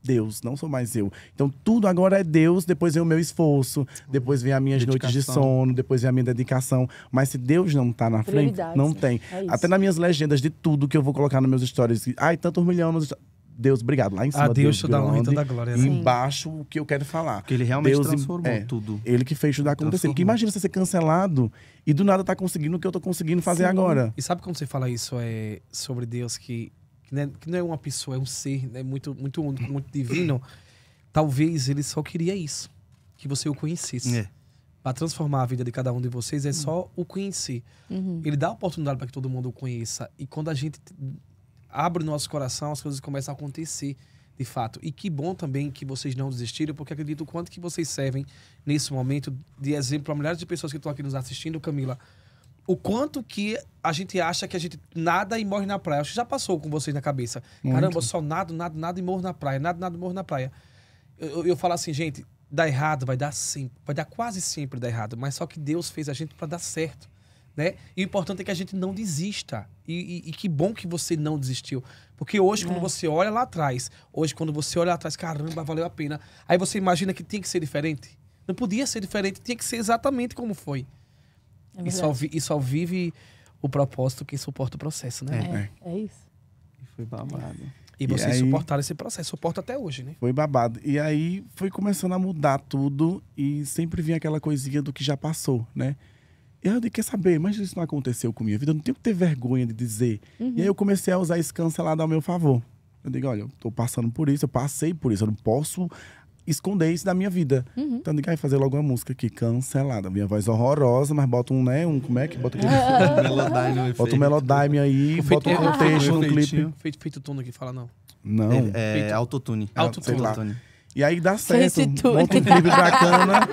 Deus, não sou mais eu. Então tudo agora é Deus, depois vem o meu esforço, depois vem as minhas dedicação. noites de sono, depois vem a minha dedicação. Mas se Deus não tá na frente, não né? tem. É Até nas minhas legendas de tudo que eu vou colocar nos meus stories, ai, tantos milhões nos Deus, obrigado. Lá em ah, cima, a Deus, te dá honra e da glória. Né? Embaixo, o que eu quero falar. Porque ele realmente Deus, transformou é, tudo. Ele que fez tudo acontecer. Porque imagina você ser cancelado e do nada tá conseguindo o que eu tô conseguindo fazer Sim. agora. E sabe quando você fala isso é, sobre Deus que que não é, que não é uma pessoa, é um ser né, muito, muito único, muito divino, talvez ele só queria isso, que você o conhecesse. É. Para transformar a vida de cada um de vocês é hum. só o conhecer. Uhum. Ele dá a oportunidade para que todo mundo o conheça. E quando a gente abre o nosso coração, as coisas começam a acontecer de fato. E que bom também que vocês não desistiram, porque acredito o quanto que vocês servem nesse momento de exemplo a milhares de pessoas que estão aqui nos assistindo, Camila o quanto que a gente acha que a gente nada e morre na praia. Acho que já passou com vocês na cabeça. Muito. Caramba, só nada, nada, nada e morro na praia. Nada, nada, morro na praia. Eu, eu, falo assim, gente, dá errado, vai dar sempre, vai dar quase sempre dá errado, mas só que Deus fez a gente para dar certo. Né? E o importante é que a gente não desista. E, e, e que bom que você não desistiu. Porque hoje, é. quando você olha lá atrás, hoje, quando você olha lá atrás, caramba, valeu a pena. Aí você imagina que tem que ser diferente. Não podia ser diferente, tinha que ser exatamente como foi. É e, só vi, e só vive o propósito quem suporta o processo, né? É, é. é isso. E foi babado. E, e vocês aí... suportaram esse processo, suporta até hoje, né? Foi babado. E aí foi começando a mudar tudo e sempre vinha aquela coisinha do que já passou, né? E aí eu disse, quer saber, mas isso não aconteceu com A vida eu não tenho que ter vergonha de dizer. Uhum. E aí eu comecei a usar esse cancelado ao meu favor. Eu digo, olha, eu tô passando por isso, eu passei por isso, eu não posso esconder isso da minha vida. Uhum. Então, diga fazer logo uma música aqui, cancelada. Minha voz horrorosa, mas bota um, né? Um, como é que bota aquele. melodyne Bota um melodyne aí, bota um contexto no é clipe. Feito, feito tudo aqui, fala não. Não. É, é autotune. Autotune. E aí dá certo, monta um clipe bacana.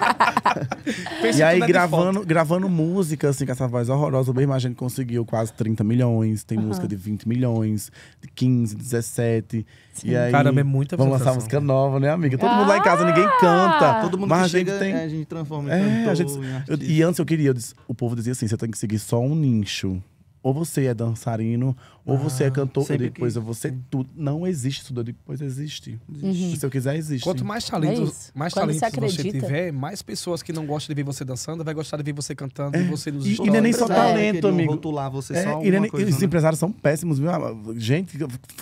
e aí é gravando, gravando música, assim, com essa voz horrorosa mais a gente conseguiu quase 30 milhões. Tem uhum. música de 20 milhões, de 15, 17. E aí, Caramba, é muita Vamos lançar música nova, né, amiga? Todo ah! mundo lá em casa, ah! ninguém canta. Todo mundo mas a gente chega, tem... É, a gente transforma é, cantor, a gente, eu, E antes eu queria, eu disse, o povo dizia assim, você tem que seguir só um nicho. Ou você é dançarino, ou ah, você é cantor, depois que... você tudo. Não existe isso, depois existe. Uhum. Se eu quiser, existe. Quanto mais talentos, é mais talentos você, você, tiver, mais pessoas que não gostam de ver você dançando, vai gostar de ver você cantando, é. e você nos E, não é nem só é. talento, é, amigo. Rotular você é, só e, é nem, coisa, os né? empresários são péssimos, viu? Gente,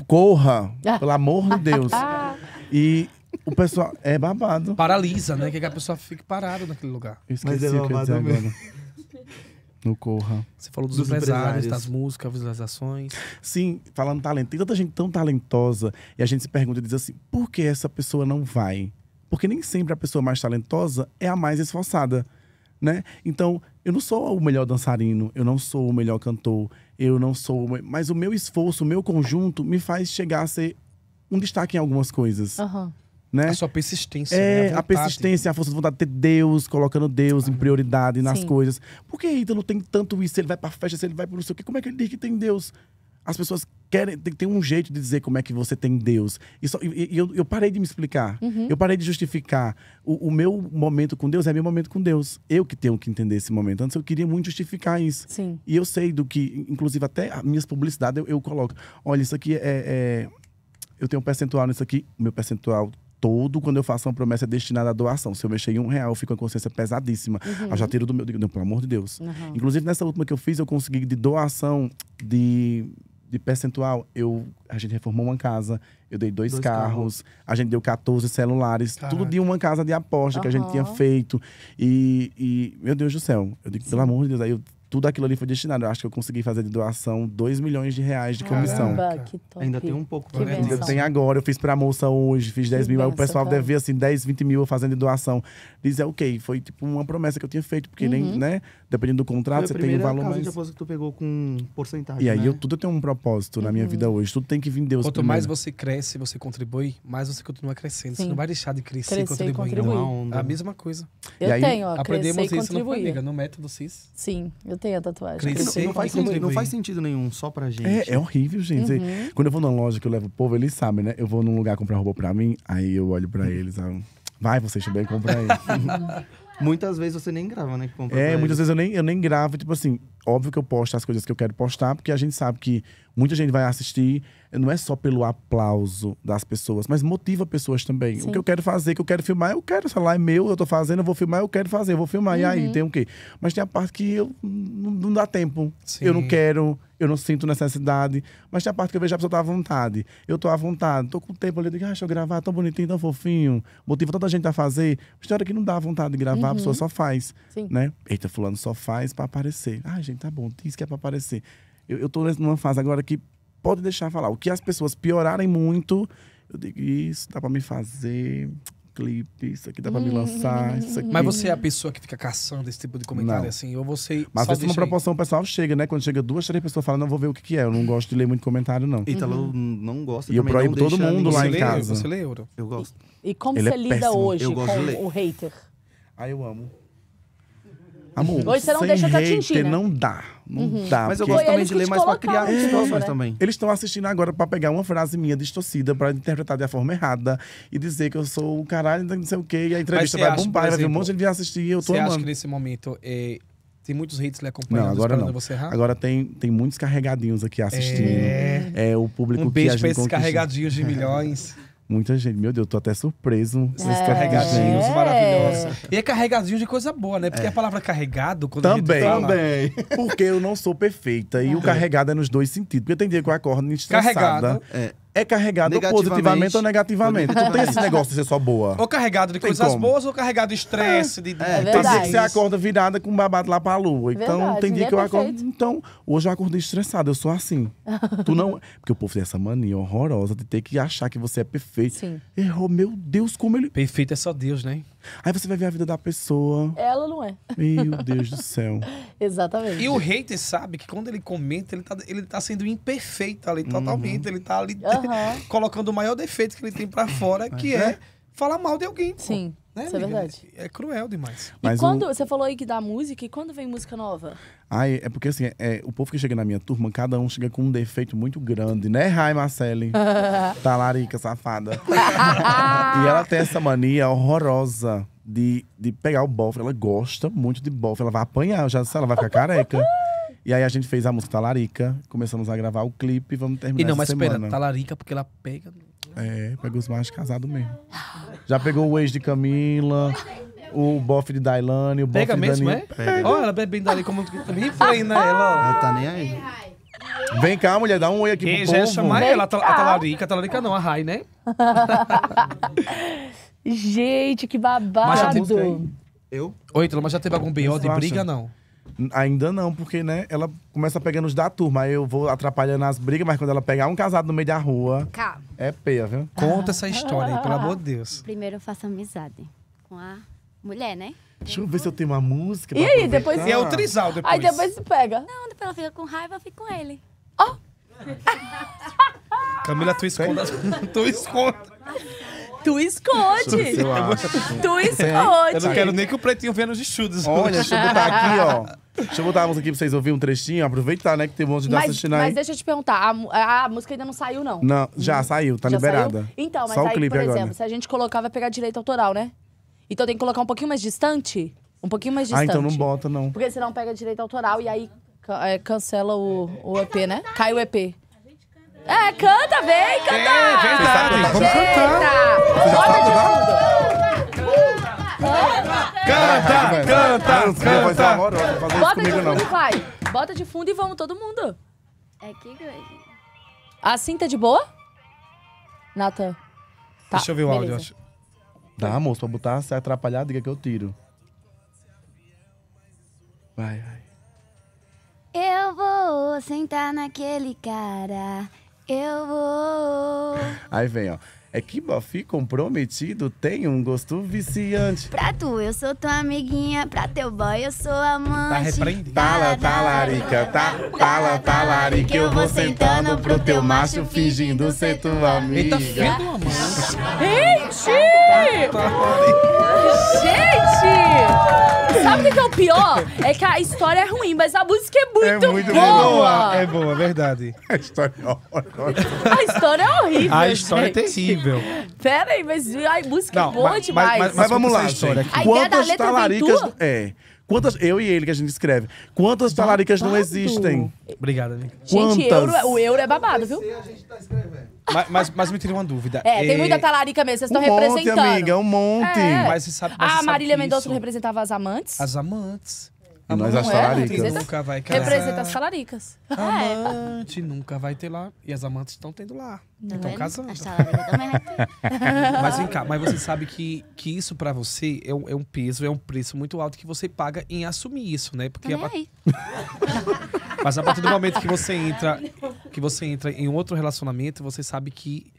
corra, ah. pelo amor de Deus. e, o pessoal é babado. Paralisa, né? Que a pessoa fique parada naquele lugar. Eu esqueci Mas é babado mesmo no corra Você falou dos, dos empresários, empresários, das músicas, visualizações. Sim, falando talento. Tem tanta gente tão talentosa e a gente se pergunta e diz assim: por que essa pessoa não vai? Porque nem sempre a pessoa mais talentosa é a mais esforçada, né? Então, eu não sou o melhor dançarino, eu não sou o melhor cantor, eu não sou. Mas o meu esforço, o meu conjunto me faz chegar a ser um destaque em algumas coisas. Uhum né? A sua persistência. É, né? a, a persistência, a força de vontade de ter Deus, colocando Deus ah, em prioridade nas sim. coisas. Por que Ítalo tem tanto isso? Se ele vai pra festa, se ele vai pro não sei o quê, como é que ele diz que tem Deus? As pessoas querem. Tem, tem um jeito de dizer como é que você tem Deus. E, só, e, e eu, eu, parei de me explicar. Uhum. Eu parei de justificar. O, o, meu momento com Deus é meu momento com Deus. Eu que tenho que entender esse momento. Antes eu queria muito justificar isso. Sim. E eu sei do que, inclusive, até minhas publicidades eu, eu, coloco. Olha, isso aqui é, é eu tenho um percentual nisso aqui, meu percentual todo, quando eu faço uma promessa, é destinada à doação. Se eu mexer em um real, eu fico com a consciência pesadíssima. Uhum. Eu já tiro do meu. Não, pelo amor de Deus. Uhum. Inclusive, nessa última que eu fiz, eu consegui de doação de, de percentual. Eu, a gente reformou uma casa, eu dei dois, dois carros, carros, a gente deu 14 celulares, Caraca. tudo de uma casa de aposta uhum. que a gente tinha feito. E, e, meu Deus do céu, eu digo, Sim. pelo amor de Deus, aí eu tudo aquilo ali foi destinado. Eu acho que eu consegui fazer de doação 2 milhões de reais de comissão. Caramba, que top. Ainda tem um pouco pra né? Ainda tem agora. Eu fiz pra moça hoje, fiz 10 que mil. Benção, aí o pessoal cara. devia, assim, 10, 20 mil fazendo de doação. Dizer, é ok. Foi, tipo, uma promessa que eu tinha feito, porque uhum. nem, né? dependendo do contrato, você tem um valor casa mais. de que tu pegou com porcentagem. E aí né? eu, tudo tem um propósito uhum. na minha uhum. vida hoje. Tudo tem que vir Deus. Quanto primeiro. mais você cresce, você contribui, mais você continua crescendo. Sim. Você não vai deixar de crescer, crescer contribuindo. Contribuir. É é onda. A né? mesma coisa. Eu aí, tenho, ó, aprendemos isso na família, no método CIS. Sim, eu tenho a tatuagem. Crescer não, não, faz sentido, não faz sentido nenhum só pra gente. É, é horrível, gente. Uhum. Quando eu vou numa loja que eu levo o povo, eles sabem, né? Eu vou num lugar comprar roupa pra mim, aí eu olho pra uhum. eles, Vai, vocês também comprar isso. Muitas vezes você nem grava, né? é, muitas vezes eu nem, eu nem gravo. Tipo assim, óbvio que eu posto as coisas que eu quero postar, porque a gente sabe que muita gente vai assistir, não é só pelo aplauso das pessoas, mas motiva pessoas também. Sim. O que eu quero fazer, que eu quero filmar, eu quero, sei lá, é meu, eu tô fazendo, eu vou filmar, eu quero fazer, eu vou filmar. Uhum. E aí, uhum. tem o quê? Mas tem a parte que eu, não dá tempo. Sim. Eu não quero, eu não sinto necessidade. Mas tem a parte que eu vejo a pessoa tá à vontade. Eu tô à vontade, tô com o tempo ali, digo, ah, deixa eu gravar, tão bonitinho, tão fofinho. Motiva tanta gente a fazer. Mas tem hora que não dá vontade de gravar, uhum. a pessoa só faz. Sim. Né? Eita, fulano só faz para aparecer. Ah, gente, tá bom, diz que é pra aparecer. Eu, eu tô numa fase agora que pode deixar falar. O que as pessoas piorarem muito, eu digo, isso dá pra me fazer clipe, isso aqui dá pra me lançar, isso uhum. aqui. Mas você é a pessoa que fica caçando esse tipo de comentário não. assim? Ou você. Mas às uma proporção o pessoal chega, né? Quando chega duas, três pessoas falando, não vou ver o que, que é. Eu não gosto de ler muito comentário, não. então uhum. não gosta E eu proíbo todo mundo lá em lê, casa. Você lê, Euro? Eu gosto. E, e como Ele é você é lida hoje com o hater? Ah, eu amo. Amor, Hoje você não sem deixa que hater, atingir, né? não dá. Não Uhum. dá. Mas eu gosto também de ler, mas pra criar distorções situações também. Eles estão assistindo agora pra pegar uma frase minha distorcida, pra interpretar da forma errada e dizer que eu sou o caralho, não sei o quê. E a entrevista vai acha, bombar, vai ver um monte de gente vir assistir e eu tô Você acha que amando. nesse momento é, tem muitos hits lhe acompanhando, Não, agora não. você errar? Agora tem, tem muitos carregadinhos aqui assistindo. É, É, o público um que a beijo pra gente esses conquista. carregadinhos de milhões. Muita gente, meu Deus, eu tô até surpreso. É. Esses carregadinhos é. maravilhosos. E é carregadinho de coisa boa, né? Porque é. a palavra carregado, quando também, a gente fala... Também, Porque eu não sou perfeita. E o é. carregado é nos dois sentidos. Porque tem dia que eu acordo estressada. Carregado. É é carregado positivamente ou negativamente. tu tem esse negócio de ser só boa. Ou carregado de tem coisas como. boas ou carregado de estresse. De, É, é tem dia que você acorda virada com um babado lá pra lua. Então verdade, tem dia que eu é acordo. Então, hoje eu acordei estressado, eu sou assim. tu não. Porque o povo tem essa mania horrorosa de ter que achar que você é perfeito. Sim. Errou, meu Deus, como ele. Perfeito é só Deus, né? Aí você vai ver a vida da pessoa. Ela não é. Meu Deus do céu. Exatamente. E o hater sabe que quando ele comenta, ele tá, ele tá sendo imperfeito ali, uhum. totalmente. Ele tá ali uhum. colocando o maior defeito que ele tem para fora, que é. é falar mal de alguém. Sim. Pô, né, isso é verdade. É, é cruel demais. E Mas quando. O... Você falou aí que dá música, e quando vem música nova? Ai, é porque assim, é, o povo que chega na minha turma, cada um chega com um defeito muito grande, né, Rai Marcele? Talarica, tá, safada. e ela tem essa mania horrorosa de, de pegar o bofe. Ela gosta muito de bofe. Ela vai apanhar, já sei, ela vai ficar careca. E aí a gente fez a música Talarica, tá começamos a gravar o clipe, vamos terminar E não, mas semana. espera, tá Talarica porque ela pega... É, pega os mais casados mesmo. Já pegou o ex de Camila o bofe de Dailane, o bofe Pega de mesmo, é? Pega. Olha, ela bebendo ali como nem foi, né? Ela, ó. tá nem aí. Vem cá, mulher, dá um oi aqui Quem pro já povo. chamar Vem ela, a a talarica, a talarica não, a Rai, né? Gente, que Mas já babado. Eu? Oi, Tula, mas já teve algum B.O. de briga, não? Ainda não, porque, né, ela começa pegando os da turma. Aí eu vou atrapalhando as brigas, mas quando ela pegar um casado no meio da rua, Cá, é peia, viu? Conta essa história aí, pelo amor de Deus. primeiro eu faço amizade com a Mulher, né? Deixa eu ver se eu tenho uma música. E aí, depois. E é o trisal depois. Aí depois você pega. Não, depois ela fica com raiva, eu fico com ele. Ó! Camila, tu esconde. tu esconde. Tu esconde. tu esconde. Eu não quero nem que o pretinho venha nos estudos. Olha, deixa eu botar aqui, ó. Deixa eu botar a música aqui pra vocês ouvirem um trechinho, aproveitar, né? Que tem um monte de mas, assistindo aí. Mas deixa eu te perguntar, a, a, música ainda não saiu, não? Não, já saiu, tá já liberada. Saiu? Então, mas Só aí, o clipe por agora. exemplo, se a gente colocar, vai pegar direito autoral, né? Então tem que colocar um pouquinho mais distante. Um pouquinho mais distante. Ah, então não bota, não. Porque senão pega direito autoral e aí é, cancela o, o EP, né? Cai o EP. É, canta, vem cantar! É, vamos cantar! Bota de fundo! Canta, canta, Bota de fundo, vai! Bota de fundo e vamos todo mundo! É que grande. A cinta de boa? Nata. Tá, Deixa eu ver o áudio, acho. Dá, moço, pra botar, se atrapalhar, diga que eu tiro. Vai, vai. Eu vou sentar naquele cara. Eu vou. Aí vem, ó é que bofi comprometido tem um gosto viciante. Pra tu eu sou tua amiguinha, pra teu boy eu sou amante. Tá repreendendo. Tala, talarica, tá, tala, talarica, eu vou sentando pro teu macho fingindo ser tua amiga. Eita, filho, amante. Gente! Gente! Sabe o que é o pior? É que a história é ruim, mas a música é muito, é muito boa. boa. É boa, é verdade. É a história é horrível. A história é horrível. A história gente. é terrível. Pera aí, mas a música é Não, é boa mas, demais. Mas, mas, mas vamos lá, história a Quantas ideia talaricas. É. Quantas, eu e ele que a gente escreve. Quantas babado. talaricas não existem? Obrigado, Quantas? Gente, euro, é- o euro é babado, viu? A gente tá escrevendo. Mas, mas, mas, me teria uma dúvida. É, tem é, muita talarica mesmo, vocês um estão representando. Um monte, amiga, um monte. É. Mas você sabe, mas a ah, Marília Mendonça representava as amantes? As amantes. A nós as é, salaricas. Nunca vai casar. Representa as é. salaricas. É, Amante nunca vai ter lá. E as amantes estão tendo lá. Não estão é? casando. As salaricas também mas vem cá, mas você sabe que, que isso pra você é um, é um peso, é um preço muito alto que você paga em assumir isso, né? Porque. Não a... Aí. mas a partir do momento que você entra, que você entra em outro relacionamento, você sabe que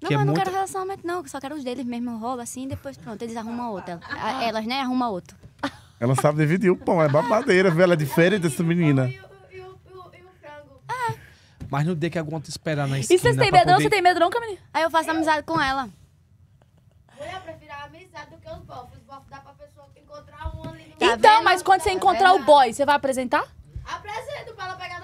não, que eu é não quero relacionamento, não. só quero os deles mesmo. Eu assim, depois pronto, eles arrumam outra. Elas, né, arrumam outro. Ela sabe dividir o pão, é babadeira, viu? Ela é diferente dessa menina. Ah. Mas não dê que te esperar na esquina. E vocês têm medo, não? Você tem medo, não, Camille? Aí eu faço amizade com ela. Mulher, eu prefiro a amizade do que os bofos. Os bofos dá pra pessoa encontrar um ali no tá então, vendo? mas quando você encontrar o boy, você vai apresentar? Apresento pra ela pegar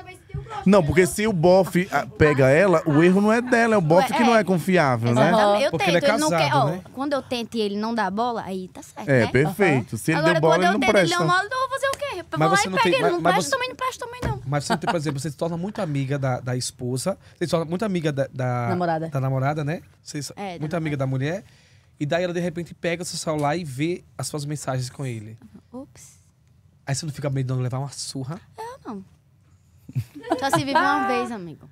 não, porque se o bofe ah, pega ela, o erro não é dela, é o bofe Ué, que não é, é confiável, né? Exatamente. Eu Porque tento, ele é ele, é não quer. ó, né? Quando eu tento e ele não dá bola, aí tá certo. É, né? perfeito. Se ele Agora, deu bola, quando ele eu não tento e ele presta. não dá bola, eu vou fazer o quê? Mas Vou lá você e não pego tem- ele. mas- Não mas presta você- também, não presta também, não. Mas você, não tem, por exemplo, você se torna muito amiga da, da esposa, você se torna muito amiga da, da- Namorada. da namorada, né? Você se- É, da muito amiga da mulher. E daí ela de repente pega o seu celular e vê as suas mensagens com ele. Ups. Aí você não fica meio dando levar uma surra. Eu não. Só se vive uma vez, amigo.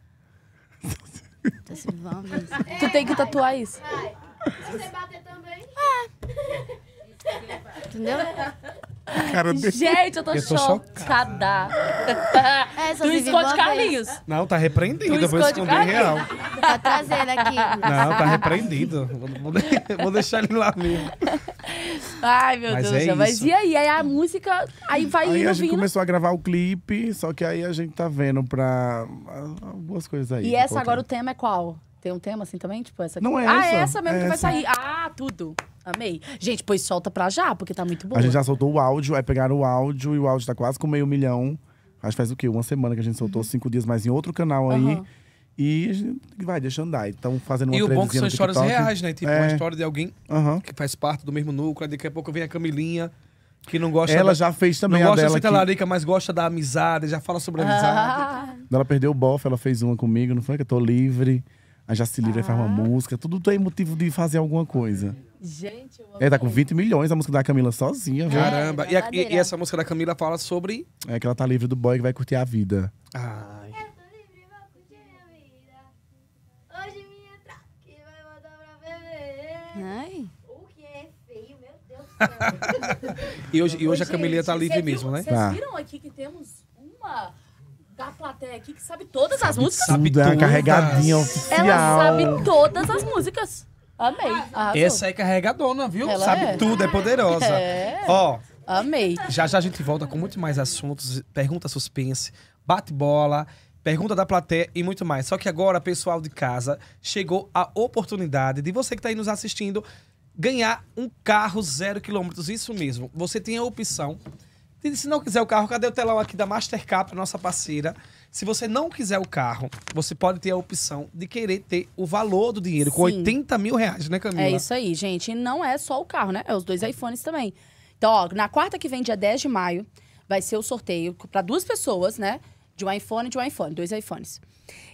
Só se vive uma vez. Tu tem que tatuar isso. Vai. Se você bater também. Ah. Entendeu? Cara, Gente, eu tô, eu tô chocada. É, tu Esconde Carlinhos. Não, tá repreendido. Eu vou esconder Carlinhos. real. Tá trazendo aqui. Não, tá repreendido. Vou, vou deixar ele lá mesmo. Ai, meu mas Deus. É mas e aí? Aí a música. Aí vai aí indo, a gente vindo. começou a gravar o clipe, só que aí a gente tá vendo pra algumas coisas aí. E essa agora o tema é qual? Tem um tema assim também? Tipo, essa aqui. Não é ah, essa. Ah, é essa mesmo é que vai sair. Ah, tudo. Amei. Gente, pois solta pra já, porque tá muito bom. A gente já soltou o áudio, aí pegaram o áudio e o áudio tá quase com meio milhão. Acho que faz o quê? Uma semana que a gente soltou, uhum. cinco dias mais em outro canal aí. Uhum. E vai, deixa andar. Então, fazendo uma E o bom que são histórias reais, né? Tipo, é. uma história de alguém uhum. que faz parte do mesmo núcleo. Daqui a pouco vem a Camilinha, que não gosta. Ela da... já fez também. Não a gosta de que... mas gosta da amizade, já fala sobre a amizade. Ah. Ela perdeu o bofe, ela fez uma comigo, não foi que eu tô livre. A já se livra, ah. faz uma ah. música. Tudo tem motivo de fazer alguma coisa. Gente, eu É, tá com 20 milhões a música da Camila sozinha, viu? Caramba. É, e, a, e, essa música da Camila fala sobre. É que ela tá livre do boy que vai curtir a vida. Ai. Eu tô livre, vou curtir a vida. Hoje minha traque vai botar pra beber. Ai. O que é feio, meu Deus do céu. e hoje, e hoje a Camilinha tá livre mesmo, né? Vocês tá. viram aqui que temos uma da plateia aqui que sabe todas as músicas. Sabe tudo, é uma carregadinha oficial. Ela sabe todas as músicas. Amei. Arrasou. Essa é carregadona, viu? Ela sabe é. tudo, é poderosa. É. Ó. Amei. Já já a gente volta com muito mais assuntos, pergunta suspense, bate bola, pergunta da plateia e muito mais. Só que agora, pessoal de casa, chegou a oportunidade de você que está aí nos assistindo ganhar um carro zero quilômetros. Isso mesmo. Você tem a opção e se não quiser o carro, cadê o telão aqui da Mastercard, para nossa parceira? Se você não quiser o carro, você pode ter a opção de querer ter o valor do dinheiro, Sim. com 80 mil reais, né, Camila? É isso aí, gente. E não é só o carro, né? É os dois iPhones também. Então, ó, na quarta que vem, dia 10 de maio, vai ser o sorteio para duas pessoas, né? De um iPhone e de um iPhone, dois iPhones.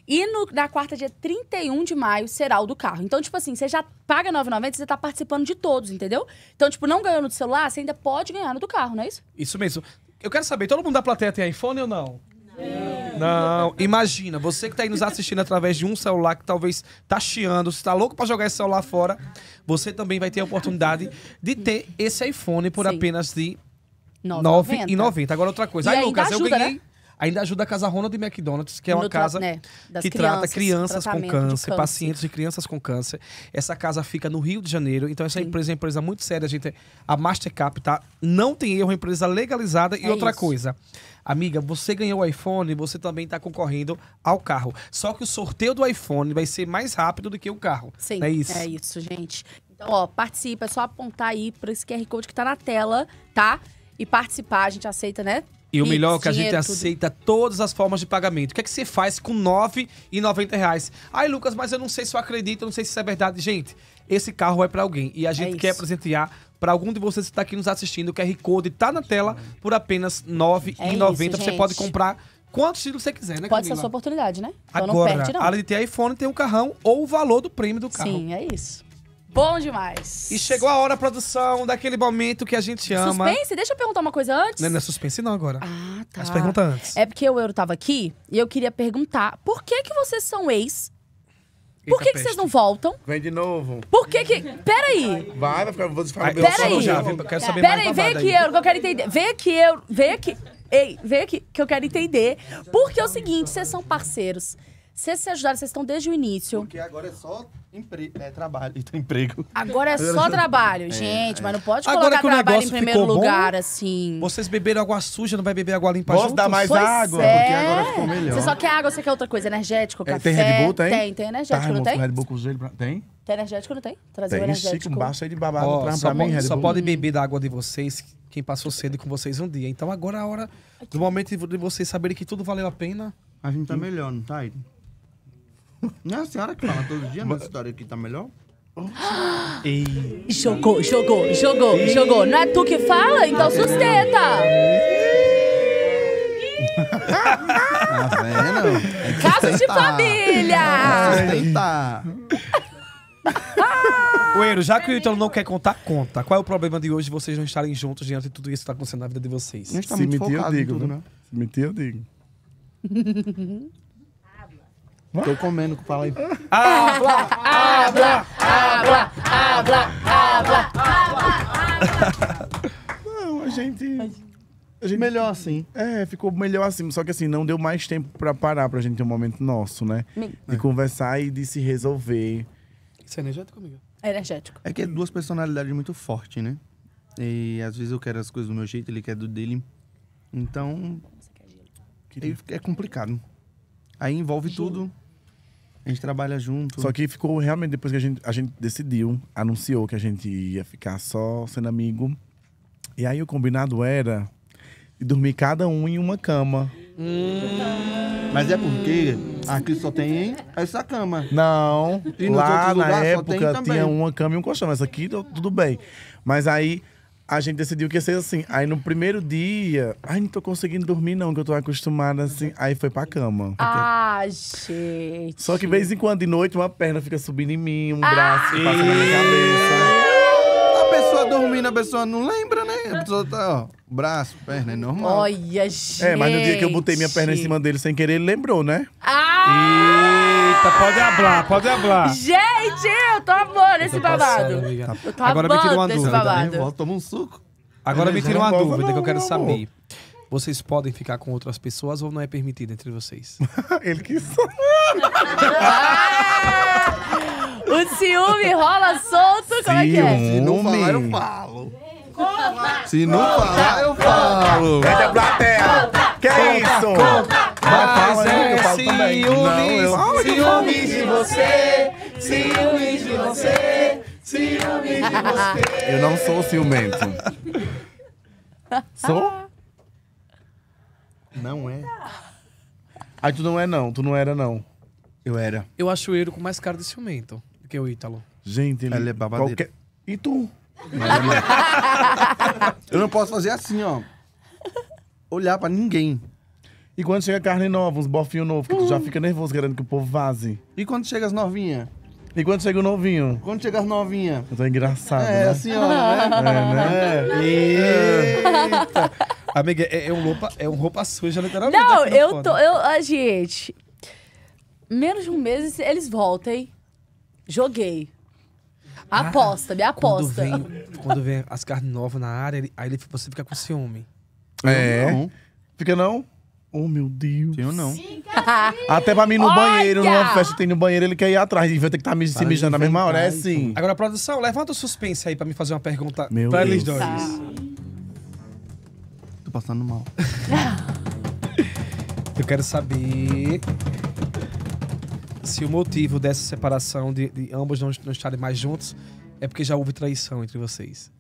E no, na quarta, dia 31 de maio, será o do carro. Então, tipo assim, você já paga 9,90, você tá participando de todos, entendeu? Então, tipo, não ganhou no do celular, você ainda pode ganhar no do carro, não é isso? Isso mesmo. Eu quero saber, todo mundo da plateia tem iPhone ou não? Não. não. Imagina, você que tá aí nos assistindo através de um celular que talvez tá chiando, você tá louco para jogar esse celular fora, você também vai ter a oportunidade de ter esse iPhone por Sim. apenas de 9,90. Agora outra coisa. E aí, Lucas, ajuda, eu ganhei né? Ainda ajuda a Casa Ronald McDonald's, que é uma no casa né, que crianças, trata crianças com câncer, câncer, pacientes de crianças com câncer. Essa casa fica no Rio de Janeiro, então essa Sim. empresa é uma empresa muito séria, a gente. A Mastercap, tá? Não tem erro, é uma empresa legalizada. É e outra isso. coisa, amiga, você ganhou o iPhone, você também está concorrendo ao carro. Só que o sorteio do iPhone vai ser mais rápido do que o carro. Sim, é isso. É isso, gente. Então, ó, participa, é só apontar aí para esse QR Code que está na tela, tá? E participar, a gente aceita, né? E o melhor é que a gente aceita tudo. todas as formas de pagamento. O que é que você faz com R$ 9,90? reais? Ai, Lucas, mas eu não sei se eu acredito, eu não sei se isso é verdade. Gente, esse carro é para alguém e a gente é quer presentear para algum de vocês que está aqui nos assistindo. O QR Code tá na tela por apenas R$ 9,90. É você pode comprar quantos títulos você quiser, né, Camila? Pode ser a sua oportunidade, né? Então Agora, não perde, não. além de ter iPhone, tem um carrão ou o valor do prêmio do carro. Sim, é isso. Bom demais. E chegou a hora, produção, daquele momento que a gente ama. Suspense? Deixa eu perguntar uma coisa antes. Não, não é suspense não agora. Ah, tá. As perguntas antes. É porque eu, eu tava aqui e eu queria perguntar por que que vocês são ex por que, que vocês não voltam? Vem de novo. Por que que... Peraí. Vai, vai ficar... Vou ficar Peraí. Ah, já, quero saber Peraí, vem aqui, Euro, que eu quero entender. Vem aqui, eu... Vem aqui. Ei, vem aqui, que eu quero entender. Porque é o seguinte, vocês são parceiros. Vocês se ajudaram, vocês estão desde o início. Porque agora é só empre... é, trabalho. Então, emprego. Agora é só trabalho, é, gente. É, mas não pode agora colocar trabalho em primeiro lugar, bom, assim. Vocês beberam água suja, não vai beber água limpa Posso dar mais pois água, é. porque agora ficou melhor. Você só quer água, você quer outra coisa, energético, é, café. Tem Red Bull, tem? Tem, tem energético, tá, não tem? Red Bull com gelo, pra... tem? Tem energético, não tem? Trazer tem, energético. Tem, um baixo aí de babado oh, pra, pra mim, Red Bull. Só podem beber da água de vocês quem passou cedo com vocês um dia. Então agora é a hora Aqui. do momento de vocês saberem que tudo valeu a pena. A gente tá hum. melhor, não tá, aí não é a senhora que fala todo dia, mas a história aqui tá melhor? Jogou, jogou, jogou, jogou. Não é tu que fala? Então sustenta! Tá é Caso de família! Oeiro, é já que o Ítalo não quer contar, conta. Qual é o problema de hoje vocês não estarem juntos diante de tudo isso que está acontecendo na vida de vocês? Tá Se mentir, eu digo, tudo, né? né? Se mentir, eu digo. Tô comendo, fala aí. Abla, abla, abla, abla, abla, abla. Não, a gente... A gente... Melhor assim. É, ficou melhor assim. Só que assim, não deu mais tempo pra parar pra gente ter um momento nosso, né? Me... De é. conversar e de se resolver. Isso é energético, amiga? É energético. É que é duas personalidades muito fortes, né? E às vezes eu quero as coisas do meu jeito, ele quer do dele. Então. É, é complicado. Aí envolve tudo. A gente trabalha junto. Só que ficou realmente depois que a gente, a gente decidiu, anunciou que a gente ia ficar só sendo amigo. E aí o combinado era dormir cada um em uma cama. Hum. Mas é porque aqui só tem essa cama. Não, lá na época tinha uma cama e um colchão. Essa aqui tudo bem. Mas aí a gente decidiu que ia ser assim. Aí no primeiro dia, ai, não tô conseguindo dormir, não, que eu tô acostumada assim. Aí foi pra cama. Ah, gente. Só que de vez em quando, de noite, uma perna fica subindo em mim, um ah. braço passa na minha cabeça. A pessoa dormindo, a pessoa não lembra, a pessoa tá, ó, braço, perna, é normal. Olha, gente. É, mas no dia que eu botei minha perna em cima dele sem querer, ele lembrou, né? Ah! Eita, pode hablar, pode hablar. Gente, eu tô amando esse babado. eu tô Agora me tira uma dúvida. Né? Babado. Toma um suco. Agora me tira uma dúvida que eu quero saber. Vocês podem ficar com outras pessoas ou não é permitido entre vocês? ele que ah! O ciúme rola solto, como é que é? Se não falar, eu falo. Conta, Se não conta, falar, eu falo. Cadê a plateia? Que é isso? Mas é ciúmes, ciúmes de você, ciúmes de você, ciúmes de você. Eu não sou ciumento. sou? Não é. Aí tu não é não, tu não era não. Eu era. Eu acho o Eiro com mais cara de ciumento do que o Ítalo. Gente, ele, ele é babadeiro. Qualquer... E tu? eu não posso fazer assim, ó. Olhar pra ninguém. E quando chega carne nova, uns bofinhos novos, que tu já fica nervoso querendo que o povo vaze. E quando chega as novinhas? E quando chega o novinho? Quando chega as novinhas? Eu tô engraçado, é, né? assim, ó, né? É, né? Eita! Amiga, é, é, um roupa, é um roupa suja, literalmente. Não, eu tô... Eu, ah, gente... Menos de um mês eles voltam, hein? Joguei. Ah. Aposta, me aposta. Quando vem, quando vem as carnes novas na área, ele- aí ele, você fica com ciúme. É. Não. Fica não? Oh, meu Deus. Tenho não. Até pra mim no Olha! banheiro, numa festa que tem no banheiro, ele quer ir atrás. E vai ter que estar tá me se mijando na mesma hora. É sim. Agora, produção, levanta o suspense aí pra me fazer uma pergunta Meu pra eles Deus. dois. Tá. Tô passando mal. Eu quero saber se o motivo dessa separação, de, de ambos não, não estarem mais juntos, é porque já houve traição entre vocês.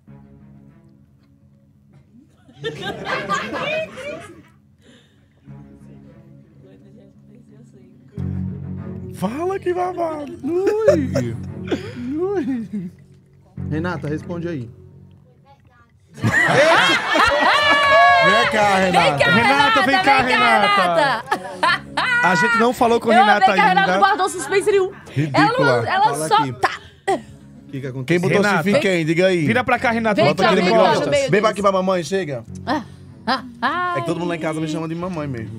Fala que babado! Ui. Renata, responde aí. Vem cá, Renata. Vem cá, Renata, vem cá, Renata. Vem cá, Renata. A gente não falou com a Renata ainda. A Renata guardou o suspense nenhum. Ridícula. Ela, ela só tá... Que que quem botou Renata, se fica aí, diga aí. Vira pra cá, Renata. Vem, Bota aquele vem, gosta. vem pra aqui pra mamãe, chega. Ah, é que todo mundo lá em casa me chama de mamãe mesmo.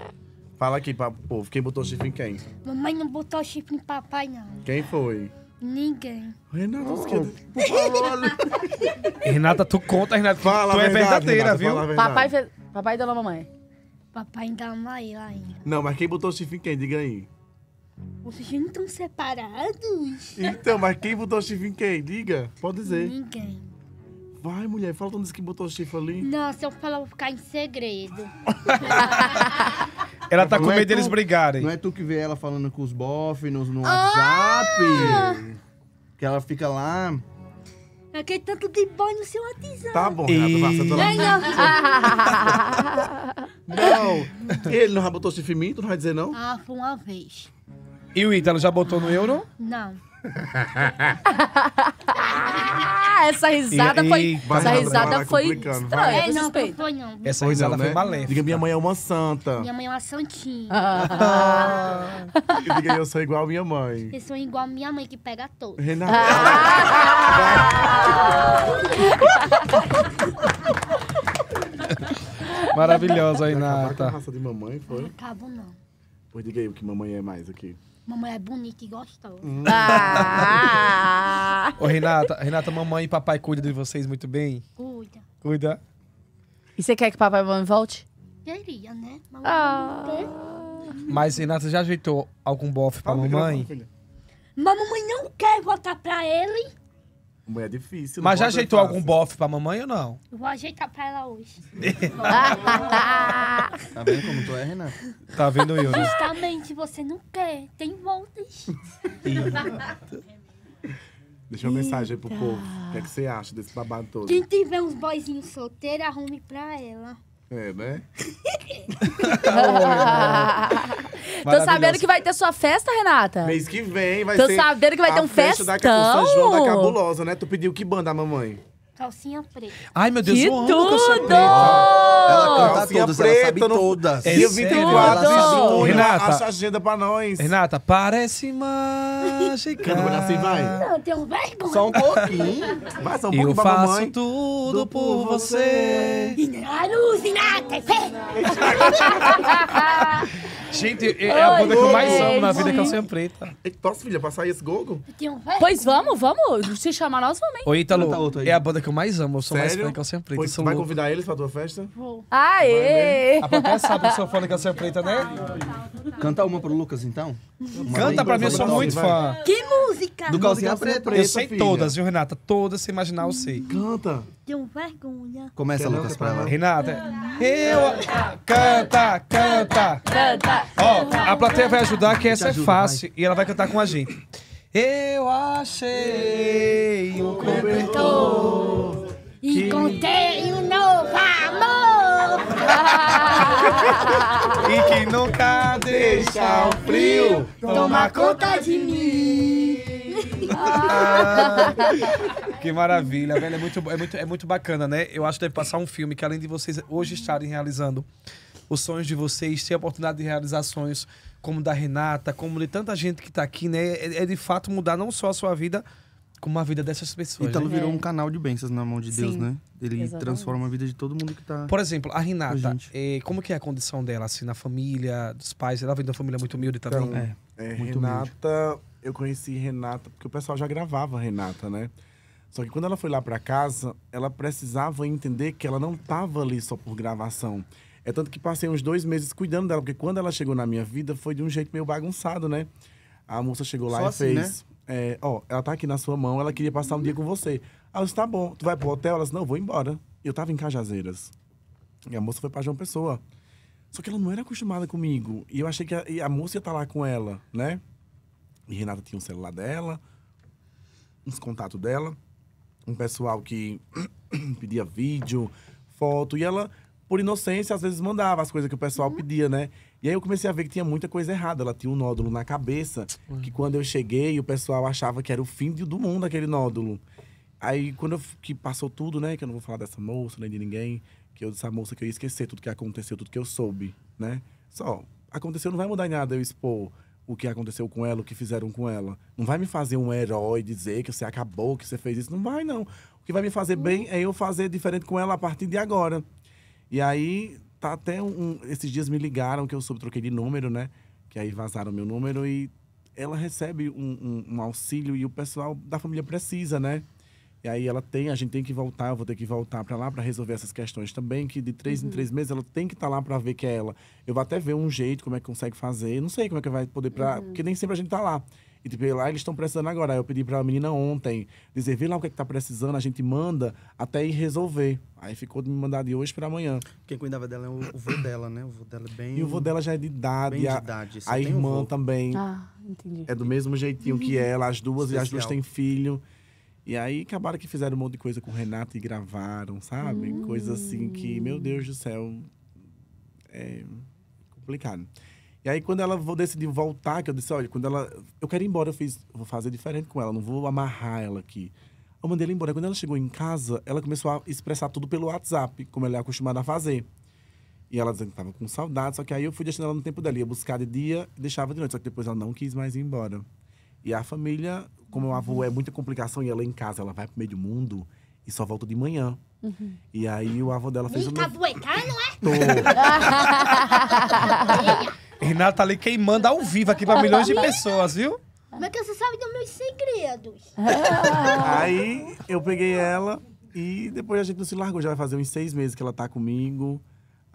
Fala aqui pra povo, quem botou chifre em quem? Mamãe não botou o chifre em papai, não. Quem foi? Ninguém. Renata, oh. que... Renata, tu conta, Renata. Fala tu é verdadeira, Renata, viu? Papai, fez... papai deu na mamãe. Papai ainda ama ele ainda. Não, mas quem botou o chifre em quem? Diga aí. Vocês não estão separados? Então, mas quem botou o chifre em quem? Diga. Pode dizer. Ninguém. Vai, mulher, fala onde que botou o chifre ali. Não, se eu falar, eu vou ficar em segredo. Ela tá com é medo é deles brigarem. Não é tu que vê ela falando com os bofs no, no ah! WhatsApp? Que ela fica lá Aquele tanto de boy no seu WhatsApp. Tá bom, Renato, tá e... Não, ele não já botou chifre em mim? Tu não vai dizer não? Ah, foi uma vez. E o Ítalo já botou no euro? Não. essa risada e, foi. essa risada foi estranha. É, não, não foi, não. Essa foi, risada não, é, foi né? maléfica. Né? Diga, minha mãe é uma santa. Minha mãe é uma santinha. Ah. ah. Diga, eu sou igual a minha mãe. Eu sou igual a minha mãe que pega todos. Renata. Ah. Maravilhosa aí, Nata. A raça de mamãe foi? Não acabo, não. Pois diga aí o que mamãe é mais aqui. Uma mulher bonita e gostosa. Ah! Ô, Renata, Renata, mamãe e papai cuidam de vocês muito bem? Cuida. Cuida. E você quer que papai e mamãe volte? Queria, né? Mas ah. Mas, Renata, já ajeitou algum bofe pra mamãe? mamãe? Mamãe não quer voltar pra ele. Mãe é difícil. Mas já ajeitou algum bofe pra mamãe ou não? Vou ajeitar pra ela hoje. tá vendo como tu é, Renan? Tá vendo eu, né? Justamente, você não quer. Tem voltas. Deixa uma mensagem mensagem pro povo. O que, é que você acha desse babado todo? Quem tiver uns boizinhos solteiros, arrume pra ela. É, né? Tô sabendo que vai ter sua festa, Renata. Mês que vem vai Tô ser. Tô sabendo que vai ter um festão. festa da, João da Cabulosa, né? Tu pediu que banda, mamãe? Calcinha preta. Ai, meu Deus, que eu amo tudo! calcinha preta. Ela canta calcinha todas, preta, ela sabe no... todas. Dia 24 de junho, Renata, acha agenda pra nós. Renata, parece mágica. Quer pra assim, vai. Não, tem um bem Só um pouquinho. vai, só um pouquinho Eu faço mamãe. tudo por você. Inarus, Renata! Gente, é, é a banda que eu mais amo na vida, que é o Sempre Preta. Posso, filha, passar esse gogo? Pois vamos, vamos. Se chamar, nós vamos, hein? Ô, Ítalo, outro aí. é a banda que eu mais amo. Eu sou mais Sério? fã do é Calcinha Preta. Pois, eu tu vai louco. convidar eles pra tua festa? Vou. Né? Aê! A plateia sabe que eu sou fã do é Calcinha Preta, né? Canta uma pro Lucas, então. Uma Canta aí. pra mim, eu sou muito fã. Que música! Do calcinha preta. Eu sei todas, viu, Renata? Todas, se imaginar, eu sei. Canta tenho vergonha. Começa, Lucas, pra ela. Renata. Eu... Canta, canta. Canta. Ó, a plateia vai ajudar, que essa é fácil. E ela vai cantar com a gente. Eu achei um cobertor. Encontrei um novo amor. e que nunca deixa o frio tomar conta de mim. Ah, que maravilha, velho. É muito, é, muito, é muito bacana, né? Eu acho que deve passar um filme que, além de vocês hoje estarem realizando os sonhos de vocês, ter a oportunidade de realizar sonhos como da Renata, como de tanta gente que está aqui, né? É, é, de fato mudar não só a sua vida, como a vida dessas pessoas. Italo né? virou é. um canal de bênçãos na mão de Deus, Sim, né? Ele exatamente. transforma a vida de todo mundo que está. Por exemplo, a Renata, é, como que é a condição dela, assim, na família, dos pais? Ela vem de uma família muito humilde também? Então, é, é muito Renata. Humilde eu conheci Renata, porque o pessoal já gravava Renata, né? Só que quando ela foi lá para casa, ela precisava entender que ela não estava ali só por gravação. É tanto que passei uns dois meses cuidando dela, porque quando ela chegou na minha vida foi de um jeito meio bagunçado, né? A moça chegou lá só e assim, fez. Né? É, ó, ela tá aqui na sua mão, ela queria passar um dia com você. Ela disse, tá bom, tu vai pro hotel? Ela disse, não, vou embora. Eu tava em Cajazeiras. E a moça foi pra João Pessoa. Só que ela não era acostumada comigo. E eu achei que a, a moça ia estar tá lá com ela, né? E Renata tinha um celular dela, uns contatos dela, um pessoal que pedia vídeo, foto, e ela, por inocência, às vezes mandava as coisas que o pessoal uhum. pedia, né? E aí eu comecei a ver que tinha muita coisa errada. Ela tinha um nódulo na cabeça, uhum. que quando eu cheguei, o pessoal achava que era o fim do mundo aquele nódulo. Aí quando eu, que passou tudo, né, que eu não vou falar dessa moça, nem de ninguém, que eu dessa moça que eu ia esquecer tudo que aconteceu, tudo que eu soube, né? Só aconteceu, não vai mudar em nada eu expor o que aconteceu com ela, o que fizeram com ela. Não vai me fazer um herói dizer que você acabou, que você fez isso. Não vai, não. O que vai me fazer bem é eu fazer diferente com ela a partir de agora. E aí, tá até um. Esses dias me ligaram que eu soube, troquei de número, né? Que aí vazaram meu número e ela recebe um, um, um auxílio e o pessoal da família precisa, né? E aí ela tem, a gente tem que voltar, eu vou ter que voltar para lá para resolver essas questões também, que de três uhum. em três meses ela tem que estar tá lá para ver que é ela. Eu vou até ver um jeito, como é que consegue fazer, não sei como é que vai poder, pra, uhum. porque nem sempre a gente tá lá. E tipo, lá eles estão precisando agora. Aí eu pedi para a menina ontem dizer, vê lá o que é que tá precisando, a gente manda até ir resolver. Aí ficou de me mandar de hoje para amanhã. Quem cuidava dela é o, o vô dela, né? O vô dela é bem. E o vô dela já é de idade. Bem de idade. a irmã também. Ah, entendi. É do mesmo jeitinho que ela, as duas, Especial. e as duas têm filho. E aí acabaram que fizeram um monte de coisa com o Renato e gravaram, sabe? Hum. Coisa assim que, meu Deus do céu, é complicado. E aí, quando ela decidiu voltar, que eu disse, olha, quando ela. Eu quero ir embora, eu fiz, vou fazer diferente com ela, não vou amarrar ela aqui. Eu mandei ela embora. Quando ela chegou em casa, ela começou a expressar tudo pelo WhatsApp, como ela é acostumada a fazer. E ela dizendo que estava com saudade, só que aí eu fui deixando ela no tempo dela. Ia buscar de dia, deixava de noite, só que depois ela não quis mais ir embora. E a família como meu avô é muita complicação e ela é em casa, ela vai pro meio do mundo e só volta de manhã. Uhum. E aí o avô dela fez Muito uma... É cavuetano, é? Tô. Renata tá ali queimando ao vivo aqui pra milhões de pessoas, viu? Como é que você sabe dos meus segredos? aí eu peguei ela e depois a gente não se largou. Já vai fazer uns seis meses que ela tá comigo.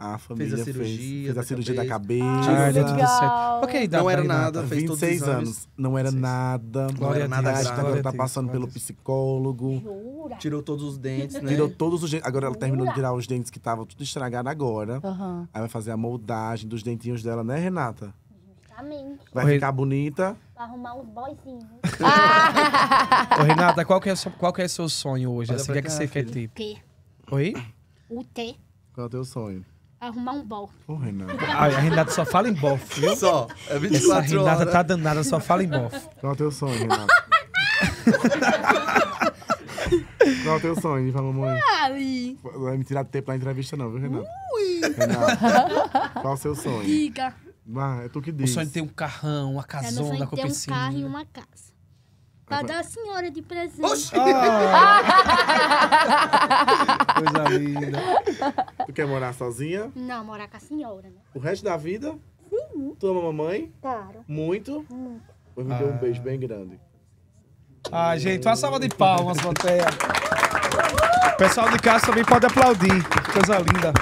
A família fez a cirurgia, fez, fez a cirurgia da cabeça. Ah, é legal. tudo certo. Ok, dá, não era nada, tá. fez 26 todos anos. Não era nada. Glória não era nada. agora tá passando pelo psicólogo. Jura? Tirou todos os dentes, né? Tirou todos os dentes. Agora ela terminou de tirar os dentes que estavam tudo estragado agora. Uhum. Aí vai fazer a moldagem dos dentinhos dela, né, Renata? Justamente. Vai Oi. ficar bonita. Vai arrumar uns boizinhos. Ah! Ô, Renata, qual que é o seu, é seu sonho hoje? assim, o que, é que você quer ter? O quê? Oi? O T. Qual é o teu sonho? arrumar um bol. Ô, Renata. Ah, a Renata só fala em bofe, viu? Só. É 24 Essa Renata horas. tá danada, só fala em bofe. Qual é o teu sonho, Renata? Qual é o teu sonho? Diz pra mamãe. Ali. Não vai me tirar tempo na entrevista, não, viu, Renata? Ui. Renata, qual é o seu sonho? Diga. Ah, é tu que diz. O sonho de ter um carrão, uma é, casona é, com piscina. ter um carro e uma casa. Pra dar a senhora de presente. Oxi! Ah. Coisa linda. Tu quer morar sozinha? Não, morar com a senhora. Né? O resto da vida? Sim. Tu ama a mamãe? Claro. Muito? Muito. Pois me deu um ah. beijo bem grande. Ah, gente, uma salva de palmas, plateia. O pessoal de casa também pode aplaudir. Coisa linda.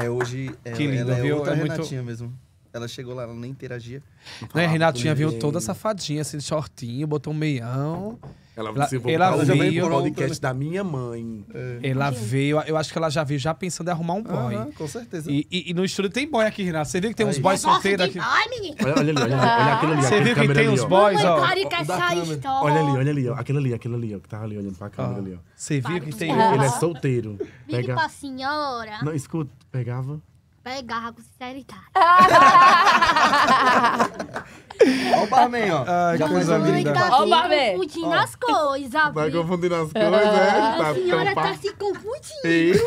É, hoje é, que linda, ela é viu? outra é Renatinha muito... mesmo. Ela chegou lá, ela nem interagia. Não né, Renatinha veio toda safadinha, assim, shortinho, botou um meião. Ela, ela, ela, veio, veio podcast né? da minha mãe. É. Ela veio, eu acho que ela já veio já pensando em arrumar um boy. Ah, com certeza. E, e, e, no estúdio tem boy aqui, Renato. Você viu que tem Aí. uns boys solteiros aqui? Ai, Olha, olha ali, olha, olha ali. Você viu que tem ali, uns boys, ó. Tá olha ali, olha ali, ó. Aquele ali, aquele ali, ó. Que tava tá ali olhando pra câmera ali, ó. Você viu que tem. Ele é solteiro. Ligue Pega... pra senhora. Não, escuta, pegava pegava com sinceridade. Olha o barman, ó. Ai, Já coisa linda. Tá Ó o barman. confundindo as coisas. Vai confundindo as coisas, né? Tá, A senhora tá se confundindo.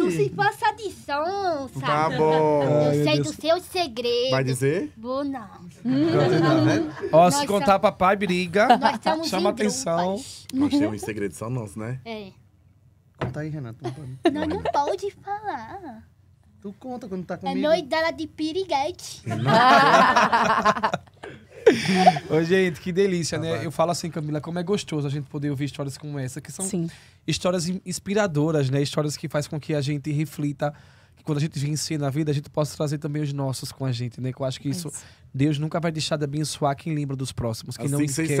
Não se passa de som, sabe? Tá bom. Eu Ai, sei Deus. dos seus segredos. Vai dizer? Vou não. Né? Ó, Nós se contar papai, briga. Nós Chama atenção. Nós temos segredo só nosso, né? É. Conta aí, Renato. Não, não, pode falar. Tu conta quando tá comigo. É noite de piriguete. É Ô, gente, que delícia, ah, né? Vai. Eu falo assim, Camila, como é gostoso a gente poder ouvir histórias como essa, que são Sim. histórias inspiradoras, né? Histórias que faz com que a gente reflita, que quando a gente vencer na vida, a gente possa trazer também os nossos com a gente, né? Que eu acho que isso, isso. Deus nunca vai deixar de abençoar quem lembra dos próximos quem assim não esquece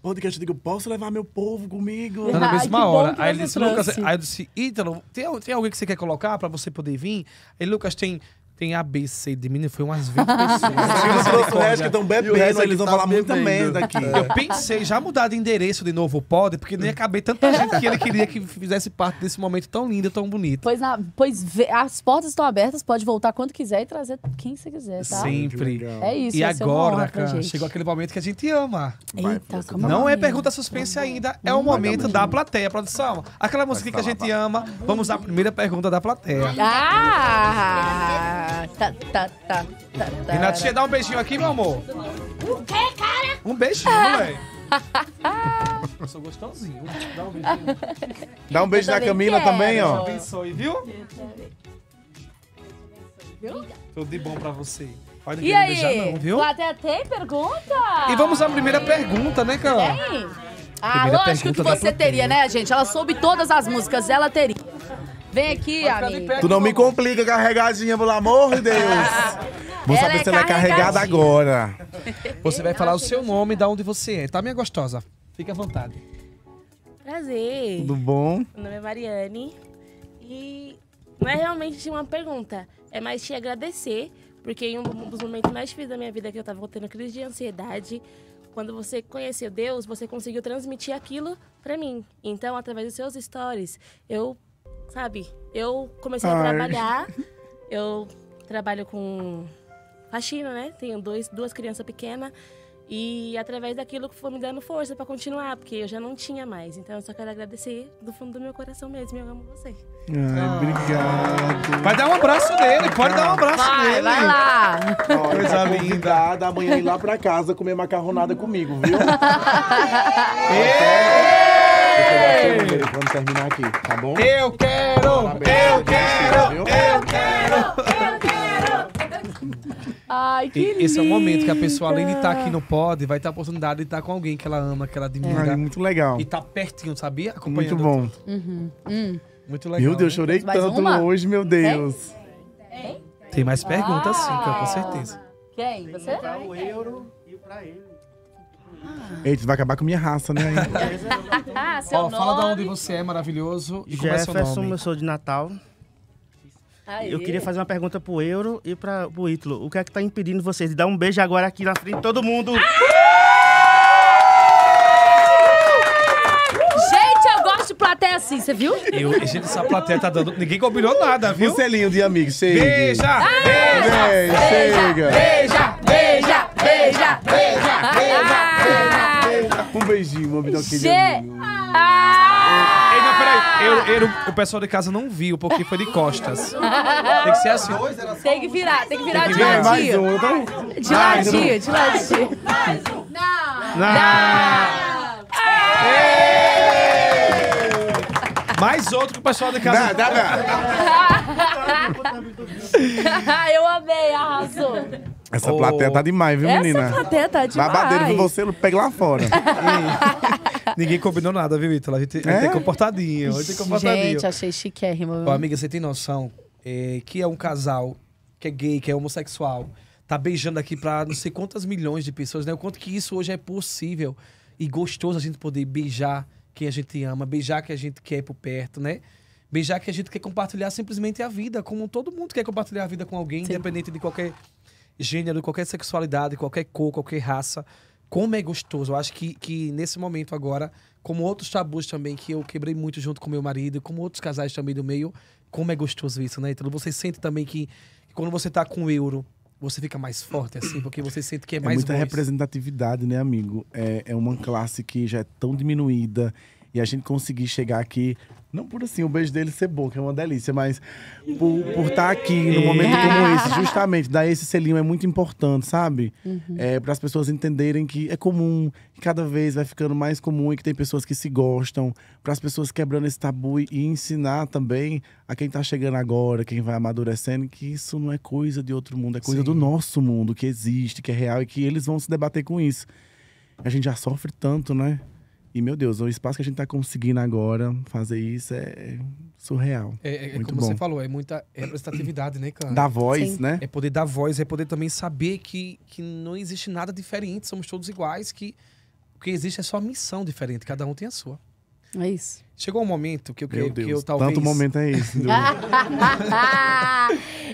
podcast, eu digo, posso levar meu povo comigo? Tá na mesma hora. Aí ele disse, Lucas, aí eu disse, Ítalo, tem, tem alguém que você quer colocar pra você poder vir? Aí Lucas tem tem A, B, C, menino, foi umas 20 pessoas. Né, Chega no que estão bebendo, eles vão tá falar bebendo. muita merda aqui. Eu pensei, já mudar de endereço de novo pode, porque nem acabei tanta gente que ele queria que fizesse parte desse momento tão lindo, tão bonito. Pois, na, pois as portas estão abertas, pode voltar quando quiser e trazer quem você quiser, tá? Sempre. É isso, E é agora, cara, chegou aquele momento que a gente ama. Eita, como Não é pergunta suspense não, ainda, é o momento da plateia, produção. Aquela música que a gente ama, vamos à primeira pergunta da plateia. Ah! tá, tá, tá, tá, tá. Renatinha, dá um beijinho aqui, meu amor. O quê, cara? Um beijinho, velho. Eu sou gostosinho. Dá um beijinho. Dá um beijo na Camila quero. também, ó. Abençoe, viu? Viu? Tudo de bom pra você. Olha, e aí? Beijar, não, viu? Plateia tem pergunta? E vamos à primeira pergunta, né, cara? Tem? Ah, lógico que você teria, né, gente? Ela soube todas as músicas, ela teria. Vem aqui, amigo. Tu não me complica, carregadinha, pelo amor de Deus. Vou ela saber é se ela é carregada agora. Você vai falar o seu assim, nome e da onde você é, tá, minha gostosa? Fica à vontade. Prazer. Tudo bom? Meu nome é Mariane. E não é realmente assim uma pergunta. É mais te agradecer, porque em um dos momentos mais difíceis da minha vida, que eu estava tendo crise de ansiedade, quando você conheceu Deus, você conseguiu transmitir aquilo para mim. Então, através dos seus stories, eu sabe? Eu comecei a trabalhar, eu trabalho com faxina, né? Tenho dois, duas crianças pequenas. E através daquilo que foi me dando força para continuar, porque eu já não tinha mais. Então eu só quero agradecer do fundo do meu coração mesmo. Eu amo você. Ai, ah. obrigado. Vai dar um abraço nele, pode dar um abraço vai, nele. Vai lá. Coisa linda. Amanhã ir lá para casa comer macarronada comigo, viu? é. Vamos terminar aqui, tá bom? Eu quero! Parabéns, eu, quero eu, quero eu quero! Eu quero! Ai, que lindo! Esse é o momento que a pessoa, além de estar tá aqui no pod, vai ter a oportunidade de estar tá com alguém que ela ama, que ela é. admira. É, muito legal. E tá pertinho, sabia? Muito bom. Uhum. Hum. Muito legal. Meu Deus, né? chorei tanto hoje, meu Deus. Tem, tem. tem mais perguntas, ah, sim, com certeza. Quem? Você? Para o euro e para ele. Ah. Eita, vai acabar com minha raça, né? Ah, seu Ó, nome. fala de onde você é, maravilhoso. E Jefferson, como é seu nome? eu sou de Natal. Aê. Eu queria fazer uma pergunta pro Euro e pra, pro Ítalo. O que é que tá impedindo vocês de dar um beijo agora aqui na frente de todo mundo? Gente, eu gosto de plateia assim, você viu? Eu, gente, essa plateia tá dando. Ninguém combinou nada, viu? Um selinho de amigo, ah, chega. Beija! Beija! Beija! Beija! Beija! Beija! Beija! beija, beija, beija. Um beijinho, meu amigo. Gê! Ah! não, peraí. Eu, eu, o pessoal de casa não viu, porque foi de costas. Tem que ser assim. Tem que virar, tem que virar de ladinho. De ladinho, de ladinho. Mais um. Não! Não! Mais outro que o pessoal de casa. Não, não, não. Eu amei, arrasou. Essa oh. plateia tá demais, viu, menina? Essa plateia tá demais. Tá Babadeiro você pega lá fora. Ninguém combinou nada, viu, Ítalo? A gente, é? tem é? comportadinho. Gente, é tem comportadinho. Gente, achei chiquérrimo. Ó, amiga, você tem noção é, que é um casal que é gay, que é homossexual, tá beijando aqui pra não sei quantas milhões de pessoas, né? O quanto que isso hoje é possível e gostoso a gente poder beijar quem a gente ama, beijar quem a gente quer por perto, né? Beijar que a gente quer compartilhar simplesmente a vida, como todo mundo quer compartilhar a vida com alguém, Sim. independente de qualquer gênero, qualquer sexualidade, qualquer cor, qualquer raça. Como é gostoso. Eu acho que, que nesse momento agora, como outros tabus também que eu quebrei muito junto com meu marido, como outros casais também do meio, como é gostoso isso, né? Então você sente também que, que quando você tá com o euro, você fica mais forte, assim, porque você sente que é, é mais. Muita representatividade, né, amigo? É, é uma classe que já é tão diminuída e a gente conseguir chegar aqui não por assim, o beijo dele ser bom, que é uma delícia, mas por, por estar tá aqui num momento como é. esse, justamente, dar esse selinho é muito importante, sabe? Uhum. É, para as pessoas entenderem que é comum, que cada vez vai ficando mais comum e que tem pessoas que se gostam, para as pessoas quebrando esse tabu e, ensinar também a quem está chegando agora, quem vai amadurecendo, que isso não é coisa de outro mundo, é coisa Sim. do nosso mundo, que existe, que é real e que eles vão se debater com isso. A gente já sofre tanto, né? E, meu Deus, o espaço que a gente está conseguindo agora fazer isso é surreal. É, é, é como bom. você falou, é muita representatividade, né, cara? Dar voz, Sim. né? É poder dar voz, é poder também saber que, que não existe nada diferente, somos todos iguais, que o que existe é só missão diferente, cada um tem a sua. É isso. Chegou um momento que eu creio que eu talvez. Tanto momento é esse.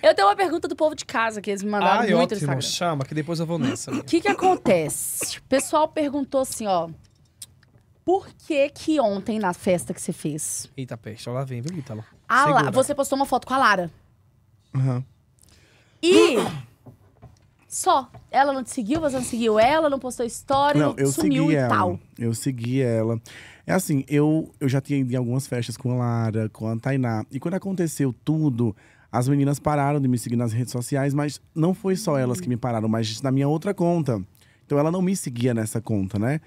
eu tenho uma pergunta do povo de casa que eles me mandaram Ai, muito ótimo. Chama, que depois eu vou nessa. O que, que acontece? O pessoal perguntou assim, ó. Por que que ontem, na festa que você fez... Eita, peste, Lá vem, viu, Ítalo? A La... Você postou uma foto com a Lara. Uhum. E... Só. Ela não te seguiu, você não seguiu ela, não postou história, não, eu sumiu e ela. tal. Eu segui ela. É assim, eu, eu já tinha ido em algumas festas com a Lara, com a Tainá. E quando aconteceu tudo, as meninas pararam de me seguir nas redes sociais, mas não foi só elas que me pararam, mas na minha outra conta. Então ela não me seguia nessa conta, né?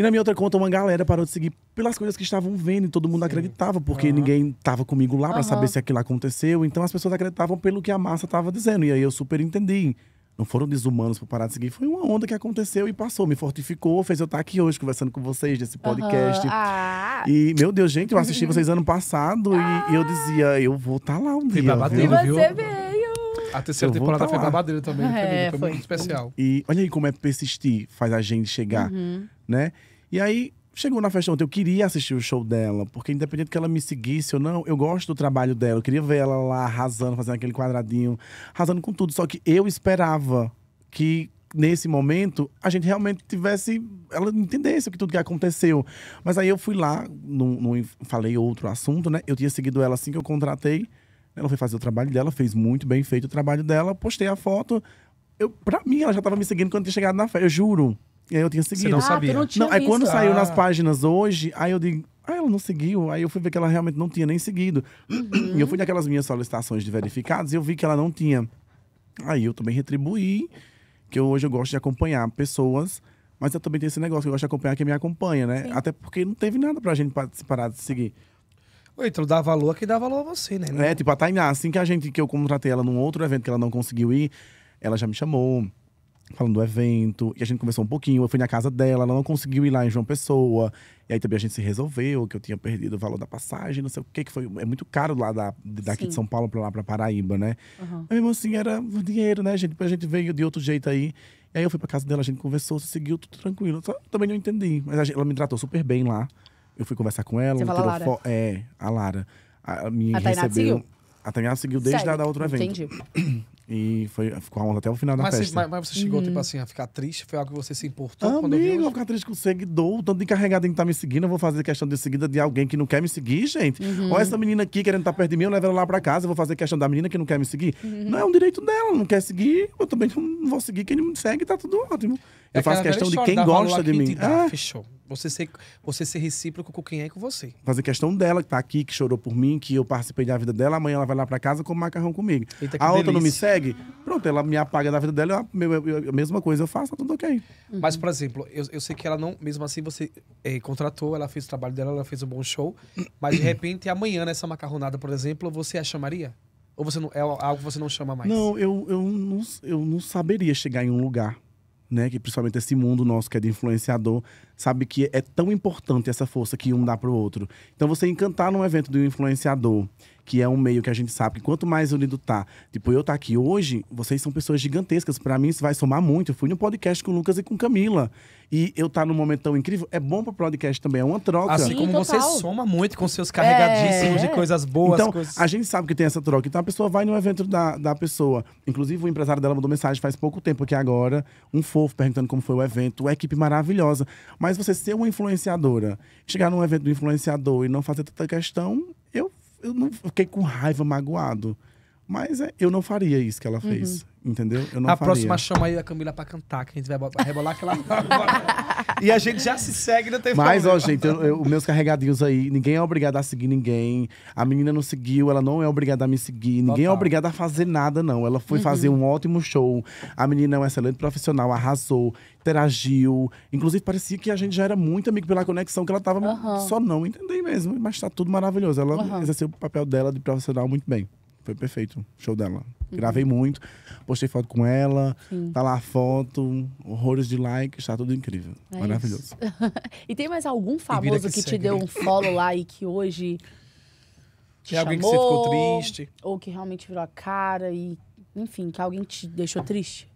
E na minha outra conta, uma galera parou de seguir pelas coisas que estavam vendo e todo mundo Sim. acreditava, porque uhum. ninguém tava comigo lá para uhum. saber se aquilo aconteceu. Então as pessoas acreditavam pelo que a massa tava dizendo. E aí eu super entendi. Não foram desumanos para parar de seguir. Foi uma onda que aconteceu e passou, me fortificou, fez eu estar tá aqui hoje conversando com vocês desse podcast. Uhum. E, meu Deus, gente, eu assisti vocês ano passado e, eu dizia, eu vou estar tá lá um dia. viu e você veio. A terceira eu temporada tá foi babadeira também, é, foi, foi, muito especial. E olha aí como é persistir, faz a gente chegar, uhum. né? E aí, chegou na festa ontem, eu queria assistir o show dela, porque independente que ela me seguisse ou não, eu gosto do trabalho dela, eu queria ver ela lá arrasando, fazendo aquele quadradinho, arrasando com tudo. Só que eu esperava que nesse momento a gente realmente tivesse ela entendesse o que tudo que aconteceu mas aí eu fui lá não, falei outro assunto né eu tinha seguido ela assim que eu contratei ela foi fazer o trabalho dela fez muito bem feito o trabalho dela postei a foto eu para mim ela já estava me seguindo quando tinha chegado na festa eu juro e aí eu tinha seguido. Você não ah, sabia. Ah, não, não, aí visto. quando saiu ah. nas páginas hoje, aí eu digo, ah, ela não seguiu. Aí eu fui ver que ela realmente não tinha nem seguido. Uhum. E eu fui naquelas minhas solicitações de verificados e eu vi que ela não tinha. Aí eu também retribuí, que eu, hoje eu gosto de acompanhar pessoas, mas eu também tenho esse negócio, eu gosto de acompanhar quem me acompanha, né? Sim. Até porque não teve nada pra gente parar de seguir. Oi, então dá valor a quem dá valor a você, né? É, tipo, a Tainá, assim que a gente, que eu contratei ela num outro evento que ela não conseguiu ir, ela já me chamou falando do evento, e a gente conversou um pouquinho. Eu fui na casa dela, ela não conseguiu ir lá em João Pessoa. E aí também a gente se resolveu que eu tinha perdido o valor da passagem, não sei o que, que foi. É muito caro lá da, daqui Sim. de São Paulo pra lá pra Paraíba, né? Uhum. Mas mesmo assim era dinheiro, né, gente? Depois a gente veio de outro jeito aí. E aí eu fui pra casa dela, a gente conversou, se seguiu, tudo tranquilo. Só, também não entendi. Mas gente, ela me tratou super bem lá. Eu fui conversar com ela, Você tirou É, a Lara. A, a minha a recebeu. Seguiu? A Tainá seguiu desde a da outro evento. Entendi. E foi, ficou a onda até o final da mas festa. mas, mas, você chegou, tipo uhum. tipo assim, a ficar triste? Foi algo que você se importou? Amigo, quando eu, eu vou ficar triste com o seguidor. O tanto de encarregado que tá me seguindo, eu vou fazer questão de seguida de alguém que não quer me seguir, gente. Uhum. Ou essa menina aqui querendo estar tá perto de mim, eu levo ela lá pra casa, eu vou fazer questão da menina que não quer me seguir. Uhum. Não é um direito dela, não quer seguir, eu também não vou seguir. Quem não me segue, tá tudo ótimo. É eu faço questão de quem gosta de mim. Ah, fechou. Você ser, você ser recíproco com quem é com você. Fazer questão dela, que tá aqui, que chorou por mim, que eu participei da vida dela, amanhã ela vai lá para casa comer macarrão comigo. Eita, a outra delícia. não me segue, pronto, ela me apaga da vida dela, a mesma coisa eu faço, tá tudo ok. Uhum. Mas, por exemplo, eu, eu sei que ela não, mesmo assim, você eh, contratou, ela fez o trabalho dela, ela fez um bom show, mas de repente amanhã nessa macarronada, por exemplo, você a chamaria? Ou você não, é algo que você não chama mais? Não, eu, eu, não, eu não saberia chegar em um lugar, né? Que principalmente esse mundo nosso que é de influenciador, sabe que é tão importante essa força que um dá para o outro. Então você encantar num evento de um influenciador, que é um meio que a gente sabe que quanto mais unido tá, tipo eu tá aqui hoje, vocês são pessoas gigantescas, para mim isso vai somar muito. Eu fui no podcast com o Lucas e com Camila e eu tá num momento tão incrível, é bom pro podcast também, é uma troca. Assim como total. você soma muito com seus carregadíssimos é. de coisas boas. Então, coisas... a gente sabe que tem essa troca. Então a pessoa vai no evento da, da pessoa. Inclusive, o empresário dela mandou mensagem faz pouco tempo aqui agora, um fofo perguntando como foi o evento, uma equipe maravilhosa. Mas mas você ser uma influenciadora, chegar num evento do influenciador e não fazer tanta questão, eu, eu não fiquei com raiva, magoado. Mas é, eu não faria isso que ela uhum. fez. Uhum. Entendeu? Eu não a faria. próxima chama aí a Camila pra cantar, que a gente vai rebolar aquela. e a gente já se segue, não tem Mas, ó, gente, eu, eu, meus carregadinhos aí, ninguém é obrigado a seguir ninguém. A menina não seguiu, ela não é obrigada a me seguir. Ninguém é Total. é obrigado a fazer nada, não. Ela foi uhum. fazer um ótimo show. A menina é um excelente profissional, arrasou, interagiu. Inclusive, parecia que a gente já era muito amigo pela conexão que ela tava. Uhum. Só não entendi mesmo, mas tá tudo maravilhoso. Ela uhum. exerceu o papel dela de profissional muito bem. Foi perfeito o show dela. Uhum. Gravei muito, postei foto com ela, Sim. tá lá a foto, horrores de likes, tá tudo incrível. É maravilhoso. e tem mais algum famoso que, que te deu um follow lá e que hoje. Te que é chamou, alguém que você ficou triste. Ou que realmente virou a cara e. Enfim, que alguém te deixou triste?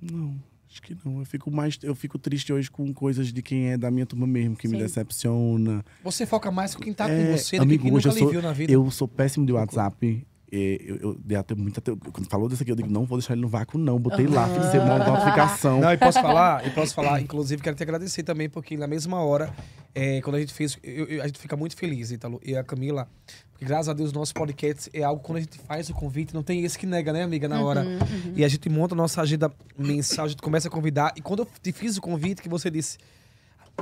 Não. Acho que não. Eu fico mais. Eu fico triste hoje com coisas de quem é da minha turma mesmo, que Sim. me decepciona. Você foca mais com quem tá é, com você, amigo, que hoje eu viu na vida. Eu sou péssimo de WhatsApp. É, eu, eu, dei até muita. Quando falou disso aqui, eu digo, não vou deixar ele no vácuo, não. Botei lá, fiz uma notificação Não, e posso falar, e posso falar, inclusive, quero te agradecer também, porque na mesma hora, é, quando a gente fez, eu, a gente fica muito feliz, Italo. E a Camila graças a Deus, o nosso podcast é algo quando a gente faz o convite, não tem esse que nega, né, amiga, na uhum, hora. Uhum, uhum. E a gente monta a nossa agenda mensal, a gente começa a convidar. E quando eu te fiz o convite, que você disse,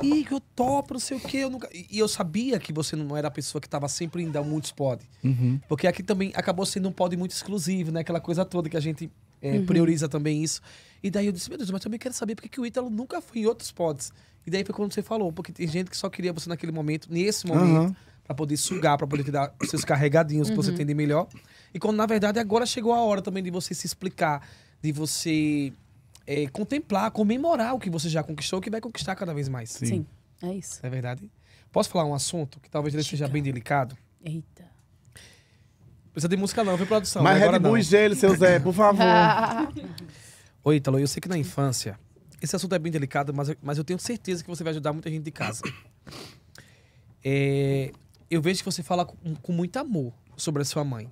Ih, que eu topo, não sei o quê. Eu nunca... E eu sabia que você não era a pessoa que estava sempre indo a muitos pod. Uhum. Porque aqui também acabou sendo um pod muito exclusivo, né? Aquela coisa toda que a gente é, uhum. prioriza também isso. E daí eu disse, meu Deus, mas também quero saber porque que o Ítalo nunca foi em outros pods. E daí foi quando você falou, porque tem gente que só queria você naquele momento, nesse momento. Uhum para poder sugar, para poder te dar seus carregadinhos uhum. que você uhum. tem de melhor. E quando, na verdade, agora chegou a hora também de você se explicar, de você é, contemplar, comemorar o que você já conquistou, o que vai conquistar cada vez mais. Sim. Sim. é isso. É verdade? Posso falar um assunto que talvez ele seja bem delicado? Eita. Precisa de música não, viu, produção? Mas é Red Bull e gelo, seu Zé, por favor. Oi, talo, eu sei que na infância... Esse assunto é bem delicado, mas eu, mas eu tenho certeza que você vai ajudar muita gente de casa. É, eu vejo que você fala com, com muito amor sobre a sua mãe.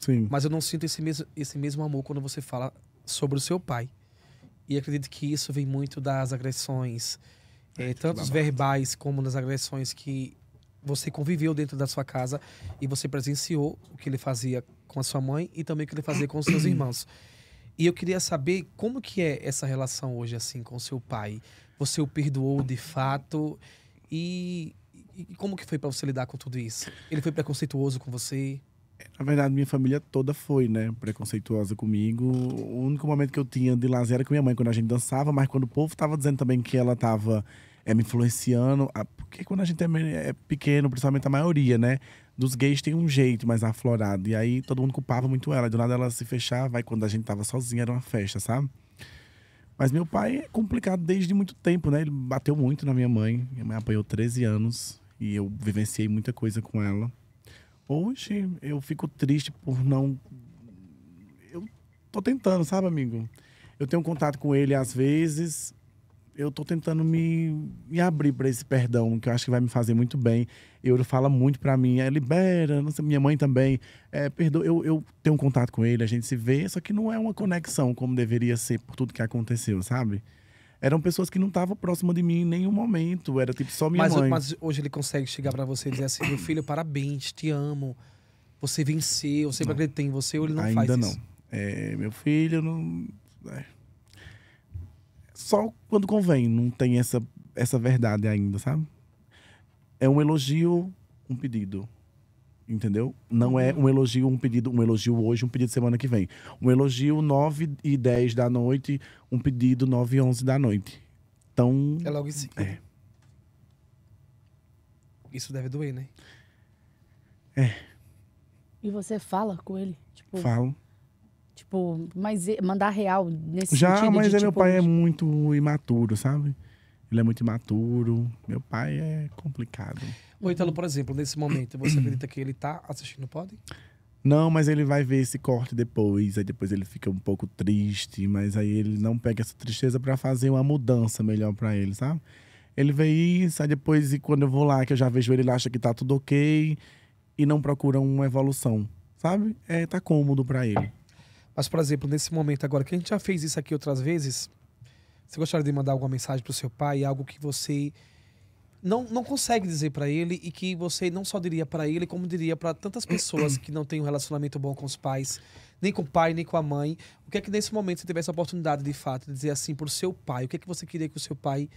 Sim. Mas eu não sinto esse mesmo, esse mesmo amor quando você fala sobre o seu pai. E acredito que isso vem muito das agressões, é, eh, tanto verbais como das agressões que você conviveu dentro da sua casa e você presenciou o que ele fazia com a sua mãe e também o que ele fazia com os seus irmãos. E eu queria saber como que é essa relação hoje assim com seu pai. Você o perdoou de fato e e como que foi para você lidar com tudo isso? Ele foi preconceituoso com você? Na verdade, minha família toda foi, né, preconceituosa comigo. O único momento que eu tinha de lazer era com minha mãe, quando a gente dançava, mas quando o povo tava dizendo também que ela tava é, me influenciando. Ah, porque quando a gente é, é pequeno, principalmente a maioria, né? Dos gays tem um jeito mais aflorado. E aí todo mundo culpava muito ela. Do nada ela se fechava, e quando a gente tava sozinha era uma festa, sabe? Mas meu pai é complicado desde muito tempo, né? Ele bateu muito na minha mãe. Minha mãe apanhou 13 anos e eu vivenciei muita coisa com ela. Hoje eu fico triste por não. Eu tô tentando, sabe, amigo? Eu tenho contato com ele às vezes. Eu tô tentando me, me abrir para esse perdão, que eu acho que vai me fazer muito bem. Ele fala muito para mim, é, libera, não sei, minha mãe também. É, perdoa, eu, eu tenho contato com ele, a gente se vê, só que não é uma conexão como deveria ser por tudo que aconteceu, sabe? eram pessoas que não estavam próximas de mim em nenhum momento. Era tipo só minha mas, mãe. Mas hoje ele consegue chegar para você e dizer assim: meu filho, parabéns, te amo. Você venceu, eu sempre acreditei em você, ou ele não Ainda faz não. isso? Ainda não. É, meu filho, não. É. Só quando convém, não tem essa, essa verdade ainda, sabe? É um elogio, um pedido entendeu? Não é uhum. um elogio, um pedido, um elogio hoje, um pedido semana que vem. Um elogio 9 e 10 da noite, um pedido 9 e 11 da noite. Então... É logo em cima. É. Isso deve doer, né? É. E você fala com ele? Tipo... Falo. Tipo, mas é, mandar real nesse Já, sentido. Já, mas de, é, tipo, meu pai é muito imaturo, sabe? Ele é muito imaturo. Meu pai é complicado. O então, Italo, por exemplo, nesse momento, você acredita que ele tá assistindo o pod? Não, mas ele vai ver esse corte depois, aí depois ele fica um pouco triste, mas aí ele não pega essa tristeza para fazer uma mudança melhor para ele, sabe? Ele vê isso, aí depois, e quando eu vou lá, que eu já vejo ele, ele acha que tá tudo ok e não procura uma evolução, sabe? É, tá cômodo para ele. Mas, por exemplo, nesse momento agora, que a gente já fez isso aqui outras vezes, você gostaria de mandar alguma mensagem pro seu pai, algo que você não, não consegue dizer para ele e que você não só diria para ele, como diria para tantas pessoas que não têm um relacionamento bom com os pais, nem com o pai, nem com a mãe. O que é que nesse momento você tivesse a oportunidade de fato de dizer assim pro seu pai? O que é que você queria que o seu pai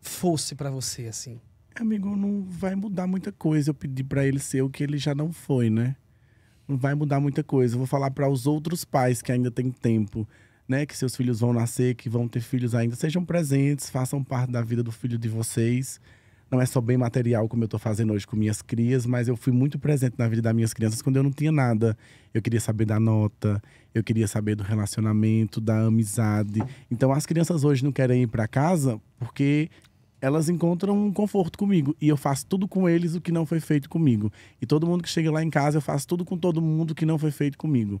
fosse para você assim? Amigo, não vai mudar muita coisa eu pedir para ele ser o que ele já não foi, né? Não vai mudar muita coisa. Eu vou falar para os outros pais que ainda têm tempo né, que seus filhos vão nascer, que vão ter filhos ainda, sejam presentes, façam parte da vida do filho de vocês. Não é só bem material como eu estou fazendo hoje com minhas crias, mas eu fui muito presente na vida das minhas crianças quando eu não tinha nada. Eu queria saber da nota, eu queria saber do relacionamento, da amizade. Então as crianças hoje não querem ir para casa porque elas encontram um conforto comigo e eu faço tudo com eles o que não foi feito comigo. E todo mundo que chega lá em casa, eu faço tudo com todo mundo que não foi feito comigo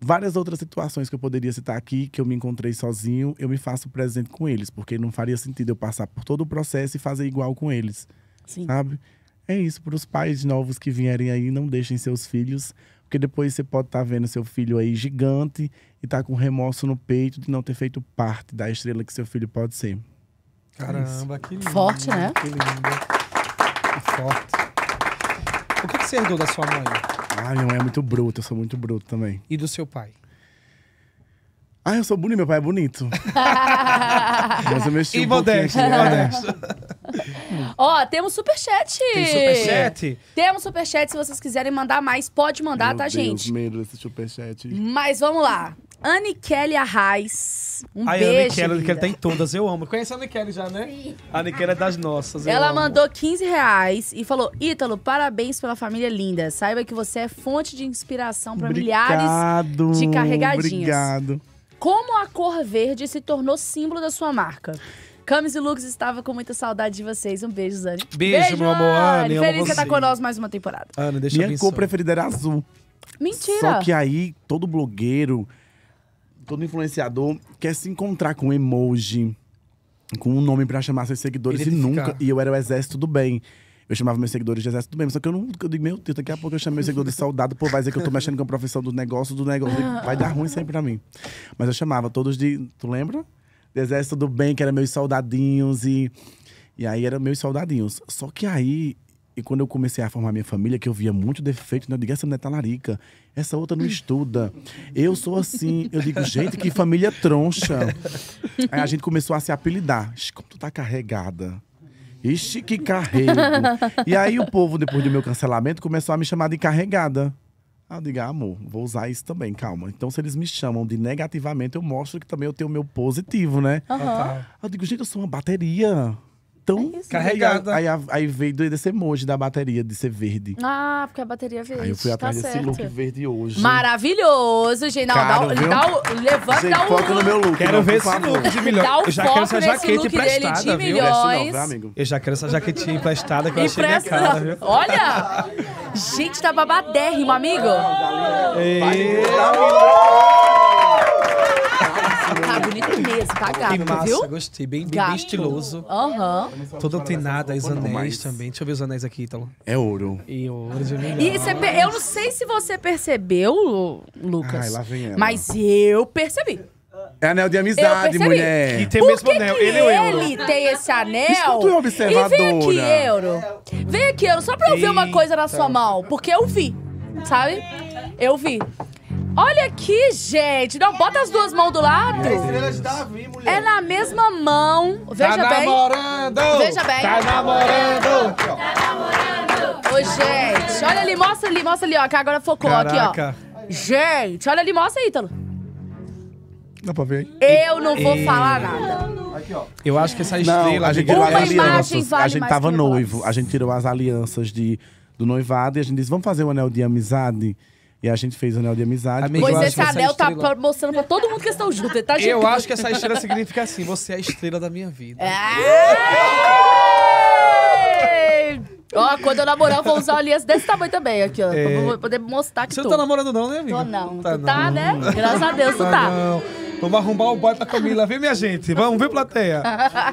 várias outras situações que eu poderia citar aqui, que eu me encontrei sozinho, eu me faço presente com eles, porque não faria sentido eu passar por todo o processo e fazer igual com eles. Sim. Sabe? É isso, para os pais novos que vierem aí, não deixem seus filhos, porque depois você pode estar tá vendo seu filho aí gigante e tá com remorso no peito de não ter feito parte da estrela que seu filho pode ser. Caramba, é que lindo. Forte, né? Que lindo. Que forte. O que, que você herdou da sua mãe? Ah, minha mãe é muito bruta, eu sou muito bruto também. E do seu pai? Ah, eu sou bonito, meu pai é bonito. Mas eu mexi e um modesto, pouquinho. modesto. Né? Ó, temos superchat. Tem superchat? Temos superchat, se vocês quiserem mandar mais, pode mandar, meu tá, Deus, gente? medo desse superchat. Mas vamos lá. Anne Kelly Arraes. Um Ai, beijo. Anne Kelly, Anne Kelly tá em todas, eu amo. Conhece a Anne Kelly já, né? Sim. A Anne Kelly é das nossas. Ela amo. mandou 15 reais e falou: Ítalo, parabéns pela família linda. Saiba que você é fonte de inspiração para milhares de carregadinhas. Obrigado. Como a cor verde se tornou símbolo da sua marca? Camis e Lucas estava com muita saudade de vocês. Um beijo, Zane. Beijo, beijo meu amor. Anne. Feliz que você tá conosco mais uma temporada. Ana, deixa Minha eu cor preferida era azul. Mentira. Só que aí todo blogueiro todo influenciador quer se encontrar com emoji, com um nome para chamar seus seguidores e nunca. E eu era o exército do bem. Eu chamava meus seguidores de exército do bem. Só que eu não. Eu digo, meu Deus, daqui a pouco eu chamei meus seguidores de soldado, pô, vai dizer que eu tô mexendo com a profissão do negócio, do negócio. Vai dar ruim sempre pra mim. Mas eu chamava todos de. Tu lembra? De exército do bem, que eram meus soldadinhos e. E aí eram meus soldadinhos. Só que aí e quando eu comecei a formar minha família, que eu via muito defeito, né? eu digo, essa mulher tá larica, essa outra não estuda. Eu sou assim. Eu digo, gente, que família troncha. Aí a gente começou a se apelidar. Como tu tá carregada. Ixi, que carrego. e aí o povo, depois do meu cancelamento, começou a me chamar de carregada. ah eu digo, ah, amor, vou usar isso também, calma. Então, se eles me chamam de negativamente, eu mostro que também eu tenho o meu positivo, né? Uhum. Aí eu digo, gente, eu sou uma bateria tão é carregada. Aí, aí, veio desse emoji da bateria de ser verde. Ah, porque a bateria é verde. Aí eu fui atrás tá desse certo. look verde hoje. Maravilhoso, gente. Não, dá, o, dá o, levanta gente, o foca no meu look. Quero não, ver esse look de milhões. Dá o eu já quero essa jaqueta emprestada, dele de viu? É assim milhões. amigo. eu já quero essa jaquetinha emprestada que eu achei minha cara, viu? Olha! gente, tá babadérrimo, amigo. Ei. Vai, bonito mesmo, tá gato, massa, viu? gostei. Bem, bem, bem estiloso. Aham. Todo tem nada, os anéis mais. também. Deixa eu ver os anéis aqui, Ítalo. Então. É ouro. E ouro de milhão. E você eu não sei se você percebeu, Lucas. Ai, lá vem ela. Mas eu percebi. É anel de amizade, mulher. E tem Por mesmo que anel. que ele ou eu? ele tem esse anel? Escuta, observadora. E vem aqui, Euro. Vem aqui, Euro, só pra eu ver uma coisa na sua mão. Porque eu vi, sabe? Eu vi. Olha aqui, gente. Não, bota as duas mãos do lado. É de Davi, mulher. É na mesma mão. Veja tá bem. Namorando. Veja bem. Tá namorando. Tá namorando. Ô, gente. Olha ali, mostra ali, mostra ali, ó. Que agora focou Caraca. aqui, ó. Gente, olha ali, mostra aí, Ítalo. Dá pra ver aí? Eu não vou falar nada. Aqui, Eu acho que essa estrela, não, a gente tirou as alianças. Vale a gente tava noivo, a gente tirou as alianças de, do noivado e a gente disse: vamos fazer um anel de amizade? E a gente fez o anel de amizade. Amigo, pois esse anel tá estrela... mostrando pra todo mundo que estão juntos, tá, Eu acho que essa estrela significa assim: você é a estrela da minha vida. É! Ó, oh, quando eu namorar, eu vou usar uma aliança desse tamanho também, aqui, ó. É... Pra poder mostrar que Você tô. não tá namorando, não, né, amiga? Tô não. tá, tu tá, não. né? Graças a Deus, tu tá. tá. Não. Vamos arrumar o boy pra Camila, viu, minha gente? Vamos, ver plateia?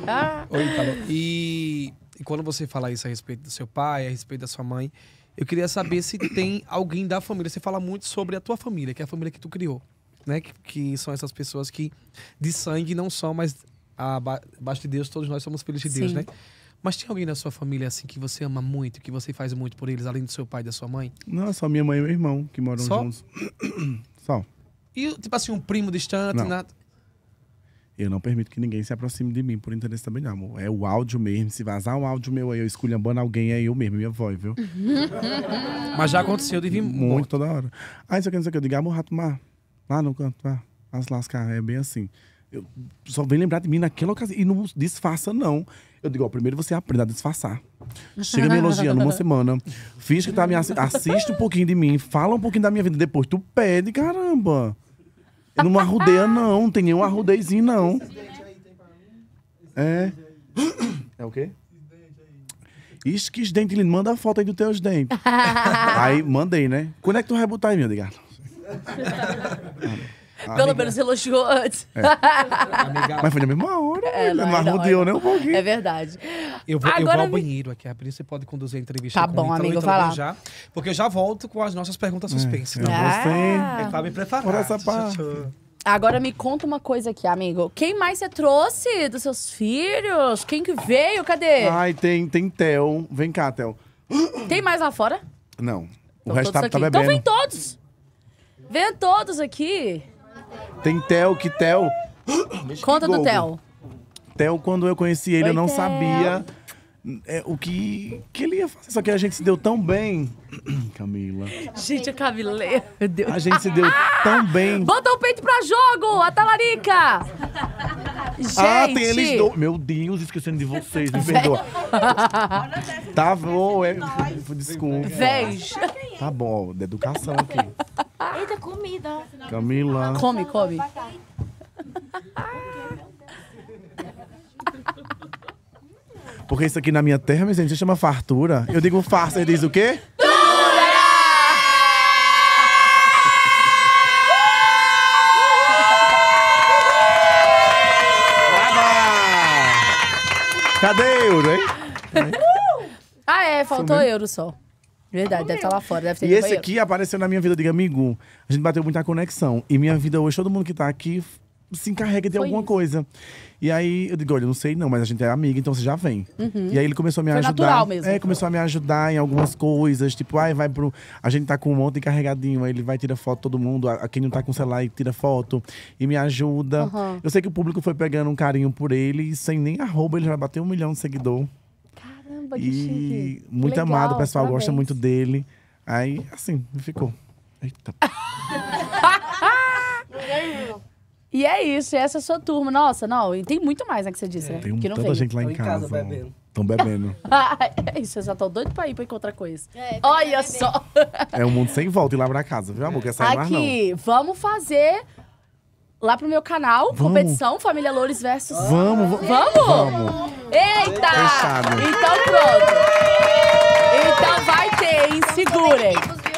Oi, E... e quando você fala isso a respeito do seu pai, a respeito da sua mãe, eu queria saber se tem alguém da família. Você fala muito sobre a tua família, que é a família que tu criou, né? Que, que são essas pessoas que de sangue não são, mas abaixo de Deus todos nós somos filhos de Deus, Sim. né? Mas tem alguém da sua família assim que você ama muito, que você faz muito por eles, além do seu pai e da sua mãe? Não, é só minha mãe e meu irmão que moram só? juntos. só. E tipo assim, um primo distante, não. Nada? Eu não permito que ninguém se aproxime de mim por interesse também, não, amor. É o áudio mesmo. Se vazar um áudio meu aí, eu esculhambando alguém, é eu mesmo, minha avó, viu? Mas já aconteceu de vir muito. Muito, toda hora. Aí, isso aqui, não sei o que, eu digo, amor, rato, mar. Lá no canto, lá. As lascar, é bem assim. Eu só vem lembrar de mim naquela ocasião. E não disfarça, não. Eu digo, ó, primeiro você aprende a disfarçar. Chega me elogiando uma semana. Finge que tá me assi assiste um pouquinho de mim, fala um pouquinho da minha vida. Depois tu pede, caramba. Não arrudeia, não. Tem nenhum arrudeizinho, não. É. É o quê? Isso que os dentes lindos. Manda a foto aí dos teus dentes. aí, mandei, né? Quando é que tu vai botar aí, meu Edgar? Pelo menos elogiou antes. É. Mas foi na mesma hora. É, não, é, não rodeou é, nem um pouquinho. É verdade. Eu vou, Agora, eu vou ao banheiro aqui. A você pode conduzir a entrevista Tá bom, então amigo, então vai lá. Já, porque eu já volto com as nossas perguntas é, suspensas É, né? você... Ah. É pra me preparar. Por essa parte. Agora me conta uma coisa aqui, amigo. Quem mais você trouxe dos seus filhos? Quem que veio? Cadê? Ai, tem, tem Theo. Vem cá, Theo. Tem mais lá fora? Não. O então resto tá, tá bebendo. Então vem todos. Vem todos aqui. Tem Theo que Theo. Conta do Theo. Theo, quando eu conheci ele, Oi, eu não Theo. sabia é, o que, que ele ia fazer. Só que a gente se deu tão bem, Camila. Gente, a Camila, Deus. A gente se deu tão bem. Bota o peito pra jogo, a talarica! Gente. Ah, tem eles dois. Meu Deus, esquecendo de vocês, me perdoa. tá bom, é, desculpa. Vez. Tá bom, é da educação aqui. Eita, comida. Camila. Come, come. Porque isso aqui na minha terra, minha gente, chama fartura. Eu digo farsa, ele diz o quê? Cadê euro, hein? Uh! Ah, é, faltou Sumiu. euro só. Verdade, deve estar tá lá fora, deve ter E esse aqui apareceu na minha vida, diga amigo. A gente bateu muita conexão. E minha vida hoje, todo mundo que tá aqui se encarrega de Foi alguma isso. coisa. E aí eu digo, olha, eu não sei não, mas a gente é amiga, então você já vem. Uhum. E aí ele começou a me Foi ajudar. Natural mesmo. É, então. começou a me ajudar em algumas coisas, tipo, ai, vai pro. A gente tá com um monte encarregadinho aí ele vai tirar foto todo mundo, a quem não tá com celular e tira foto e me ajuda. Uhum. Eu sei que o público foi pegando um carinho por ele, e sem nem arroba, ele já bateu um milhão de seguidor. Caramba, que e chique. Muito Legal, amado, o pessoal parabéns. gosta muito dele. Aí, assim, ficou. Eita. E é isso, essa é a sua turma. Nossa, não, e tem muito mais, né, que você disse, é, né? Tem um, que não tanta veio. gente lá em casa. Estão bebendo. é isso, eu já tô doido pra ir pra encontrar coisa. É, Olha só. é um mundo sem volta ir lá pra casa, viu, amor? Quer sair Aqui, mais não. vamos fazer lá pro meu canal, vamos. competição Família Loures versus... Vamos, vamos. Vamos? Vamos. Eita! Fechado. Então pronto. Então vai ter, hein? Segurem.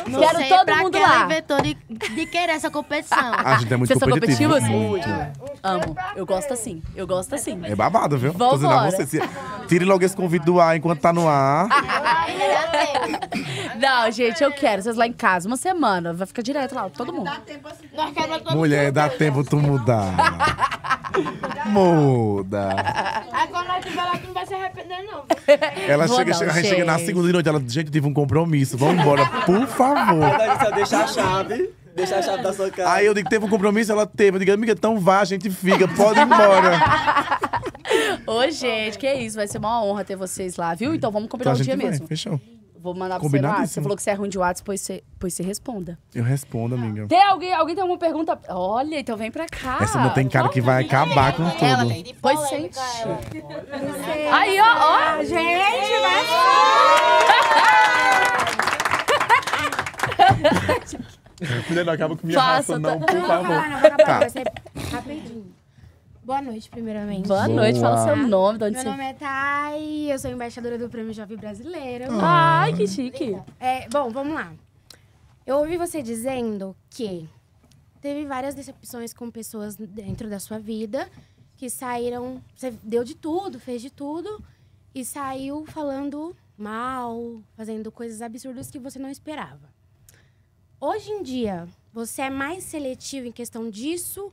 Não Quero sei é todo pra mundo lá. ela inventou de, de querer essa competição. A gente é muito Vocês são competitivo. Assim. Muito. Amo. Eu gosto assim. Eu gosto assim. É babado, viu? Vamos. dizendo você. Tire logo esse convite do ar enquanto tá no ar. Não, gente, eu quero. Vocês lá em casa, uma semana. Vai ficar direto lá, todo mundo. Dá tempo assim. Mulher, dá tempo tu mudar. Muda. Agora gente vai lá, que não vai se arrepender, não. Ela Vou chega, chega, chega na segunda de noite, ela, gente, tive um compromisso, vamos embora, por favor. Ah, deixa a chave. Deixa a chave da sua casa. Aí eu digo, teve um compromisso, ela teve. Eu digo, amiga, então vá, a gente fica, pode ir embora. Ô, gente, que isso, vai ser uma honra ter vocês lá, viu? Então vamos combinar então, um dia vai, mesmo. Fechou. Vou mandar pra você, Marcos. Você falou que você é ruim de WhatsApp, pois você, pois você responda. Eu respondo, amiga. Tem alguém, alguém tem alguma pergunta? Olha, então vem pra cá. Essa não tem cara que vai acabar com tudo. pois sente. Aí, ó, ó. Gente, vai. Mulher, não acaba com minha raça, não, por favor. Tá. Rapidinho. Boa noite, primeiramente. Boa noite, fala fala seu nome, de onde Meu você... nome é Thay, eu sou embaixadora do Prêmio Jovem Brasileiro. Ah. Ai, que chique. É, bom, vamos lá. Eu ouvi você dizendo que teve várias decepções com pessoas dentro da sua vida que saíram. Você deu de tudo, fez de tudo e saiu falando mal, fazendo coisas absurdas que você não esperava. Hoje em dia, você é mais seletivo em questão disso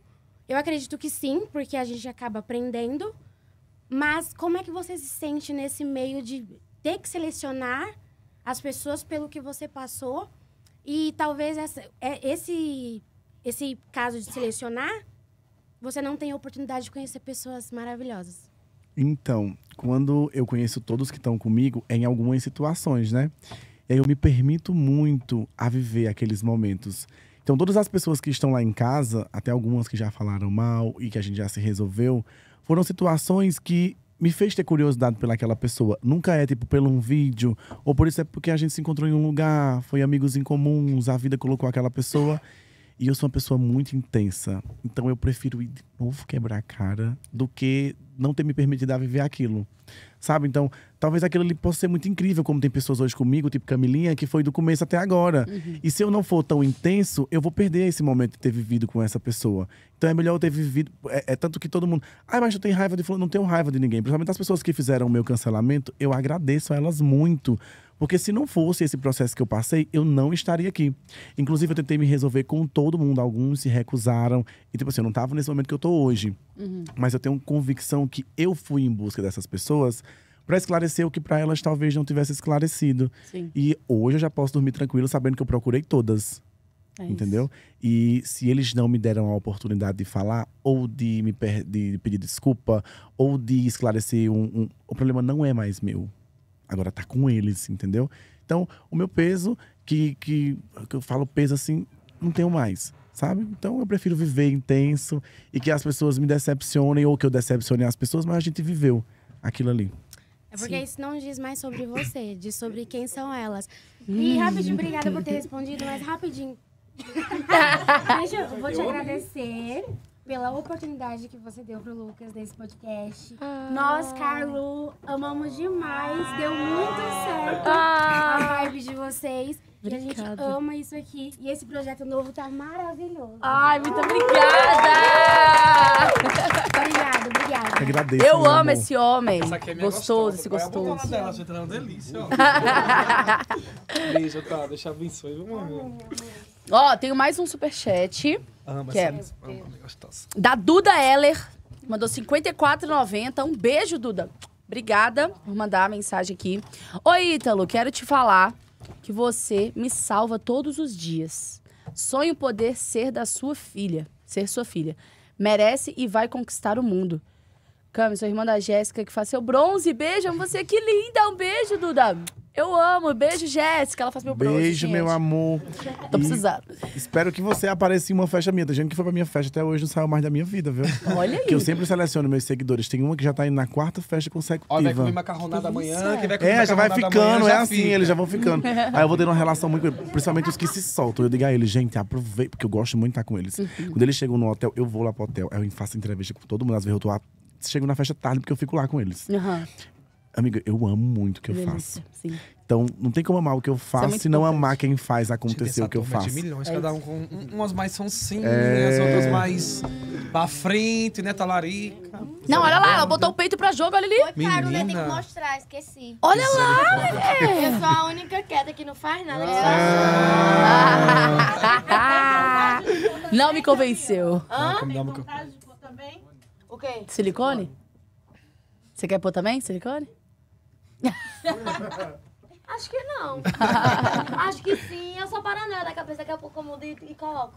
eu acredito que sim, porque a gente acaba aprendendo. Mas como é que você se sente nesse meio de ter que selecionar as pessoas pelo que você passou? E talvez essa, é, esse, esse caso de selecionar, você não tem a oportunidade de conhecer pessoas maravilhosas. Então, quando eu conheço todos que estão comigo, é em algumas situações, né? E aí eu me permito muito a viver aqueles momentos. Então, todas as pessoas que estão lá em casa, até algumas que já falaram mal e que a gente já se resolveu, foram situações que me fez ter curiosidade pelaquela pessoa. Nunca é, tipo, pelo um vídeo, ou por isso é porque a gente se encontrou em um lugar, foi amigos em comuns, a vida colocou aquela pessoa. E eu sou uma pessoa muito intensa. Então eu prefiro ir de novo quebrar a cara do que não ter me permitido a viver aquilo. Sabe? Então, talvez aquilo ali possa ser muito incrível, como tem pessoas hoje comigo, tipo Camilinha, que foi do começo até agora. Uhum. E se eu não for tão intenso, eu vou perder esse momento de ter vivido com essa pessoa. Então é melhor eu ter vivido. É, é tanto que todo mundo. Ai, ah, mas eu tenho raiva de Não tenho raiva de ninguém. Principalmente as pessoas que fizeram o meu cancelamento, eu agradeço a elas muito. Porque se não fosse esse processo que eu passei, eu não estaria aqui. Inclusive, eu tentei me resolver com todo mundo. Alguns se recusaram. E, tipo assim, eu não estava nesse momento que eu estou hoje. Uhum. Mas eu tenho convicção que eu fui em busca dessas pessoas para esclarecer o que para elas talvez não tivesse esclarecido. Sim. E hoje eu já posso dormir tranquilo sabendo que eu procurei todas. É entendeu? Isso. E se eles não me deram a oportunidade de falar, ou de me de pedir desculpa, ou de esclarecer um, um, O problema não é mais meu. Agora tá com eles, entendeu? Então, o meu peso, que, que, que eu falo peso assim, não tenho mais sabe? Então eu prefiro viver intenso e que as pessoas me decepcionem ou que eu decepcione as pessoas, mas a gente viveu aquilo ali. É porque Sim. isso não diz mais sobre você, diz sobre quem são elas. E hum. rapidinho, obrigada por ter respondido, mas rapidinho. Deixa eu vou te agradecer pela oportunidade que você deu pro Lucas nesse podcast. Ah. Nós, Carlu, amamos demais. Deu muito certo ah. a vibe de vocês. Obrigada. a gente ama isso aqui. E esse projeto novo tá maravilhoso. Ai, muito obrigada! obrigada, obrigada. Agradeço. Eu amo amor. esse homem. Essa aqui é minha gostoso, esse é gostoso. Eu dela, gente, tá uma delícia, ó. Beijo, tá? Deixa abençoe, meu amor? Ó, tenho mais um superchat. Ama, que é Da Duda Heller. Mandou 54,90. Um beijo, Duda. Obrigada por mandar a mensagem aqui. Oi, Ítalo, quero te falar que você me salva todos os dias. Sonho poder ser da sua filha, ser sua filha. Merece e vai conquistar o mundo. Cami, sua irmã da Jéssica, que faz seu assim, bronze. Beijo, você. Que linda! Um beijo, Duda. Eu amo. Beijo, Jéssica. Ela faz meu Beijo, meu amor. Tô precisando. Espero que você apareça em uma festa minha. Tem gente que foi pra minha festa até hoje, não saiu mais da minha vida, viu? Olha aí. Que eu sempre seleciono meus seguidores. Tem uma que já tá indo na quarta festa Ó, vai comer consecutiva. macarronada amanhã, que vai comer É, já vai ficando, é amanhã, já assim, fica. eles já vão ficando. Aí eu vou tendo uma relação muito. Principalmente os que se soltam. Eu digo a eles, gente, aproveita, porque eu gosto muito de estar com eles. Uhum. Quando eles chegam no hotel, eu vou lá pro hotel, aí é, eu faço entrevista com todo mundo. Às vezes eu tô. lá- Chego na festa tarde, porque eu fico lá com eles. Aham. Amiga, eu amo muito o que, eu faço. Sim. Então, não tem como amar o que eu é faço é e não importante. amar quem faz acontecer o que eu faço. De milhões, é cada um com. Umas mais são sim, é... as outras mais pra frente, né? Talarica. Não, olha lá, ela botou o peito pra jogo, olha ali. Menina. né? Tem que mostrar, esqueci. Olha é lá, bebê! Eu sou a única queda que não faz nada. Né? Ah. Ah. Não me convenceu. Hã? Tem vontade de pôr também? O quê? Silicone? Você quer pôr também silicone? Acho que não. Acho que sim. Eu sou paranoia da cabeça. Daqui a pouco eu mudo e, e coloco.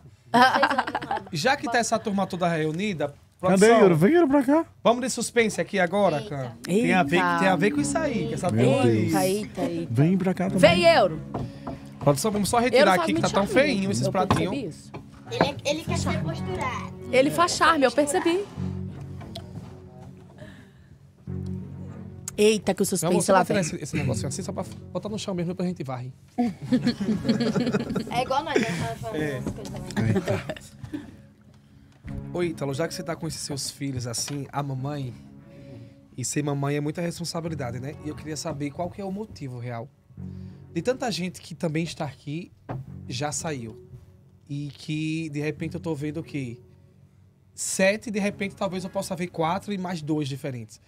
Já que tá essa turma toda reunida, Cadê, Yuri? Vem, Yuri, pra cá. Vamos de suspense aqui agora, can. cara. Tem, a ver, tem a ver com isso aí, essa turma eita, eita, Vem pra cá também. Vem, Euro. Produção, vamos só retirar aqui, que tá tão né? feinho esses pratinhos. Ele, é, ele quer ser posturado. Ele faz charme, eu percebi. Eita, que o suspense lá vem. Esse, esse negócio assim, só pra botar no chão mesmo, pra a gente varre. é igual nós, né? É. Oi, Ítalo, já que você tá com esses seus filhos assim, a mamãe, e ser mamãe é muita responsabilidade, né? E eu queria saber qual que é o motivo real de tanta gente que também está aqui, já saiu. E que, de repente, eu tô vendo que sete, de repente, talvez eu possa ver quatro e mais dois diferentes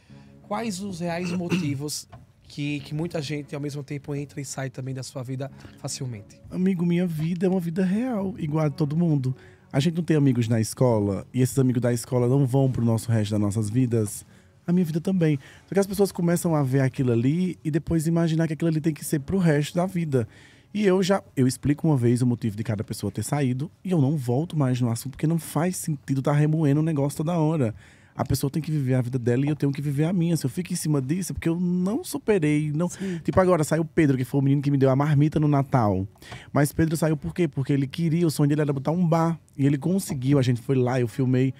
quais os reais motivos que, que muita gente ao mesmo tempo entra e sai também da sua vida facilmente? Amigo, minha vida é uma vida real, igual a todo mundo. A gente não tem amigos na escola e esses amigos da escola não vão pro nosso resto das nossas vidas. A minha vida também. Só que as pessoas começam a ver aquilo ali e depois imaginar que aquilo ali tem que ser pro resto da vida. E eu já eu explico uma vez o motivo de cada pessoa ter saído e eu não volto mais no assunto porque não faz sentido estar tá remoendo o negócio toda hora a pessoa tem que viver a vida dela e eu tenho que viver a minha. Se eu fico em cima disso, é porque eu não superei. não Sim. Tipo, agora saiu Pedro, que foi o menino que me deu a marmita no Natal. Mas Pedro saiu por quê? Porque ele queria, o sonho dele era botar um bar. E ele conseguiu, a gente foi lá, eu filmei.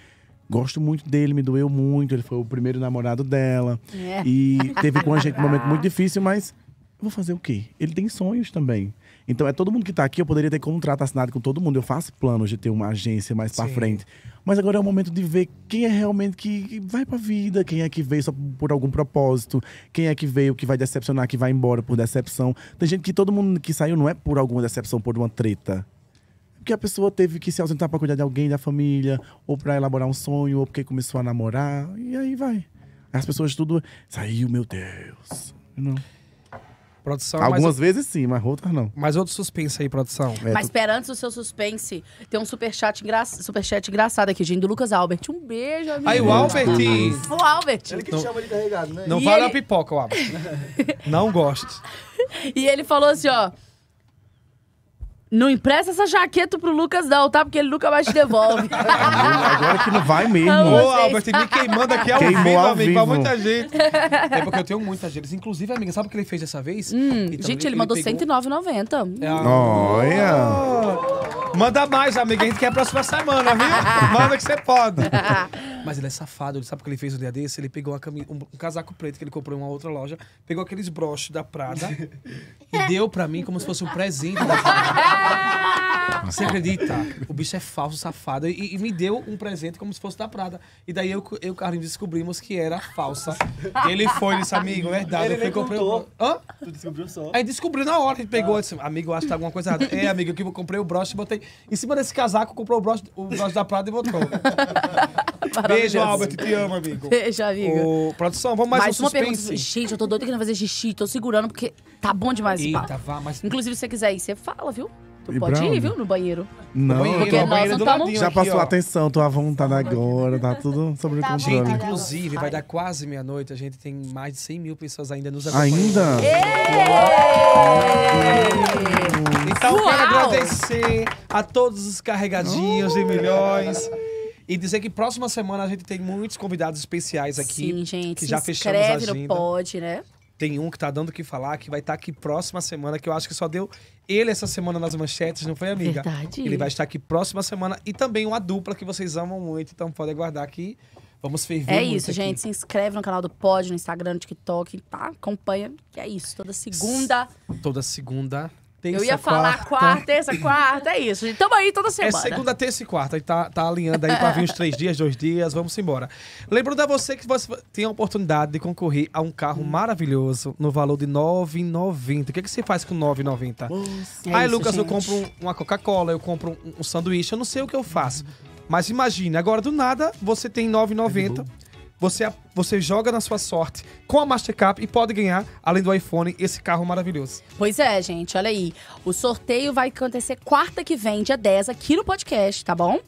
Gosto muito dele, me doeu muito. Ele foi o primeiro namorado dela. É. E teve com a gente um momento muito difícil, mas vou fazer o quê? Ele tem sonhos também. Então é todo mundo que está aqui, eu poderia ter contrato assinado com todo mundo. Eu faço planos de ter uma agência mais para frente. Mas agora é o momento de ver quem é realmente que vai para a vida, quem é que veio só por algum propósito, quem é que veio que vai decepcionar, que vai embora por decepção. Tem gente que todo mundo que saiu não é por alguma decepção, por uma treta porque a pessoa teve que se ausentar para cuidar de alguém da família, ou para elaborar um sonho, ou porque começou a namorar, e aí vai. As pessoas tudo saiu, meu Deus. Não. Produção. Algumas mas... vezes sim, mas outras não. Mas outro suspense aí, produção. É, mas tu... pera, antes do seu suspense, tem um superchat engra... super engraçado aqui, gente, do Lucas Albert. Um beijo, amigo. Aí o Albert. Ah, o Albert. Ele que não... chama de carregado, né? Não e vale ele... a pipoca, o Albert. não gosto. e ele falou assim, ó. Não empresta essa jaqueta pro Lucas, não, tá? Porque ele nunca mais te devolve. Agora que não vai mesmo. Ô, vocês. Albert, você me queimando aqui ao Queimou vivo, ao amigo, vivo. pra muita gente. É porque eu tenho muita gente. Inclusive, amiga, sabe o que ele fez dessa vez? Hum, então, gente, ele, ele mandou pegou... 109,90. É, Olha! Manda mais, amiga. A gente quer a próxima semana, viu? Manda que você pode. Mas ele é safado, ele sabe o que ele fez o dia desse? Ele pegou cami... um casaco preto que ele comprou em uma outra loja, pegou aqueles broches da Prada e deu para mim como se fosse um presente. Da Você acredita? O bicho é falso, safado. E, e, me deu um presente como se fosse da Prada. E daí eu e o Carlinhos descobrimos que era falsa. Ele foi, nesse amigo, é verdade. Ele comprou. Hã? Tu descobriu só. Aí descobriu na hora, ele pegou ah. disse, amigo, acho que tá alguma coisa errada. é, amigo, que eu comprei o broche, botei. Em cima desse casaco, comprou o broche, o broche da Prada e botou. Parabéns, Beijo, Albert. Te amo, amigo. Beijo, amigo. O... Produção, vamos mais, mais um uma suspense. pergunta. Gente, eu tô doida querendo fazer xixi. Tô segurando porque tá bom demais Eita, vá, mas... Inclusive, se você quiser ir, você fala, viu? Tu pode ir, viu, no banheiro. Não, banheiro, porque nós não estamos... Já passou a atenção, tô à vontade agora, tá tudo sobre tá controle. Gente, tá inclusive, vai dar quase meia-noite, a gente tem mais de 100 mil pessoas ainda nos acompanhando. Ainda? Então, Uau! quero agradecer a todos os carregadinhos e de milhões. E dizer que próxima semana a gente tem muitos convidados especiais aqui. Sim, gente. Que já fechamos a agenda. no pod, né? Tem um que tá dando o que falar, que vai estar tá aqui próxima semana, que eu acho que só deu ele essa semana nas manchetes, não foi, amiga? Verdade. Ele vai estar aqui próxima semana. E também uma dupla que vocês amam muito, então podem aguardar aqui. Vamos ferver. É isso, gente. Se inscreve no canal do Pod, no Instagram, no TikTok. tá acompanha. Que é isso. Toda segunda. Toda segunda. Terça, eu ia falar quarta, terça, quarta, é isso. Estamos aí toda é semana. É segunda, terça e quarta. E tá, tá alinhando aí para vir uns três dias, dois dias, vamos embora. Lembrando a você que você tem a oportunidade de concorrer a um carro hum. maravilhoso no valor de R$ 9,90. O que, é que você faz com R$ 9,90? É aí, isso, Lucas, gente. eu compro uma Coca-Cola, eu compro um, sanduíche, eu não sei o que eu faço. Mas imagine, agora do nada você tem 9,90. É você, você joga na sua sorte com a Mastercard e pode ganhar, além do iPhone, esse carro maravilhoso. Pois é, gente, olha aí. O sorteio vai acontecer quarta que vem, dia 10, aqui no podcast, tá bom?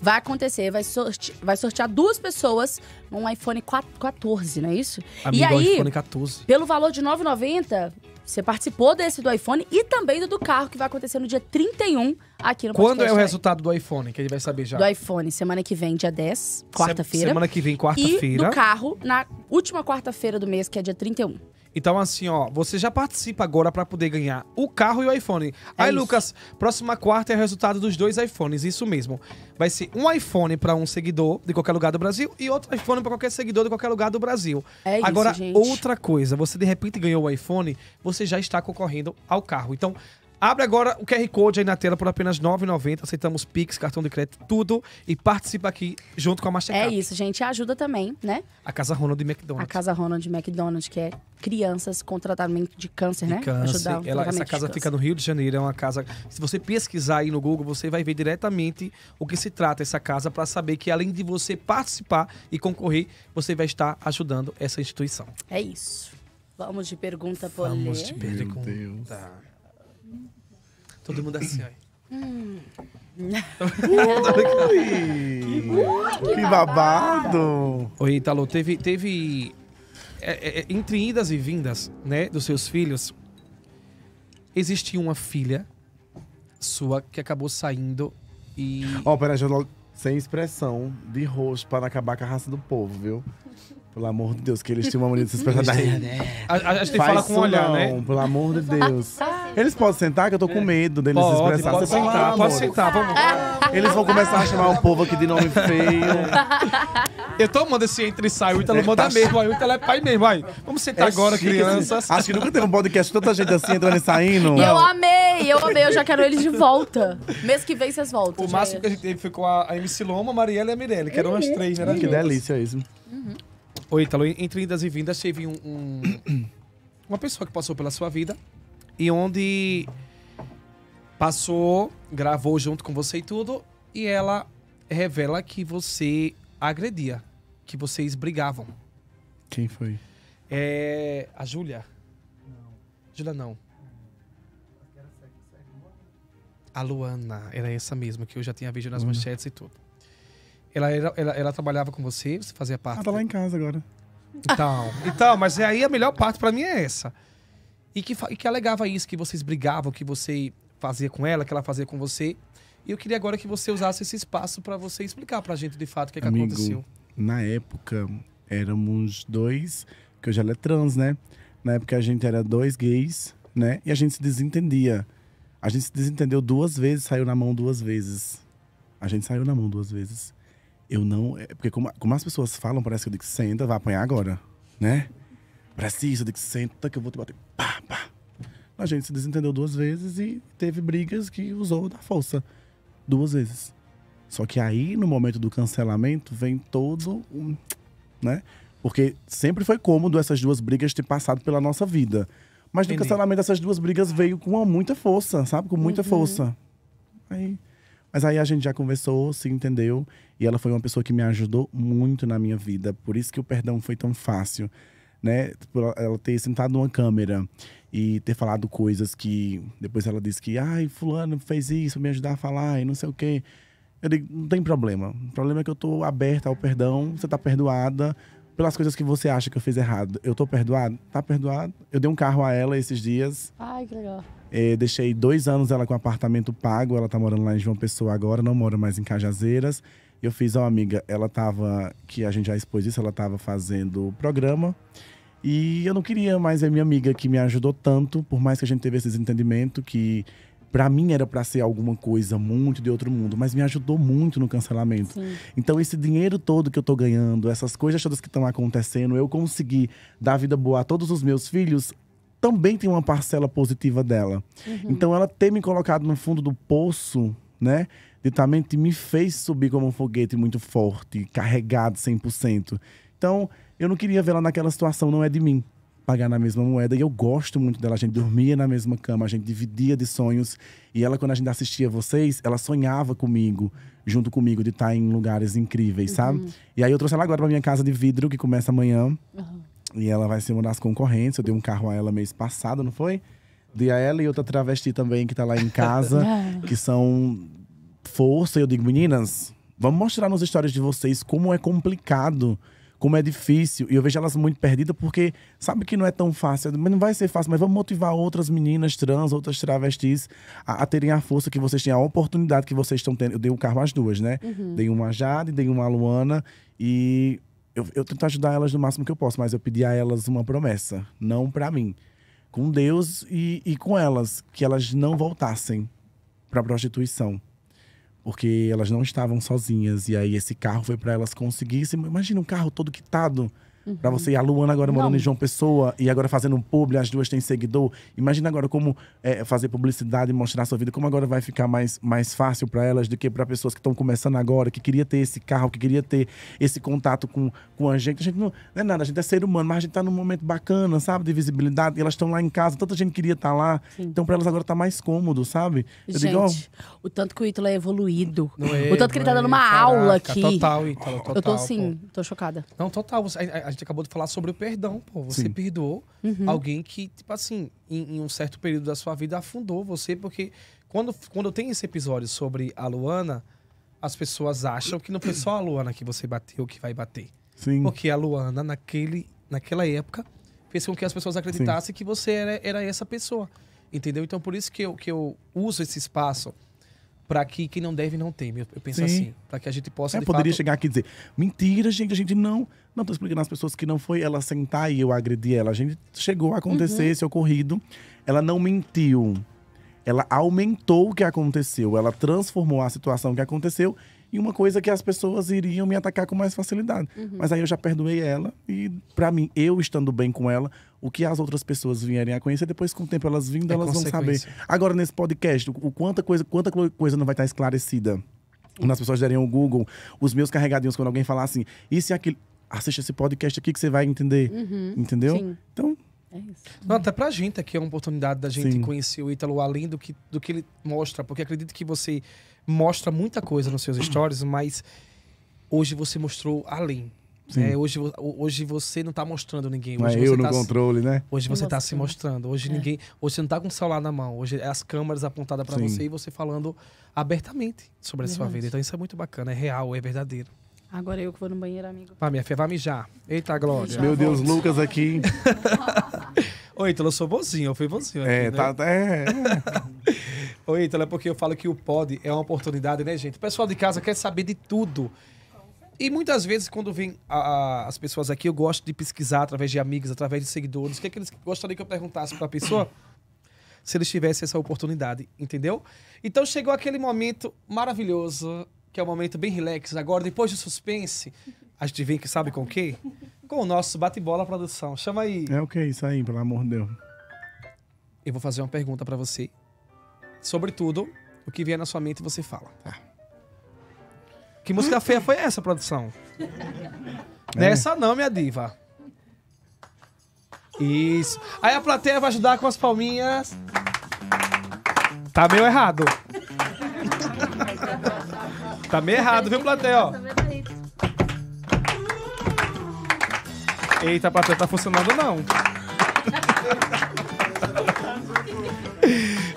Vai acontecer, vai, sorte, vai sortear duas pessoas num iPhone 4, 14, não é isso? Amigo, e aí, iPhone 14. pelo valor de 9,90, você participou desse do iPhone e também do do carro, que vai acontecer no dia 31 aqui no Quando é o resultado do iPhone, que ele vai saber já? Do iPhone, semana que vem, dia 10, quarta-feira. Semana que vem, quarta-feira. E do carro, na última quarta-feira do mês, que é dia 31. Então, assim, ó, você já participa agora para poder ganhar o carro e o iPhone. É Aí, isso. Lucas, próxima quarta é o resultado dos dois iPhones, isso mesmo. Vai ser um iPhone para um seguidor de qualquer lugar do Brasil e outro iPhone para qualquer seguidor de qualquer lugar do Brasil. É agora, isso, gente. outra coisa, você de repente ganhou o iPhone, você já está concorrendo ao carro. Então, Abre agora o QR Code aí na tela por apenas R$ 9,90. Aceitamos Pix, cartão de crédito, tudo. E participa aqui junto com a Mastercard. É isso, gente. Ajuda também, né? A Casa Ronald McDonald's. A Casa Ronald McDonald's, que é crianças com tratamento de câncer, de né? Câncer. Ajudar o Ela, essa casa fica no Rio de Janeiro. É uma casa... Se você pesquisar aí no Google, você vai ver diretamente o que se trata essa casa para saber que além de você participar e concorrer, você vai estar ajudando essa instituição. É isso. Vamos de pergunta polêmica. Vamos de pergunta. Meu Deus. Todo mundo assim, ó. Hum. que, que babado! Oi, Italo, teve. teve é, é, é, entre idas e vindas, né, dos seus filhos, existia uma filha sua que acabou saindo e. Ó, oh, peraí, sem expressão, de rosto, para acabar com a raça do povo, viu? Pelo amor de Deus, que eles tinham uma mulher desesperada. a, a, a gente fala com um olhar, não, né? Pelo amor de Deus. Ah, eles podem sentar, que eu tô com é. medo deles se Pode, expressar. pode Você sentar, pode sentar, vamos. Eles vão começar a chamar o povo aqui de nome feio. Eu tô mandando esse entre e sai, o Ítalo é, manda tá mesmo, o Ítalo é pai mesmo, vai. Vamos sentar é agora, Chique, crianças. assim. Acho que nunca teve um podcast com tanta gente assim entrando e saindo. eu amei, eu amei, eu já quero eles de volta. Mês que vem vocês voltam. O máximo é. que a gente teve foi com a, MC Loma, a Mariela e a Mirelle, que eram as uhum. três, né? Que delícia isso. Uhum. Oi, Ítalo, entre indas e vindas, teve um- um- uma pessoa que passou pela sua vida e onde passou, gravou junto com você e tudo, e ela revela que você agredia, que vocês brigavam. Quem foi? É. A Júlia? Não. Júlia não. Né? A Luana, era é essa mesma, que eu já tinha visto nas Luana. manchetes e tudo. Ela, era, ela, ela trabalhava com você, você fazia parte. Ela tá lá em casa agora. Então, então mas é aí a melhor parte para mim é essa. E que, e que alegava isso, que vocês brigavam, que você fazia com ela, que ela fazia com você. E eu queria agora que você usasse esse espaço para você explicar para a gente de fato o que, é Amigo, aconteceu. Na época, éramos dois, que hoje ela é trans, né? Na época a gente era dois gays, né? E a gente se desentendia. A gente se desentendeu duas vezes, saiu na mão duas vezes. A gente saiu na mão duas vezes. Eu não. É, porque como, como as pessoas falam, parece que eu digo, senta, vai apanhar agora, né? precisa de que senta que eu vou te bater. Pá, pá. A gente se desentendeu duas vezes e teve brigas que usou da força. Duas vezes. Só que aí, no momento do cancelamento, vem todo um. Né? Porque sempre foi cômodo essas duas brigas ter passado pela nossa vida. Mas Entendi. no cancelamento, essas duas brigas veio com muita força, sabe? Com muita uhum. força. Aí. Mas aí a gente já conversou, se entendeu. E ela foi uma pessoa que me ajudou muito na minha vida. Por isso que o perdão foi tão fácil né? Por ela ter sentado numa câmera e ter falado coisas que depois ela disse que, ai, fulano fez isso, me ajudar a falar e não sei o quê. Eu digo, não tem problema. O problema é que eu tô aberta ao perdão, você tá perdoada pelas coisas que você acha que eu fiz errado. Eu tô perdoado? Tá perdoado. Eu dei um carro a ela esses dias. Ai, que legal. É, deixei dois anos ela com apartamento pago. Ela tá morando lá em João Pessoa agora, não mora mais em Cajazeiras. Eu fiz, ó, amiga, ela tava, que a gente já expôs isso, ela tava fazendo o programa. E eu não queria, mais é minha amiga que me ajudou tanto, por mais que a gente teve esse desentendimento, que para mim era para ser alguma coisa muito de outro mundo, mas me ajudou muito no cancelamento. Sim. Então esse dinheiro todo que eu tô ganhando, essas coisas todas que estão acontecendo, eu consegui dar vida boa a todos os meus filhos, também tem uma parcela positiva dela. Uhum. Então ela ter me colocado no fundo do poço, né? Ditamente me fez subir como um foguete muito forte, carregado 100%. Então, eu não queria vê-la naquela situação, não é de mim pagar na mesma moeda. E eu gosto muito dela. A gente dormia na mesma cama, a gente dividia de sonhos. E ela, quando a gente assistia vocês, ela sonhava comigo, junto comigo, de estar tá em lugares incríveis, uhum. sabe? E aí eu trouxe ela agora pra minha casa de vidro, que começa amanhã. Uhum. E ela vai ser uma das concorrentes. Eu dei um carro a ela mês passado, não foi? Dei a ela e outra travesti também que tá lá em casa, ah. que são força. Eu digo, meninas, vamos mostrar nos histórias de vocês como é complicado como é difícil. E eu vejo elas muito perdidas porque sabe que não é tão fácil. Mas não vai ser fácil, mas vamos motivar outras meninas trans, outras travestis a, a terem a força que vocês têm, a oportunidade que vocês estão tendo. Eu dei um carro às duas, né? Uhum. Dei uma Jade, dei uma Luana. E eu, eu tento ajudar elas no máximo que eu posso, mas eu pedi a elas uma promessa. Não para mim. Com Deus e, e com elas. Que elas não voltassem pra prostituição porque elas não estavam sozinhas. E aí esse carro foi para elas conseguir. Imagina um carro todo quitado Uhum. Pra você e a Luana agora morando Não. em João Pessoa e agora fazendo um publi, as duas têm seguidor. Imagina agora como é, fazer publicidade e mostrar a sua vida, como agora vai ficar mais, mais fácil para elas do que para pessoas que estão começando agora, que queria ter esse carro, que queria ter esse contato com, com a gente. A gente não, não é nada, a gente é ser humano, mas a gente tá num momento bacana, sabe, de visibilidade. E elas estão lá em casa, tanta gente queria estar tá lá. Sim. Então para elas agora tá mais cômodo, sabe? Eu gente, digo, oh, o tanto que o Ítalo é evoluído. É, o tanto que ele tá é, dando uma caraca, aula aqui. Total, Ítalo, total. Eu tô assim, tô chocada. Não, total. A, a, gente acabou de falar sobre o perdão, pô. Você Sim. perdoou uhum. alguém que, tipo assim, em, em, um certo período da sua vida afundou você, porque quando, quando tem esse episódio sobre a Luana, as pessoas acham que não foi só a Luana que você bateu que vai bater. Sim. Porque a Luana, naquele, naquela época, fez com que as pessoas acreditassem Sim. que você era, era essa pessoa. Entendeu? Então, por isso que eu, que eu uso esse espaço para que quem não deve não teme. Eu, penso Sim. assim, para que a gente possa. Eu poderia fato... chegar aqui e dizer: mentira, gente, a gente não. Não tô explicando às pessoas que não foi ela sentar e eu agredir ela. A gente chegou a acontecer uhum. esse ocorrido. Ela não mentiu. Ela aumentou o que aconteceu. Ela transformou a situação que aconteceu e uma coisa que as pessoas iriam me atacar com mais facilidade. Uhum. Mas aí eu já perdoei ela e para mim, eu estando bem com ela, o que as outras pessoas vierem a conhecer, depois com o tempo elas vindo, é elas vão saber. Agora nesse podcast, o, quanta coisa, quanta coisa não vai estar esclarecida. Quando as pessoas derem o Google, os meus carregadinhos, quando alguém falar assim, isso e aquilo, assista esse podcast aqui que você vai entender. Uhum. Entendeu? Sim. Então, é isso. Não, até pra gente aqui é uma oportunidade da gente Sim. conhecer o Ítalo além do que, do que ele mostra, porque acredito que você mostra muita coisa nos seus stories, mas hoje você mostrou além. É, hoje, hoje você não tá mostrando ninguém. Hoje não é eu no tá controle, né? Hoje você tá se mostrando. Hoje é. ninguém. Hoje você não tá com o celular na mão. Hoje é as câmeras apontadas para você e você falando abertamente sobre a verdade. sua vida. Então isso é muito bacana, é real, é verdadeiro. Agora eu que vou no banheiro, amigo. Ah, minha filha, vai mijar. Eita, Glória. Meu Deus, Lucas aqui. Ô, Ítalo, eu sou bonzinho, eu fui bonzinho. Aqui, é, né? tá. tá é. Ô, Ítalo, é porque eu falo que o pod é uma oportunidade, né, gente? O pessoal de casa quer saber de tudo. E muitas vezes, quando vem a, a, as pessoas aqui, eu gosto de pesquisar através de amigos, através de seguidores, o que é que eles gostariam que eu perguntasse para a pessoa se eles tivessem essa oportunidade, entendeu? Então chegou aquele momento maravilhoso que é um momento bem relax agora, depois do suspense, a gente vem que sabe com o quê? Com o nosso bate-bola produção. Chama aí. É o que é isso aí, pelo amor de Deus? Eu vou fazer uma pergunta para você. Sobretudo, o que vier na sua mente você fala. Tá? Que música feia foi essa, produção? É. Nessa não, minha diva. Isso. Aí a plateia vai ajudar com as palminhas. Tá meio errado. Tá meio errado, viu, plateia? Ó. Eita, a plateia tá funcionando não.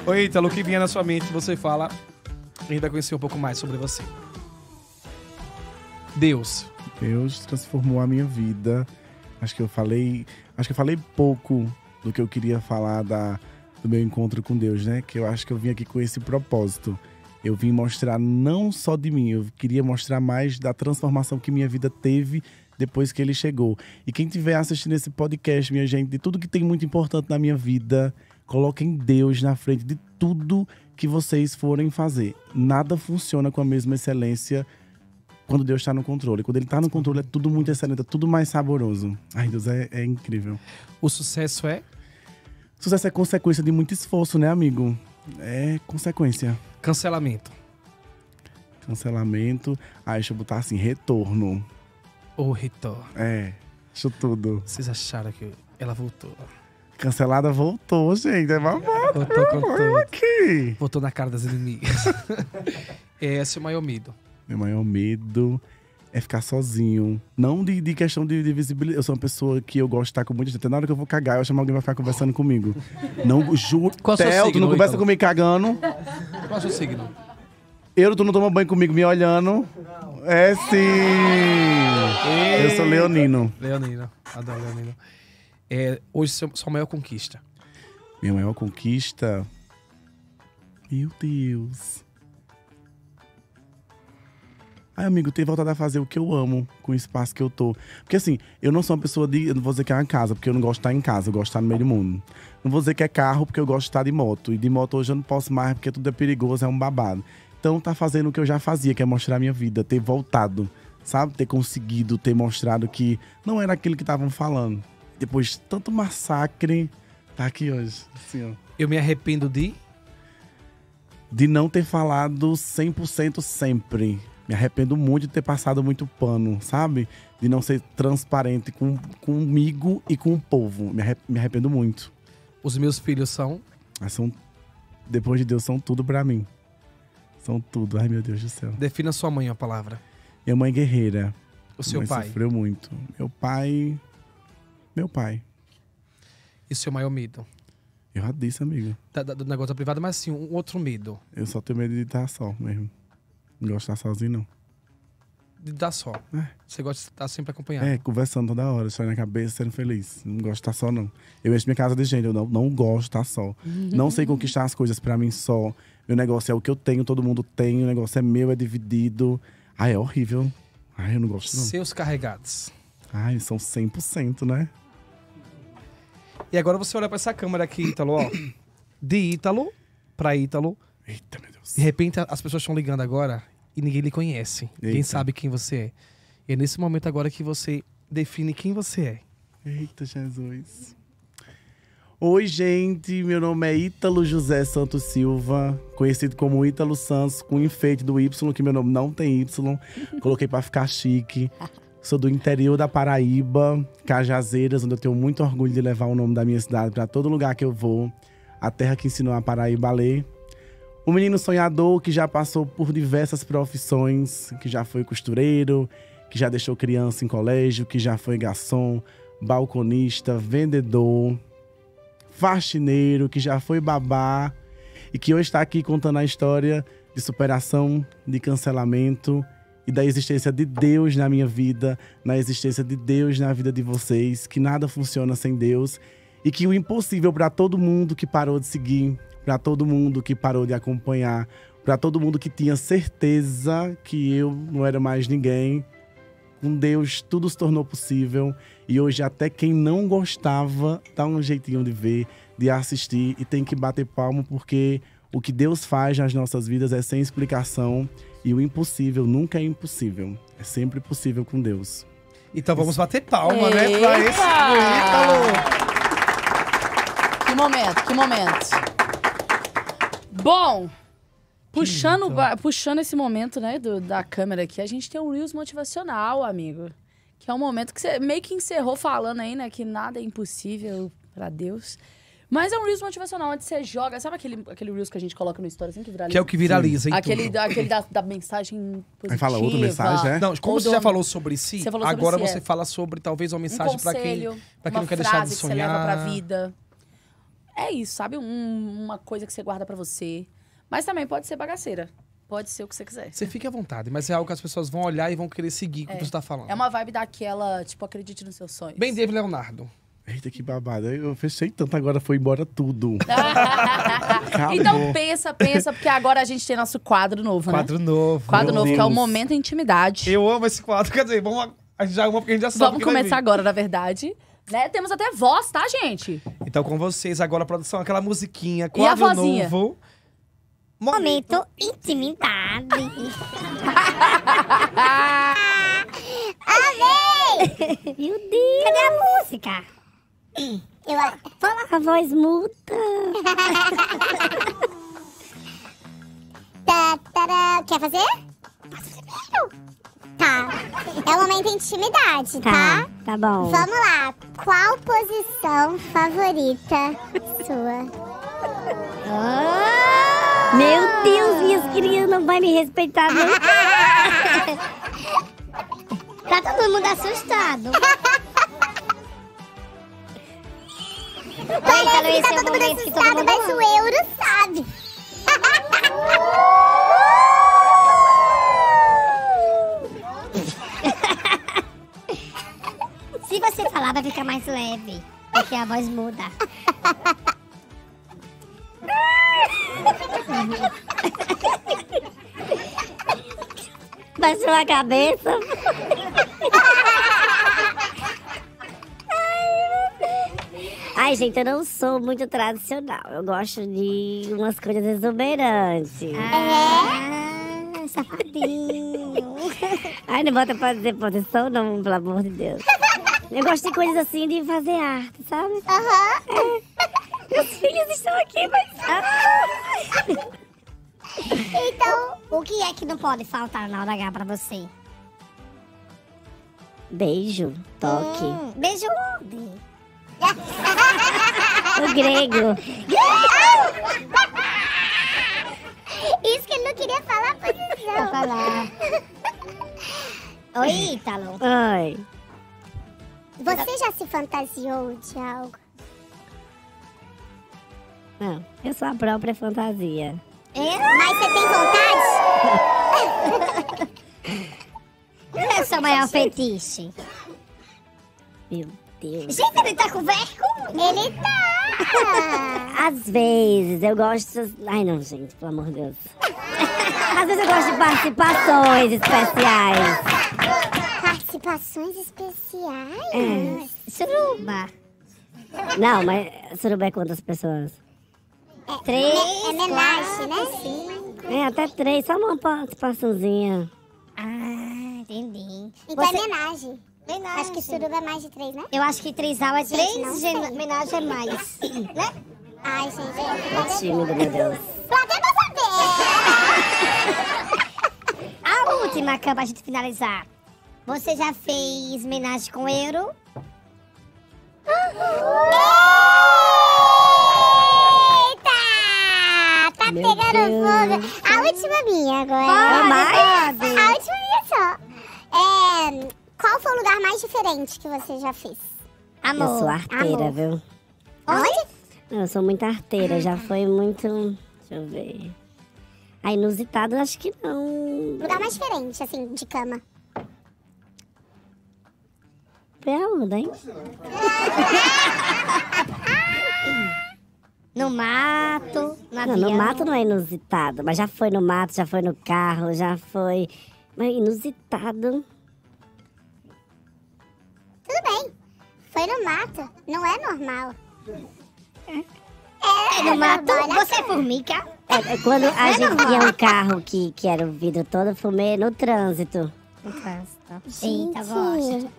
Oi, Ítalo, o que vinha na sua mente você fala ainda conhecer um pouco mais sobre você? Deus. Deus transformou a minha vida. Acho que eu falei, acho que eu falei pouco do que eu queria falar da, do meu encontro com Deus, né? Que eu acho que eu vim aqui com esse propósito eu vim mostrar não só de mim, eu queria mostrar mais da transformação que minha vida teve depois que ele chegou. E quem estiver assistindo esse podcast, minha gente, de tudo que tem muito importante na minha vida, coloquem Deus na frente de tudo que vocês forem fazer. Nada funciona com a mesma excelência quando Deus está no controle. Quando Ele está no controle, é tudo muito excelente, é tudo mais saboroso. Ai, Deus, é, é incrível. O sucesso é? sucesso é consequência de muito esforço, né, amigo? É consequência. Cancelamento. Cancelamento. Aí deixa eu botar assim, retorno. Ou retorno. É, isso tudo. Vocês acharam que ela voltou. Cancelada voltou, gente. É babado. Voltou com tudo. aqui. Voltou na cara das inimigas. É, esse é o maior medo. Meu maior medo é ficar sozinho. Não de, de questão de, de, visibilidade. Eu sou uma pessoa que eu gosto de estar com muita gente. Até na hora que eu vou cagar, eu chamo alguém pra ficar conversando comigo. Não, juro. Qual Theo, é signo, tu não conversa então? comigo cagando. Qual é o seu signo? Eu, tu não toma banho comigo me olhando. Não. É sim! Eita. Eu sou leonino. Leonino. Adoro leonino. É, hoje, sua maior conquista? Minha maior conquista? Meu Deus. Ai, amigo, ter voltado a fazer o que eu amo com o espaço que eu tô. Porque assim, eu não sou uma pessoa de. Eu não vou dizer que é uma casa, porque eu não gosto de estar em casa, eu gosto de estar no meio do mundo. Não vou dizer que é carro, porque eu gosto de estar de moto. E de moto hoje eu não posso mais, porque tudo é perigoso, é um babado. Então tá fazendo o que eu já fazia, que é mostrar a minha vida, ter voltado, sabe? Ter conseguido, ter mostrado que não era aquilo que estavam falando. Depois de tanto massacre, tá aqui hoje. Assim, ó. Eu me arrependo de. De não ter falado 100% sempre me arrependo muito de ter passado muito pano, sabe? De não ser transparente com, comigo e com o povo. Me, arrependo muito. Os meus filhos são? Ah, são. Depois de Deus, são tudo para mim. São tudo. Ai, meu Deus do céu. Defina sua mãe a palavra. Minha mãe é guerreira. O seu mãe pai? sofreu muito. Meu pai. Meu pai. E seu maior medo? Eu já disse, amigo. Da, da, do negócio da privada, mas sim, um outro medo. Eu só tenho medo de estar só mesmo. Não gosto de estar sozinho, não. De dar só. É. Você gosta de estar sempre acompanhado. É, conversando toda hora, só na cabeça, sendo feliz. Não gosto de estar só, não. Eu encho minha casa de gente, eu não, não gosto de estar só. não sei conquistar as coisas para mim só. Meu negócio é o que eu tenho, todo mundo tem. O negócio é meu, é dividido. Ai, é horrível. Ai, eu não gosto, não. Seus carregados. Ai, são 100%, né? E agora você olha para essa câmera aqui, Ítalo, ó. De Ítalo para Ítalo. Eita, meu de repente as pessoas estão ligando agora e ninguém lhe conhece. Eita. Ninguém sabe quem você é. E é nesse momento agora que você define quem você é. Eita, Jesus. Oi, gente. Meu nome é Ítalo José Santos Silva, conhecido como Ítalo Santos, com enfeite do Y, que meu nome não tem Y. Coloquei para ficar chique. Sou do interior da Paraíba, Cajazeiras, onde eu tenho muito orgulho de levar o nome da minha cidade para todo lugar que eu vou. A terra que ensinou a Paraíba a ler. Um menino sonhador que já passou por diversas profissões, que já foi costureiro, que já deixou criança em colégio, que já foi garçom, balconista, vendedor, faxineiro, que já foi babá e que hoje está aqui contando a história de superação, de cancelamento e da existência de Deus na minha vida, na existência de Deus na vida de vocês, que nada funciona sem Deus e que o impossível para todo mundo que parou de seguir para todo mundo que parou de acompanhar, para todo mundo que tinha certeza que eu não era mais ninguém. Com Deus tudo se tornou possível e hoje até quem não gostava dá um jeitinho de ver, de assistir e tem que bater palmo porque o que Deus faz nas nossas vidas é sem explicação e o impossível nunca é impossível, é sempre possível com Deus. Então vamos bater palma, né, Eita! né, esse Que momento, que momento. Bom, puxando, puxando esse momento, né, do, da câmera aqui, a gente tem um Reels motivacional, amigo. Que é um momento que você meio que encerrou falando aí, né, que nada é impossível pra Deus. Mas é um Reels motivacional, onde você joga... Sabe aquele, aquele Reels que a gente coloca no Stories assim, que viraliza? Que é o que viraliza, hein? Aquele, da, aquele da, da mensagem positiva. Aí fala outra mensagem, né? Não, como você já falou sobre si, Você falou sobre agora si, é. você fala sobre talvez uma Um mensagem pra quem, conselho, pra quem não quer deixar de que você sonhar. leva pra vida. É isso, sabe? Um, uma coisa que você guarda para você. Mas também pode ser bagaceira. Pode ser o que você quiser. Você fique à vontade, mas é algo que as pessoas vão olhar e vão querer seguir o que é. você tá falando. É uma vibe daquela, tipo, acredite nos seus sonhos. Bem, David Leonardo. Eita, que babada. Eu fechei tanto, agora foi embora tudo. então pensa, pensa, porque agora a gente tem nosso quadro novo, quadro né? Quadro novo. Quadro novo, Deus. que é o Momento Intimidade. Eu amo esse quadro. Quer dizer, vamos, a gente já vamos porque a gente já sabe Vamos começar agora, na verdade. Né? Temos até voz, tá, gente? Então, com vocês agora, produção, aquela musiquinha, quadro novo. Momento, Momento intimidade. Amei! Meu Deus! Cadê a música? Eu... Fala a voz muda. tá, tá, tá. Quer fazer? Posso fazer primeiro? Tá. É o momento de intimidade, tá? Tá, tá bom. Vamos lá. Qual posição favorita sua? Ah! Meu Deus, minhas crianças não vai me respeitar, nunca. tá todo mundo assustado. Parece que tá é todo mundo assustado, mas o euro sabe. você falar, vai ficar mais leve. Porque a voz muda. Baixou a cabeça. Ai, gente, eu não sou muito tradicional. Eu gosto de umas coisas exuberantes. Ah, é? safadinho. Ai, não bota pra dizer posição, não, pelo amor de Deus. Eu gosto de coisas assim, de fazer arte, sabe? Aham. Uhum. É. Meus filhos estão aqui, mas... então, o que é que não pode faltar na hora H pra você? Beijo, toque. Hum, beijo onde? o grego. Isso que ele não queria falar, pois não. Vou falar. Oi, Ítalo. Oi. Você já se fantasiou de algo? Não, eu é sou a própria fantasia. É? Mas você tem vontade? Qual é o seu maior fetiche? Meu Deus. Gente, ele tá com verco? Ele tá! Às vezes eu gosto. Ai não, gente, pelo amor de Deus. Às vezes eu gosto de participações especiais. Participações especiais? É. Suruba. Não, mas suruba é quantas pessoas? É, é três. É homenagem, né? Sim. É, até três, só uma participaçãozinha. Ah, entendi. Então é Você... é homenagem. Menagem. Acho que suruba é mais de três, né? Eu acho que três ao é três, gente, homenagem é mais. né? Ai, gente, eu tá tímido, meu Deus. Podemos saber! a última, Cam, pra gente finalizar. Você já fez homenagem com euro? Eita! Tá Meu pegando Deus. fogo. A última minha agora. É mais? A última minha só. É, qual foi o lugar mais diferente que você já fez? Amor. Eu sou arteira, amor. viu? Onde? Eu sou muito arteira. Ah, já tá. foi muito... Deixa eu ver. Ah, inusitado, acho que não. Lugar mais diferente, assim, de cama permuda, né? hein? No mato, na não, no mato não é inusitado, mas já foi no mato, já foi no carro, já foi. Mas inusitado. Tudo bem. Foi no mato, não é normal. É, é no é mato, você é formiga. É, é quando a é gente tinha um carro que, que era o vidro todo fumê no trânsito. No trânsito. Gente, Eita,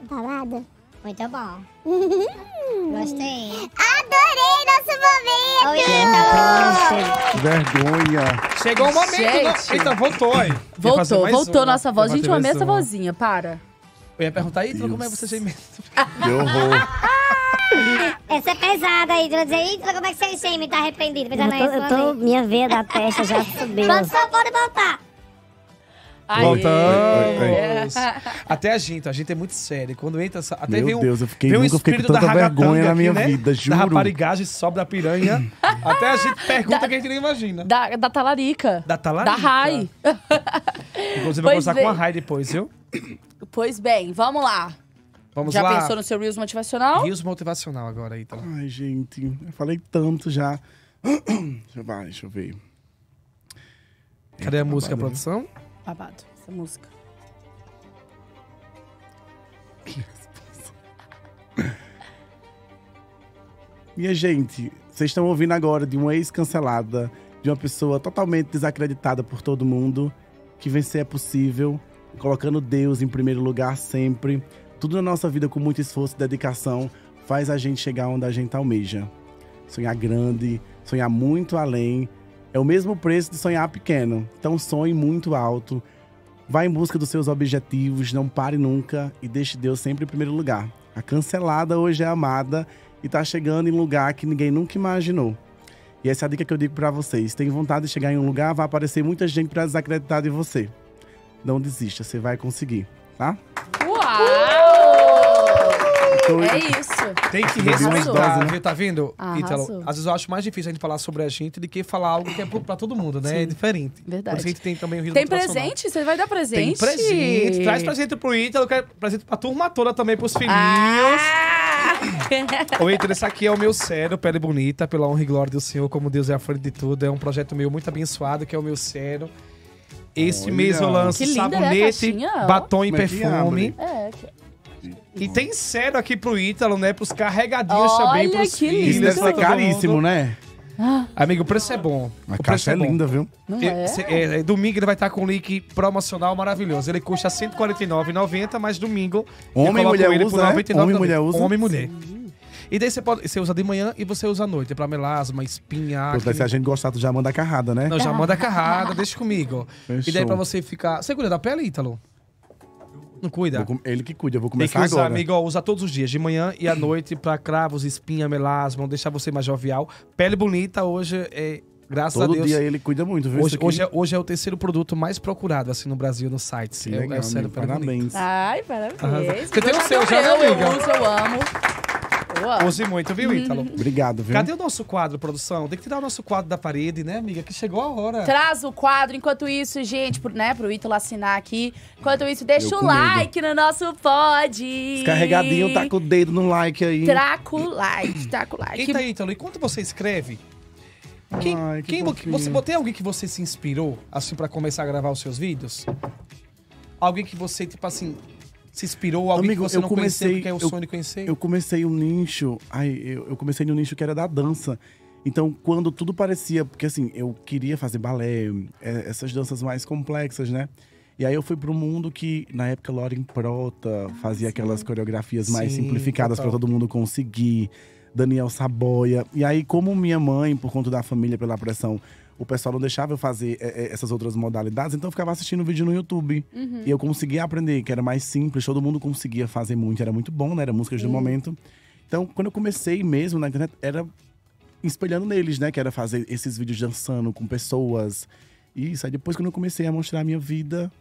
tá gosto. Muito bom. Uhum. Gostei. Adorei nosso momento! Nossa, tá vergonha. Chegou o momento. Né? Gente. Eita, voltou, hein? Voltou, voltou uma. nossa voz. Gente, uma mesa vozinha, para. Eu ia perguntar, aí, como é você gemendo? Que horror. Essa é pesada aí, Drone. Eita, como é que você geme? Tá arrependido? Eu tô, eu tô minha veia da testa já subiu. Quando só pode voltar. Voltamos! É. Até a gente, a gente é muito sério. Quando entra. Essa, até Meu vem um, Deus, eu fiquei, vem um fiquei com tanta vergonha na minha né? vida, juro. Da raparigagem, sobe da piranha. até a gente pergunta da, que a gente nem imagina. Da, da talarica. Da talarica. Da Rai. Inclusive, vou conversar com a Rai depois, viu? Pois bem, vamos lá. Vamos já lá. pensou no seu Reels motivacional? Reels motivacional agora, então Ai, gente, eu falei tanto já. deixa eu ver. Cadê a música, a né? produção? Babado, essa música. Minha gente, vocês estão ouvindo agora de uma ex-cancelada, de uma pessoa totalmente desacreditada por todo mundo, que vencer é possível, colocando Deus em primeiro lugar sempre. Tudo na nossa vida com muito esforço e dedicação faz a gente chegar onde a gente almeja. Sonhar grande, sonhar muito além é o mesmo preço de sonhar pequeno. Então sonhe muito alto. Vá em busca dos seus objetivos, não pare nunca e deixe Deus sempre em primeiro lugar. A cancelada hoje é amada e está chegando em lugar que ninguém nunca imaginou. E essa é a dica que eu digo para vocês. Tem vontade de chegar em um lugar, vai aparecer muita gente para desacreditar de você. Não desista, você vai conseguir, tá? Uau! É isso. Tem que respeitar, né? viu? Tá vendo, Italo. Às vezes eu acho mais difícil a gente falar sobre a gente do que falar algo que é pra todo mundo, né? É Sim. É diferente. Verdade. Por isso a gente tem também o risco Tem presente? Você vai dar presente? Tem presente. Traz presente pro Ítalo, quero presente pra turma toda também, pros filhinhos. Ah! Ô, Ítalo, esse aqui é o meu sério, Pele Bonita, pela honra e glória do Senhor, como Deus é a frente de tudo. É um projeto meu muito abençoado, que é o meu sério. Esse Olha. mês eu lanço né, sabonete, batom e perfume. É, que... E tem cedo aqui pro Ítalo, né? Pros carregadinhos Olha também, pros que filhos. Isso né? deve ser caríssimo, né? Ah. Amigo, o preço é bom. A o caixa é, é linda, viu? Não é? É, é, é? Domingo ele vai estar tá com um link promocional maravilhoso. Ele custa R$ 149,90, mas domingo. Né? Homem e mulher usa, né? Homem e mulher usa. Homem e mulher. E daí você, pode, você usa de manhã e você usa à noite. Pra melasma, espinha. Pô, se a gente gostar, tu já manda carrada, né? Não, já manda carrada, deixa comigo. Fechou. E daí pra você ficar. Segura da pele, Ítalo? Não cuida. ele que cuida, eu vou começar agora. Tem que usar, amigo, usa todos os dias, de manhã e à noite, pra cravos, espinha, melasma, vão deixar você mais jovial. Pele bonita hoje é... Graças Todo a Deus. Todo dia ele cuida muito, viu? Hoje, hoje é, hoje, é, o terceiro produto mais procurado, assim, no Brasil, no site. é, legal, é sério, parabéns. Ai, parabéns. Você tem o seu, já, não amiga? Eu uso, eu amo. Boa. Use muito, viu, Ítalo? Obrigado, viu? Cadê o nosso quadro, produção? Tem que tirar o nosso quadro da parede, né, amiga? Que chegou a hora. Traz o quadro. Enquanto isso, gente, pro, né, pro Ítalo assinar aqui. Enquanto isso, deixa o like medo. no nosso pod. Carregadinho, tá com o dedo no like aí. Traco like, traco like. Eita, Ítalo, enquanto você escreve, quem, Ai, que quem você tem alguém que você se inspirou assim para começar a gravar os seus vídeos? Alguém que você tipo assim se inspirou? Alguém Amigo, que você eu não comecei, é o eu, sonho de conhecer? Eu comecei um nicho... Ai, eu, eu comecei no um nicho que era da dança. Então, quando tudo parecia... Porque, assim, eu queria fazer balé, é, essas danças mais complexas, né? E aí eu fui pro mundo que, na época, Lauren Prota fazia Sim. aquelas coreografias mais Sim, simplificadas para todo mundo conseguir. Daniel Saboia. E aí, como minha mãe, por conta da família, pela pressão o pessoal não deixava eu fazer é, é, essas outras modalidades, então eu ficava assistindo vídeo no YouTube. Uhum. E eu conseguia aprender, que era mais simples, todo mundo conseguia fazer muito, era muito bom, né? Era músicas Sim. do momento. Então, quando eu comecei mesmo na internet, era espelhando neles, né? Que era fazer esses vídeos dançando com pessoas. E isso aí depois quando eu comecei a mostrar a minha vida.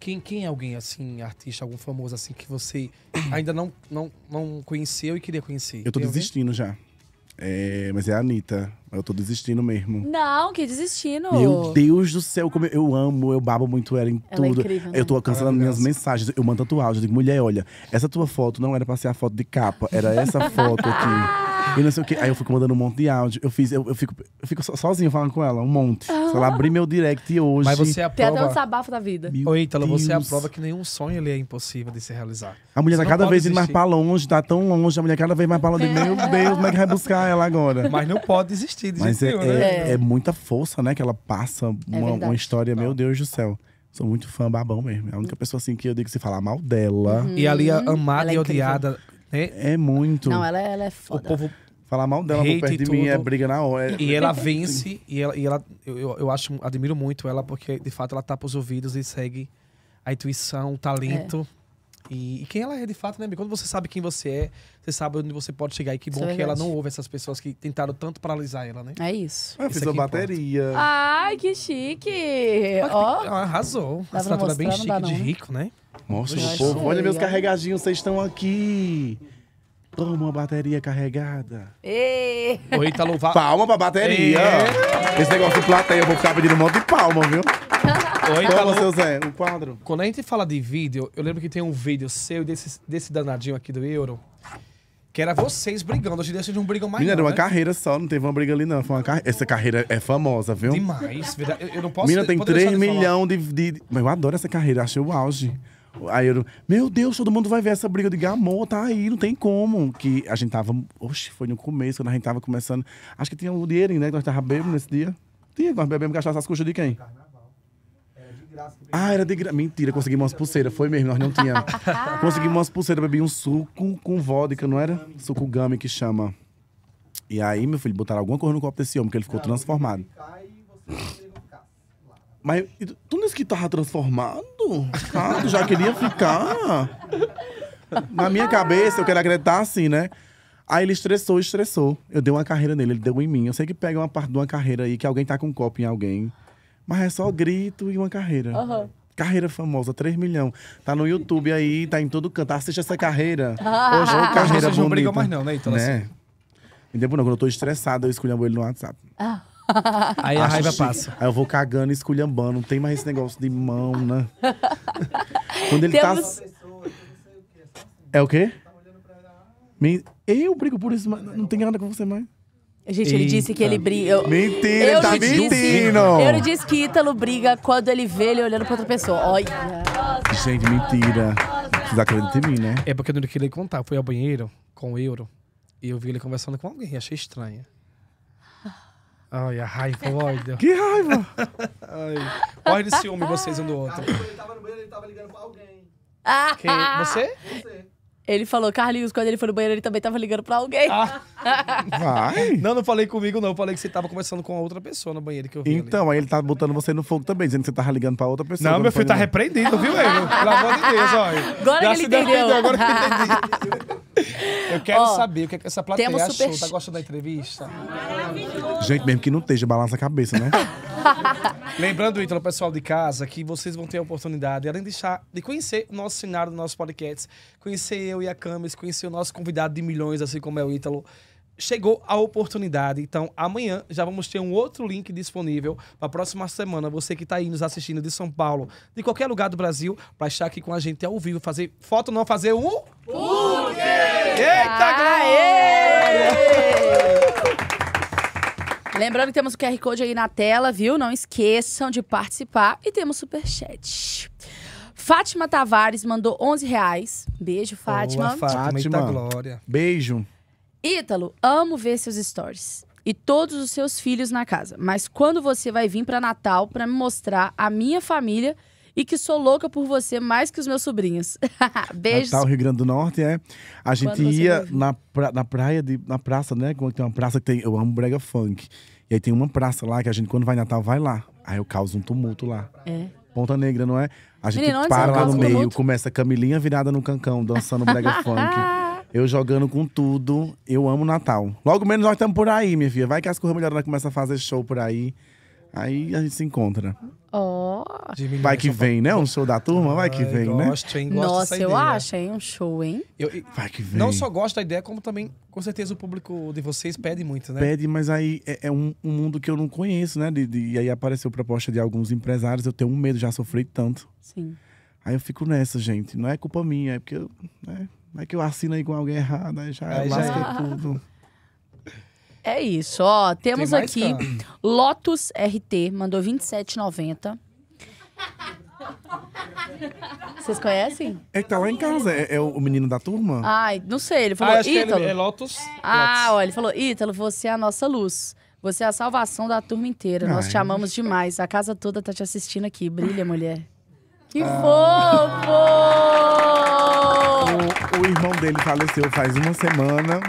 Quem, quem é alguém assim, artista, algum famoso assim, que você ainda não, não, não conheceu e queria conhecer? Eu tô Tem desistindo alguém? já. É, mas é a Anitta. Eu tô desistindo mesmo. Não, que desistindo. Meu Deus do céu, como eu, amo, eu babo muito ela em ela é tudo. É incrível, né? Eu tô cancelando minhas mensagens. Eu mando tatuagem, eu digo, mulher, olha, essa tua foto não era pra ser a foto de capa, era essa foto aqui. e não sei o quê. Aí eu fico mandando um monte de áudio. Eu fiz, eu, eu fico, eu fico sozinho falando com ela, um monte. Uhum. Ah. Se ela abrir meu direct hoje. Mas você é a prova. Tem até um desabafo da vida. Meu Ô, Ítalo, você é a prova que nenhum sonho ele é impossível de se realizar. A mulher tá cada vez indo mais pra longe, tá tão longe, a mulher cada vez mais pra longe. É. Meu Deus, como é que vai buscar ela agora? Mas não pode desistir, desistir Mas é, né? é, é, muita força, né? Que ela passa é uma, uma história, não. meu Deus do céu. Sou muito fã babão mesmo. É a única pessoa assim que eu digo se falar mal dela. Uhum. E ali é uhum. amada ela é e odiada é, é muito. Não, ela, é, ela é foda. O povo falar mal dela por perto de tudo. mim é briga na hora. É e ela vence, e ela, e ela eu, eu acho, admiro muito ela, porque de fato ela tapa os ouvidos e segue a intuição, o talento. É. E, quem ela é de fato, né? Quando você sabe quem você é, você sabe onde você pode chegar. E que bom é que ela não ouve essas pessoas que tentaram tanto paralisar ela, né? É isso. Eu fiz a bateria. Ai, que chique! Ó, oh. Arrasou. Dá a estrutura bem chique de rico, né? Mostra é. povo. Olha meus carregadinhos, vocês estão aqui. Toma a bateria carregada. Ei. O Ítalo tá va... Palma pra bateria. Ei. Esse negócio de plateia, eu vou ficar pedindo um monte de palma, viu? Oi, tá Toma, seu Zé, o um quadro. Quando a gente fala de vídeo, eu lembro que tem um vídeo seu desse, desse danadinho aqui do Euro. Que era vocês brigando. Hoje em dia vocês não brigam mais. Menina, era uma né? carreira só, não teve uma briga ali, não. Foi uma Essa carreira é famosa, viu? Demais, verdade. Eu, eu não posso Menina, tem 3 milhões de, de, eu adoro essa carreira, achei o auge. Aí eu, meu Deus, todo mundo vai ver essa briga. de digo, amor, tá aí, não tem como. Que a gente tava, oxe, foi no começo, quando a gente tava começando. Acho que tinha o um dinheirinho, né? Que nós tava bebendo nesse dia. Tinha, nós bebemos cachaça às coxas de quem? Ah, era de graça. Mentira, conseguimos umas pulseiras. Foi mesmo, nós não tínhamos. conseguimos umas pulseiras, bebi um suco com vodka, não era? Suco gummy que chama. E aí, meu filho, botaram alguma coisa no copo desse homem, porque ele ficou transformado. Mas tu não disse que tava transformado? Ah, tu já queria ficar? Na minha cabeça, eu quero acreditar assim, né? Aí ele estressou, estressou. Eu dei uma carreira nele, ele deu em mim. Eu sei que pega uma parte de uma carreira aí, que alguém tá com um copo em alguém. Mas é só grito e uma carreira. Uhum. Carreira famosa, 3 milhões. Tá no YouTube aí, tá em todo canto. Assiste essa carreira. Ah. Hoje é carreira Vocês não brigam mais não, né? Então, né? Assim... Me não, quando eu tô estressado, eu escolho ele no WhatsApp. Ah. Aí a raiva passa. Aí eu vou cagando e esculhambando. Não tem mais esse negócio de mão, né? Quando ele tá Temos... tá. É o quê? Eu brigo por isso, mas não tem nada com você mais. Gente, ele Eita. disse que ele briga. Eu, Mentira, ele tá mentindo! Disse, eu lhe disse que Ítalo briga quando ele vê ele olhando pra outra pessoa. Olha. Gente, mentira. Vocês acreditam em mim, né? É porque eu não queria contar. Eu fui ao banheiro com o euro e eu vi ele conversando com alguém. Achei estranha. Ai, a raiva, o Que raiva! Ai. Morre de ciúme vocês um do outro. Ah, ele tava no banheiro, ele tava ligando pra alguém. Ah, Quem? Você? Você. Ele falou, Carlinhos, quando ele foi no banheiro, ele também tava ligando pra alguém. Ah, vai. Não, não falei comigo, não. Eu falei que você tava conversando com outra pessoa no banheiro que eu vi. Então, ali. aí ele tá botando você no fogo também, dizendo que você tava ligando pra outra pessoa. Não, meu filho tá repreendido, viu, Ego? Pelo amor de Deus, olha. Agora Já que ele entendeu. agora que ele entendeu. Eu quero Ó, saber o que, é que essa plateia temos achou. Tá super... Tá gostando da entrevista? Gente, mesmo que não esteja, balança a cabeça, né? Lembrando, Ítalo, pessoal de casa, que vocês vão ter a oportunidade, além de, deixar, de conhecer o nosso cenário do nosso podcast, conhecer eu e a Camis, conhecer o nosso convidado de milhões, assim como é o Ítalo chegou a oportunidade. Então, amanhã já vamos ter um outro link disponível para a próxima semana. Você que está aí nos assistindo de São Paulo, de qualquer lugar do Brasil, para estar aqui com a gente ao vivo, fazer foto, não fazer um. Porque! Eita, Aê! glória! Lembrando que temos o QR Code aí na tela, viu? Não esqueçam de participar. E temos superchat. Fátima Tavares mandou 11 reais. Beijo, Fátima. Boa, Fátima. Glória. Beijo. Ítalo, amo ver seus stories e todos os seus filhos na casa. Mas quando você vai vir para Natal para me mostrar a minha família e que sou louca por você mais que os meus sobrinhos. beijo Natal, tá, Rio Grande do Norte, é. A gente ia na, pra, na praia, de, na praça, né? Quando tem uma praça que tem. Eu amo brega funk. E aí tem uma praça lá que a gente, quando vai Natal, vai lá. Aí eu causo um tumulto lá. É. Ponta Negra, não é? A gente Menino, para lá no meio, tumulto? começa a Camilinha virada no cancão, dançando brega funk. Eu jogando com tudo. Eu amo Natal. Logo menos nós estamos por aí, minha filha. Vai que as melhoram começam a fazer show por aí. Aí a gente se encontra. Ó. Oh. Vai que vem, né? Um show da turma, vai que vem, né? Gosto, hein? Gosto Nossa, eu acho, hein? Um show, hein? Eu, eu, vai que vem. Não só gosto da ideia, como também, com certeza, o público de vocês pede muito, né? Pede, mas aí é, é um, um, mundo que eu não conheço, né? De, de, e aí apareceu proposta de alguns empresários, eu tenho um medo, já sofri tanto. Sim. Aí eu fico nessa, gente. Não é culpa minha, é porque eu. Né? É que eu assino aí com alguém errado, aí já aí lasca já... É. tudo. É isso, ó. Temos Tem aqui cara? Lotus RT, mandou 27,90. Vocês conhecem? É que tá lá em casa, é, é o menino da turma? Ai, não sei, ele falou ah, Ítalo. é Lotus. Ah, olha, ele falou, Ítalo, você é a nossa luz. Você é a salvação da turma inteira. Nós Ai. Ah, te é? amamos demais. A casa toda tá te assistindo aqui. Brilha, mulher. Que ah. fofo! O, o irmão dele faleceu faz uma semana.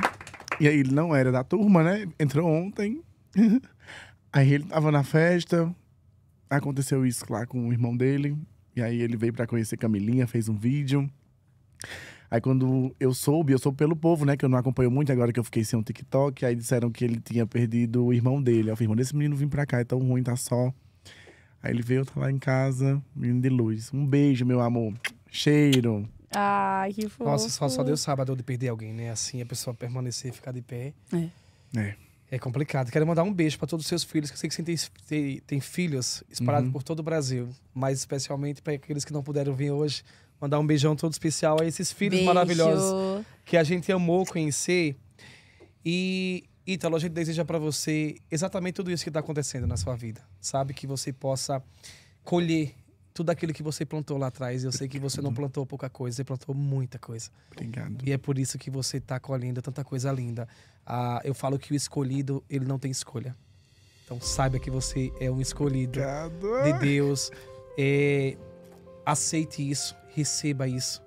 E aí ele não era da turma, né? Entrou ontem. aí ele tava na festa. Aconteceu isso lá com o irmão dele. E aí ele veio para conhecer Camilinha, fez um vídeo. Aí quando eu soube, eu soube pelo povo, né? Que eu não acompanho muito agora que eu fiquei sem um TikTok. Aí disseram que ele tinha perdido o irmão dele. Eu falei, irmão, esse menino vim pra cá, é tão ruim, tá só. Aí ele veio, tá lá em casa, menino de luz. Um beijo, meu amor. Cheiro. Ai, que fofo. Nossa, só, só Deus sabe a dor de perder alguém, né? Assim, a pessoa permanecer e ficar de pé. É. É. É complicado. Quero mandar um beijo para todos os seus filhos, que eu sei que você tem, tem, tem filhos espalhados uhum. por todo o Brasil, mas especialmente para aqueles que não puderam vir hoje. Mandar um beijão todo especial a esses filhos beijo. maravilhosos que a gente amou conhecer. E, Ítalo, a gente deseja para você exatamente tudo isso que está acontecendo na sua vida, sabe? Que você possa colher tudo aquilo que você plantou lá atrás. Eu Obrigado. sei que você não plantou pouca coisa, você plantou muita coisa. Obrigado. E é por isso que você está colhendo tanta coisa linda. Ah, eu falo que o escolhido, ele não tem escolha. Então saiba que você é um escolhido Obrigado. de Deus. É, aceite isso, receba isso.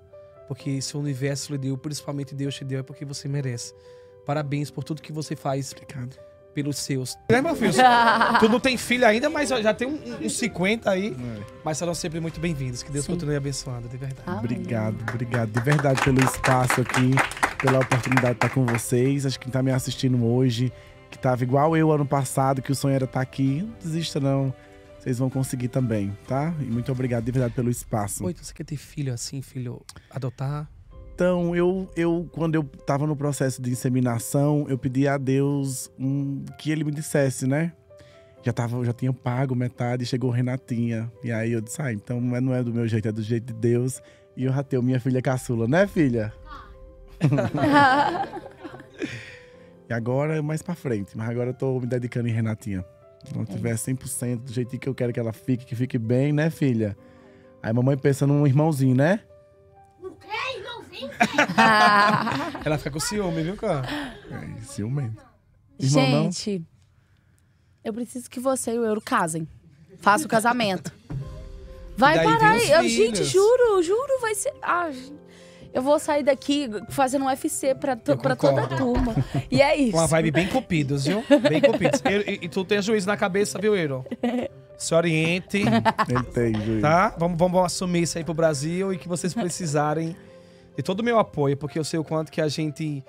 Porque se o universo lhe deu, principalmente Deus te deu, é porque você merece. Parabéns por tudo que você faz. Obrigado pelos seus. Né, meu filho? tu não tem filho ainda, mas já tem uns um, um 50 aí. É. Mas serão sempre muito bem-vindos. Que Deus Sim. continue abençoando, de verdade. Amém. Obrigado, obrigado. De verdade, pelo espaço aqui, pela oportunidade de estar com vocês. Acho que quem está me assistindo hoje, que estava igual eu ano passado, que o sonho era estar tá aqui, não desista não vocês vão conseguir também, tá? E muito obrigado de verdade pelo espaço. Oi, você quer ter filho assim, filho adotar? Então, eu, eu quando eu estava no processo de inseminação, eu pedi a Deus um, que ele me dissesse, né? Já, tava, já tinha pago metade, chegou Renatinha. E aí eu disse, ah, então não é, é do meu jeito, é do jeito de Deus. E eu ratei minha filha caçula, né, filha? e agora, mais pra frente. Mas agora eu tô me dedicando em Renatinha. Se ela tiver 100% do jeito que eu quero que ela fique, que fique bem, né, filha? Aí mamãe pensa num irmãozinho, né? Não creio! Ela fica com ciúme, viu, cara? É, ciúme. Gente, eu preciso que você e o Euro casem. Faça o casamento. Vai parar aí. Eu, gente, juro, juro, vai ser. Ah, eu vou sair daqui fazendo um UFC pra, pra toda a turma. E é isso. Uma vibe bem cupidos, viu? Bem cupidos. E, e tu tem juízo na cabeça, viu, Euro? Se oriente. Ele tem Tá? Vamos, vamos assumir isso aí pro Brasil e que vocês precisarem e todo o meu apoio, porque eu sei o quanto que a gente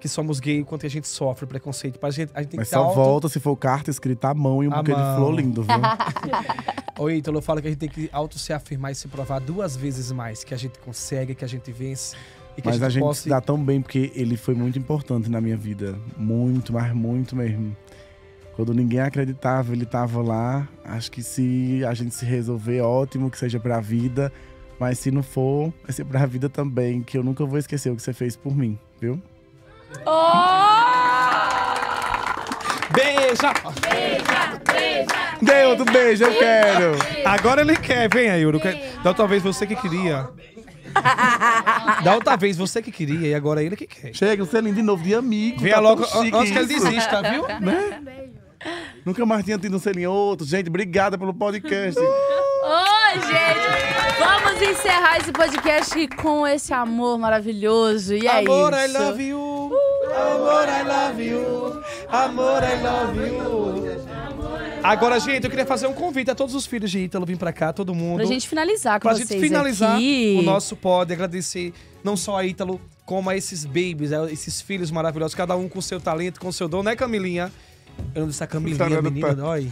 que somos gay, o quanto que a gente sofre preconceito. A gente, a gente tem Mas que só volta se for carta escrita à mão e um a buquê de flor lindo, viu? então eu fala que a gente tem que auto se afirmar e se provar duas vezes mais, que a gente consegue, que a gente vence. E que mas a gente, a gente possa... se dá tão bem porque ele foi muito importante na minha vida. Muito, mas muito mesmo. Quando ninguém acreditava, ele tava lá. Acho que se a gente se resolver, ótimo, que seja para a vida mas se não for, vai ser pra vida também, que eu nunca vou esquecer o que você fez por mim, viu? Oh! Beija! Beija, beija! Deudo, beijo, eu quero! Agora ele quer, vem aí, Uru. Da outra vez você que queria. Da outra vez você que queria e agora ele que quer. Chega, você é lindo de novo de amigo. Vem tá logo chique, antes que ele desista, viu? né? Nunca mais tinha tido um selinho outro. Gente, obrigada pelo podcast. Oi, oh, gente! Vamos encerrar esse podcast com esse amor maravilhoso. E é amor, isso. Amor, I love you. Uh, amor, I love you. Amor, I love you. Agora, gente, eu queria fazer um convite a todos os filhos de Ítalo vir pra cá, todo mundo. Pra gente finalizar com pra vocês Pra gente finalizar aqui. o nosso pod, agradecer não só a Ítalo, como a esses babies, esses filhos maravilhosos, cada um com seu talento, com seu dom, né, Camilinha? Eu não disse a Camilinha, menina, olha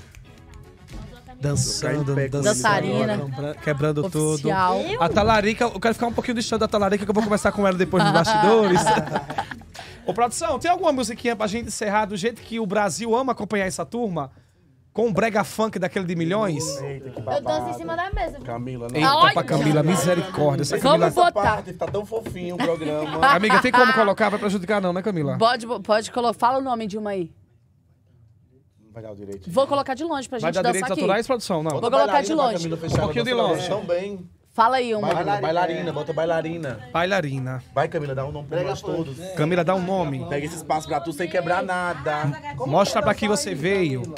dançando, dançando dançarina, quebrando Oficial. tudo. Eu? A talarica, eu quero ficar um pouquinho distante da talarica que eu vou conversar com ela depois nos bastidores. Ô, produção, tem alguma musiquinha pra gente encerrar do jeito que o Brasil ama acompanhar essa turma? Com um brega funk daquele de milhões? Eita, que Eu danço em cima da mesa. Camila, não. Né? Eita, Olha. pra Camila, misericórdia. Essa Camila... Vamos botar. Parte, tá tão fofinho o programa. Amiga, tem como colocar? Vai prejudicar não, né, Camila? Pode, pode colocar. Fala o nome de uma aí. Vai dar o direito. Vou colocar de longe pra gente Vai dar direitos aqui. produção? Não. Vou colocar de longe. Um pouquinho de longe. Também. Fala aí uma. Bailarina, bailarina, bota bailarina. Bailarina. Vai, Camila, dá um nome pra nós todos. Camila, dá um nome. Pega esse espaço pra tu sem quebrar nada. Mostra pra que você veio.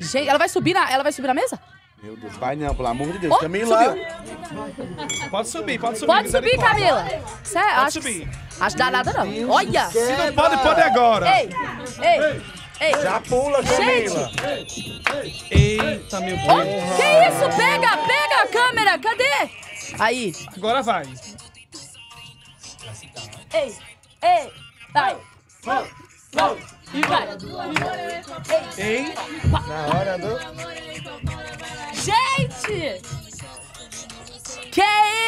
Gente, ela vai subir na, ela vai subir na mesa? Meu Deus, vai não, pelo amor de Deus. Oh, Camila! Subiu. Pode subir, pode subir. Pode subir, Camila. Cê, é, pode acho subir. Que, acho que dá nada não. Olha! Se não pode, pode agora. Ei, ei. ei. Ei. Já pula, Camila. Gente. Eita, meu Deus. Oh, que isso? Pega, pega a câmera. Cadê? Aí. Agora vai. Ei, ei, vai. Vai, vai. E vai. Ei. Na hora do... Gente! Que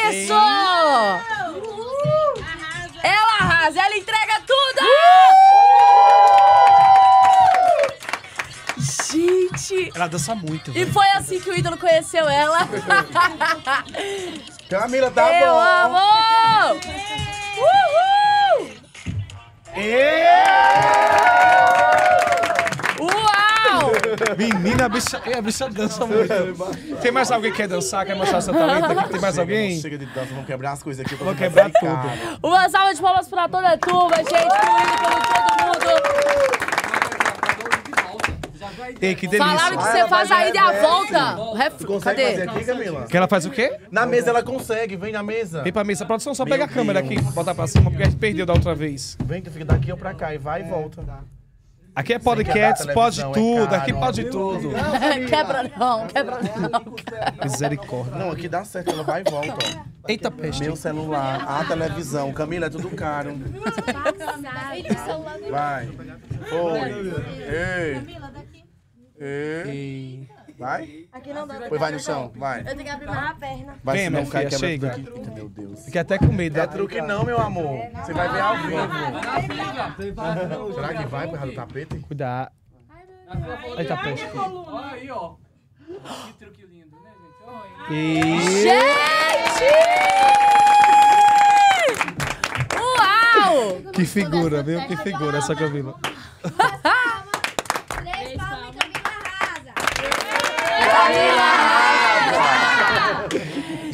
isso? Ei. Ela arrasa, ela entrega tudo! Uh! Gente! Ela dança muito. E foi assim que o ídolo conheceu ela. Camila, então, tá Meu bom. amo Uhul! Uau! Menina, a bicha, a bicha dança muito. Tem mais alguém que quer dançar? Quer mostrar seu talento aqui? Tem mais alguém? Chega de dança, vamos quebrar as coisas aqui. Vou quebrar tudo. Uma salva de palmas pra toda a turma, gente. Pro ídolo, todo mundo que delícia. Falaram que você Ah, faz a ida e a volta. Cadê? aqui, Que ela faz o quê? Na mesa ela consegue, vem na mesa. Vem pra mesa. Produção, só pega a câmera aqui, botar pra cima, porque a gente perdeu da outra vez. Vem, tu fica daqui ou pra cá e vai e é, volta. Tá. Aqui é podcast, pode é tudo, é aqui pode tudo. Quebra não, quebra não. Misericórdia. Não, aqui dá certo, ela vai e volta. Eita peste. Meu celular, a televisão. Camila, é tudo caro. Tá vai. Oi. Ei. Camila, daqui. E... Vai? Aqui não dá. Pois vai, no chão, assim. vai. Eu tenho que abrir mais a perna. Vai, Vem, meu filho, chega. Meu Deus. Fiquei até com medo. É truque não, meu amor. Você vai ver ao vivo. Será que vai por causa do tapete? Cuidado. Aí tá tapete. Olha aí, ó. Que truque lindo, né, gente? Gente! Uau! Que figura, viu? Que figura essa Camila.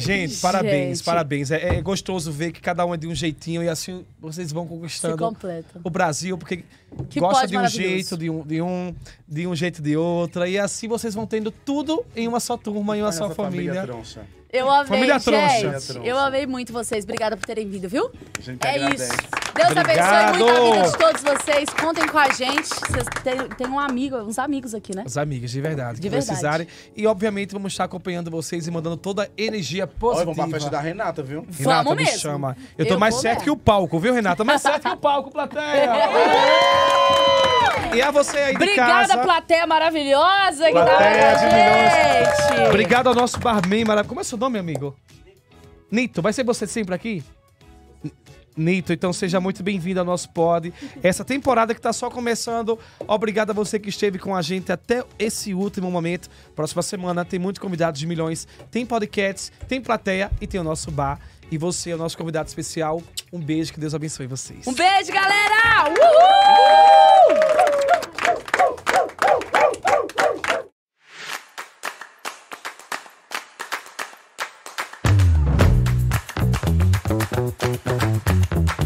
Gente, parabéns, Gente. parabéns. É, é gostoso ver que cada um é de um jeitinho e assim vocês vão conquistando o Brasil, porque que gosta de um jeito, de um, de um, de um jeito de outra. E assim vocês vão tendo tudo em uma só turma, em uma só família. família eu amei, família gente. Eu amei muito vocês. Obrigada por terem vindo, viu? A gente é isso. Deus Obrigado. abençoe muito a vida de todos vocês. Contem com a gente. Vocês têm, têm um amigo, uns amigos aqui, né? Os amigos, de verdade. De que verdade. precisarem. E, obviamente, vamos estar acompanhando vocês e mandando toda a energia positiva. Olha, vamos pra festa da Renata, viu? Vamos Renata, mesmo. me chama. Eu tô eu mais certo mesmo. que o palco, viu, Renata? Mais certo que o palco, plateia! E a você aí Obrigada, de casa. plateia maravilhosa que tá Obrigado ao nosso barman maravilhoso. Como é seu nome, amigo? Nito, vai ser você sempre aqui? Nito, então seja muito bem-vindo ao nosso pod. Essa temporada que está só começando. Obrigado a você que esteve com a gente até esse último momento. Próxima semana tem muitos convidados de milhões, tem podcasts, tem plateia e tem o nosso bar. E você é o nosso convidado especial um beijo, que Deus abençoe vocês. Um beijo, galera! Uhul! Uhul!